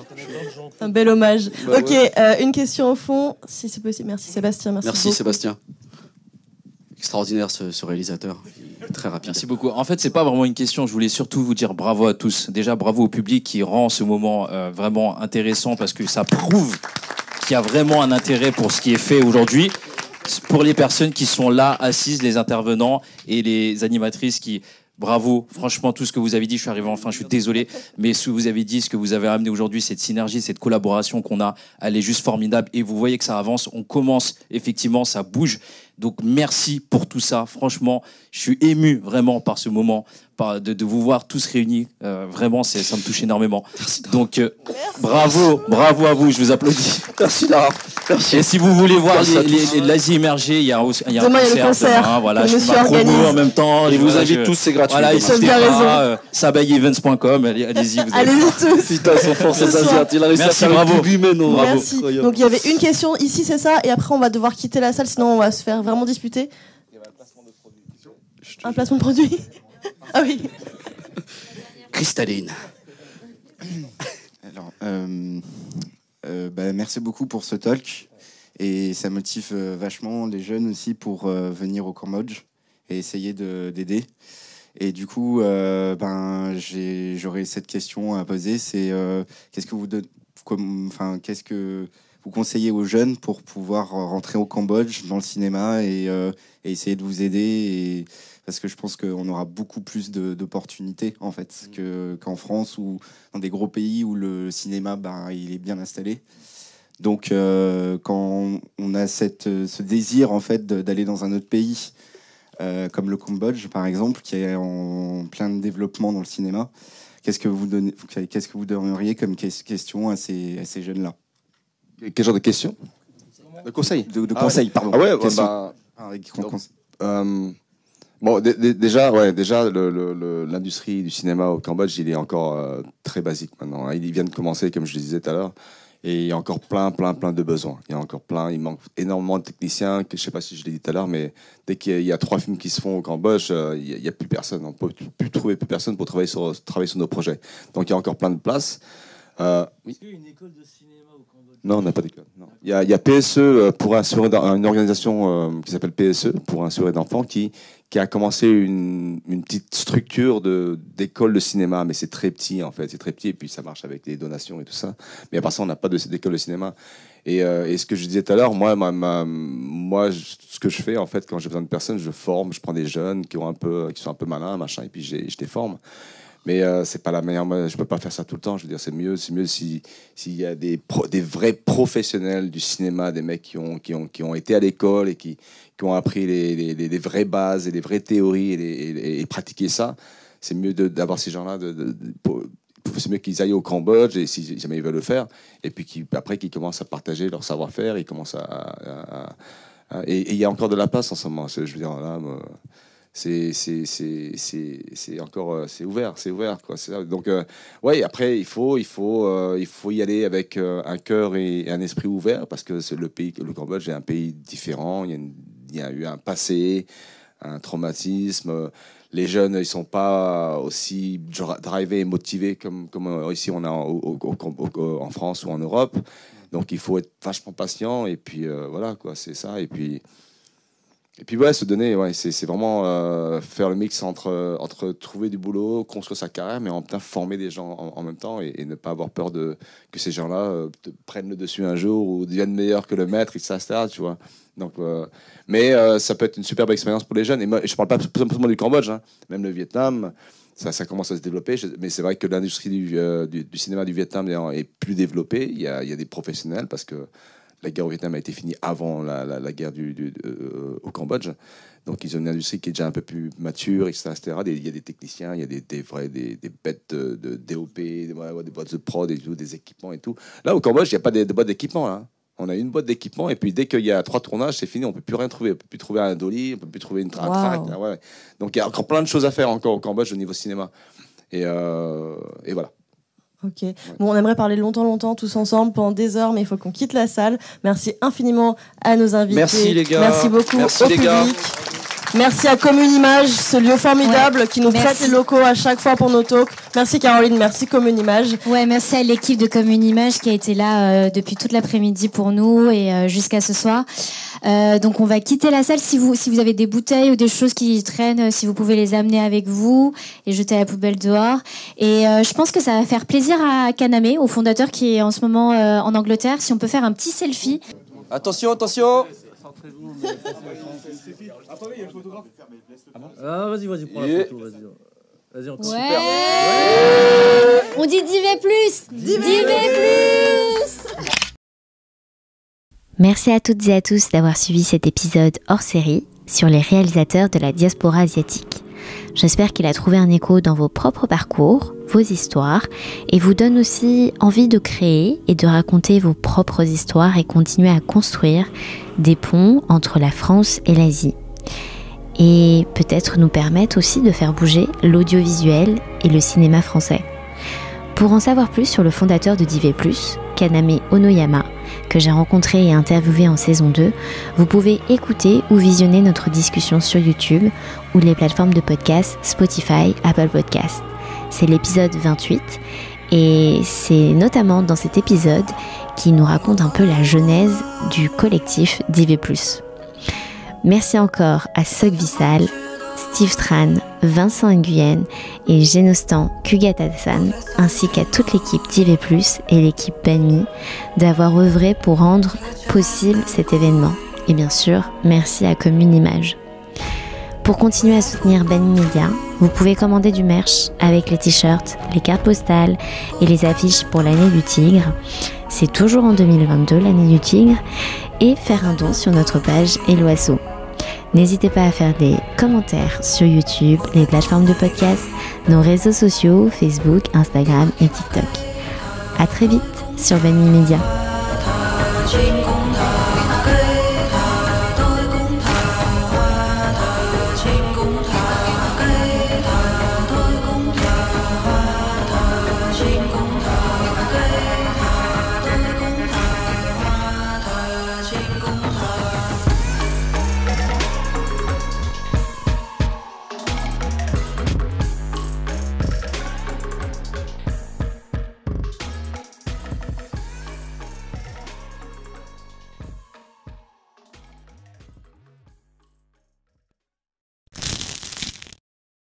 Un bel hommage. Bah ok, euh, une question au fond, si c'est possible. Merci Sébastien. Merci, Sébastien. Extraordinaire ce, réalisateur, très rapide. Merci beaucoup. En fait, c'est pas vraiment une question. Je voulais surtout vous dire bravo à tous. Déjà, bravo au public qui rend ce moment euh, vraiment intéressant parce que ça prouve qui a vraiment un intérêt pour ce qui est fait aujourd'hui pour les personnes qui sont là, assises, les intervenants et les animatrices qui... Bravo, franchement, tout ce que vous avez dit, je suis arrivé enfin, je suis désolé, mais ce que vous avez dit, ce que vous avez amené aujourd'hui, cette synergie, cette collaboration qu'on a, elle est juste formidable et vous voyez que ça avance, on commence, effectivement, ça bouge. Donc merci pour tout ça, franchement, je suis ému vraiment par ce moment, de, de, vous voir tous réunis. Euh, vraiment, c'est, ça me touche énormément. Donc, euh, bravo, bravo à vous, je vous applaudis. Merci Lara. Merci. Et si vous voulez voir l'Asie émergée, il y a, il y a un concert. Il y a le concert voilà, je suis ma promo en même temps. je vous invite tous, c'est gratuit. Voilà, n'hésitez pas. Sabayevents.com, allez-y. Allez-y tous. Putain, son force c'est Il Merci, à bravo. Merci. Donc, il y avait une question ici, c'est ça. Et après, on va devoir quitter la salle, sinon on va se faire vraiment disputer. un placement de produit. Un placement de produit ah oui. Cristalline. Alors, euh, euh, bah, merci beaucoup pour ce talk. Et ça motive euh, vachement les jeunes aussi pour venir au Cambodge et essayer d'aider. Et du coup, ben, j'aurais cette question à poser, c'est qu'est-ce que vous enfin, qu'est-ce que vous conseillez aux jeunes pour pouvoir rentrer au Cambodge dans le cinéma et, et essayer de vous aider et, parce que je pense qu'on aura beaucoup plus d'opportunités en fait mm. que qu'en France ou dans des gros pays où le cinéma bah, il est bien installé. Donc euh, quand on a cette, ce désir en fait d'aller dans un autre pays, euh, comme le Cambodge par exemple, qui est en plein développement dans le cinéma, qu'est-ce que vous donnez, qu'est-ce que vous donneriez comme question à ces, jeunes-là Quel genre de question De conseil. De, de ah conseil, pardon. Ah ouais, Bon, déjà, ouais, déjà, l'industrie du cinéma au Cambodge, il est encore euh, très basique maintenant. Hein. Il vient de commencer, comme je le disais tout à l'heure, et il y a encore plein, plein, plein de besoins. Il y a encore plein, il manque énormément de techniciens. Je je sais pas si je l'ai dit tout à l'heure, mais dès qu'il y, a trois films qui se font au Cambodge, euh, il n'y a, plus personne. On peut plus trouver plus personne pour travailler sur travailler sur nos projets. Donc, il y a encore plein de places. Euh, Est-ce qu'il y a une école de cinéma au Cambodge Non, on n'a pas d'école. Il, y a, PSE pour assurer une organisation qui s'appelle PSE pour assurer d'enfants qui qui a commencé une, une petite structure d'école de cinéma, mais c'est très petit en fait, c'est très petit, et puis ça marche avec des donations et tout ça. Mais à part ça, on n'a pas de, d'école de cinéma. Et, euh, ce que je disais tout à l'heure, moi, ma, moi, ce que je fais en fait, quand j'ai besoin de personnes, je forme, je prends des jeunes qui, ont un peu, qui sont un peu malins, machin, et puis je les forme. Mais euh, c'est pas la meilleure. Je peux pas faire ça tout le temps. Je veux dire, c'est mieux, c'est mieux si s'il y a des des vrais professionnels du cinéma, des mecs qui ont qui ont qui ont été à l'école et qui ont appris les, vraies bases et les vraies théories et, pratiquer ça. C'est mieux d'avoir ces gens-là. De, c'est mieux qu'ils aillent au Cambodge et si jamais ils veulent le faire, et puis après qu'ils commencent à partager leur savoir-faire, ils commencent à, et il y a encore de la place en ce moment. Je veux dire, là, c'est c'est encore euh, c'est ouvert, c'est ouvert quoi. Donc oui euh, ouais, après il faut il faut euh, il faut y aller avec un cœur et, un esprit ouvert parce que c'est le pays, le Cambodge est un pays différent. Il y a une il y a eu un passé, un traumatisme. Les jeunes, ils sont pas aussi drivés et motivés comme, comme euh, ici on a en France ou en Europe. Donc il faut être vachement patient et puis euh, voilà quoi, c'est ça. Et puis et puis ouais, se donner, ouais, c'est vraiment euh, faire le mix entre entre trouver du boulot, construire sa carrière, mais en même temps former des gens en, même temps et, ne pas avoir peur de que ces gens-là prennent le dessus un jour ou deviennent meilleurs que le maître, etc. Tu vois. Donc, euh, mais euh, ça peut être une superbe expérience pour les jeunes. Et je ne parle pas simplement du Cambodge, hein. même le Vietnam, ça, commence à se développer. Mais c'est vrai que l'industrie du, euh, du, cinéma du Vietnam est plus développée. Il y, a, des professionnels parce que la guerre au Vietnam a été finie avant la, guerre du, au Cambodge. Donc ils ont une industrie qui est déjà un peu plus mature, etc. il y a des techniciens, il y a des, vrais, des, bêtes de, DOP, des, boîtes de prod, des équipements et tout. Là, au Cambodge, il n'y a pas de, boîtes d'équipement. Hein. On a une boîte d'équipement et puis dès qu'il y a trois tournages, c'est fini, on peut plus rien trouver. On peut plus trouver un dolly, on peut plus trouver une tra hein, Donc il y a encore plein de choses à faire encore au Cambodge au niveau cinéma. Euh, et, voilà. Ok. Bon, on aimerait parler longtemps, longtemps, tous ensemble, pendant des heures, mais il faut qu'on quitte la salle. Merci infiniment à nos invités. Merci les gars. Merci beaucoup Merci, les Gars. Merci à Commune Image, ce lieu formidable qui nous prête les locaux à chaque fois pour nos talks. Merci Caroline, merci Commune Image. Ouais, merci à l'équipe de Commune Image qui a été là euh, depuis toute l'après-midi pour nous et euh, jusqu'à ce soir. Euh, donc on va quitter la salle. Si vous si vous avez des bouteilles ou des choses qui traînent, si vous pouvez les amener avec vous et jeter à la poubelle dehors. Et euh, je pense que ça va faire plaisir à Kaname, au fondateur qui est en ce moment en Angleterre. Si on peut faire un petit selfie. Attention, attention. Ah ah, vas-y, vas-y, prends la photo, vas-y. on On dit 10 plus 10 plus Merci à toutes et à tous d'avoir suivi cet épisode hors série sur les réalisateurs de la diaspora asiatique. J'espère qu'il a trouvé un écho dans vos propres parcours, vos histoires, et vous donne aussi envie de créer et de raconter vos propres histoires et continuer à construire des ponts entre la France et l'Asie et peut-être nous permettre aussi de faire bouger l'audiovisuel et le cinéma français. Pour en savoir plus sur le fondateur de DV, Plus, Kaname Onoyama, que j'ai rencontré et interviewé en saison 2, vous pouvez écouter ou visionner notre discussion sur YouTube ou les plateformes de podcast Spotify, Apple Podcast. C'est l'épisode 28 et c'est notamment dans cet épisode qu'il nous raconte un peu la genèse du collectif DV. Merci encore à Sog Vissal, Steve Tran, Vincent Nguyen et Genostan Kugatasan, ainsi qu'à toute l'équipe TV+, et l'équipe Benmi d'avoir œuvré pour rendre possible cet événement. Et bien sûr, merci à Commune Image. Pour continuer à soutenir Banmi Media, vous pouvez commander du merch avec les t-shirts, les cartes postales et les affiches pour l'année du tigre. C'est toujours en 2022 l'année du tigre et faire un don sur notre page l'oiseau. N'hésitez pas à faire des commentaires sur YouTube, les plateformes de podcast, nos réseaux sociaux, Facebook, Instagram et TikTok. À très vite sur Vanille Media.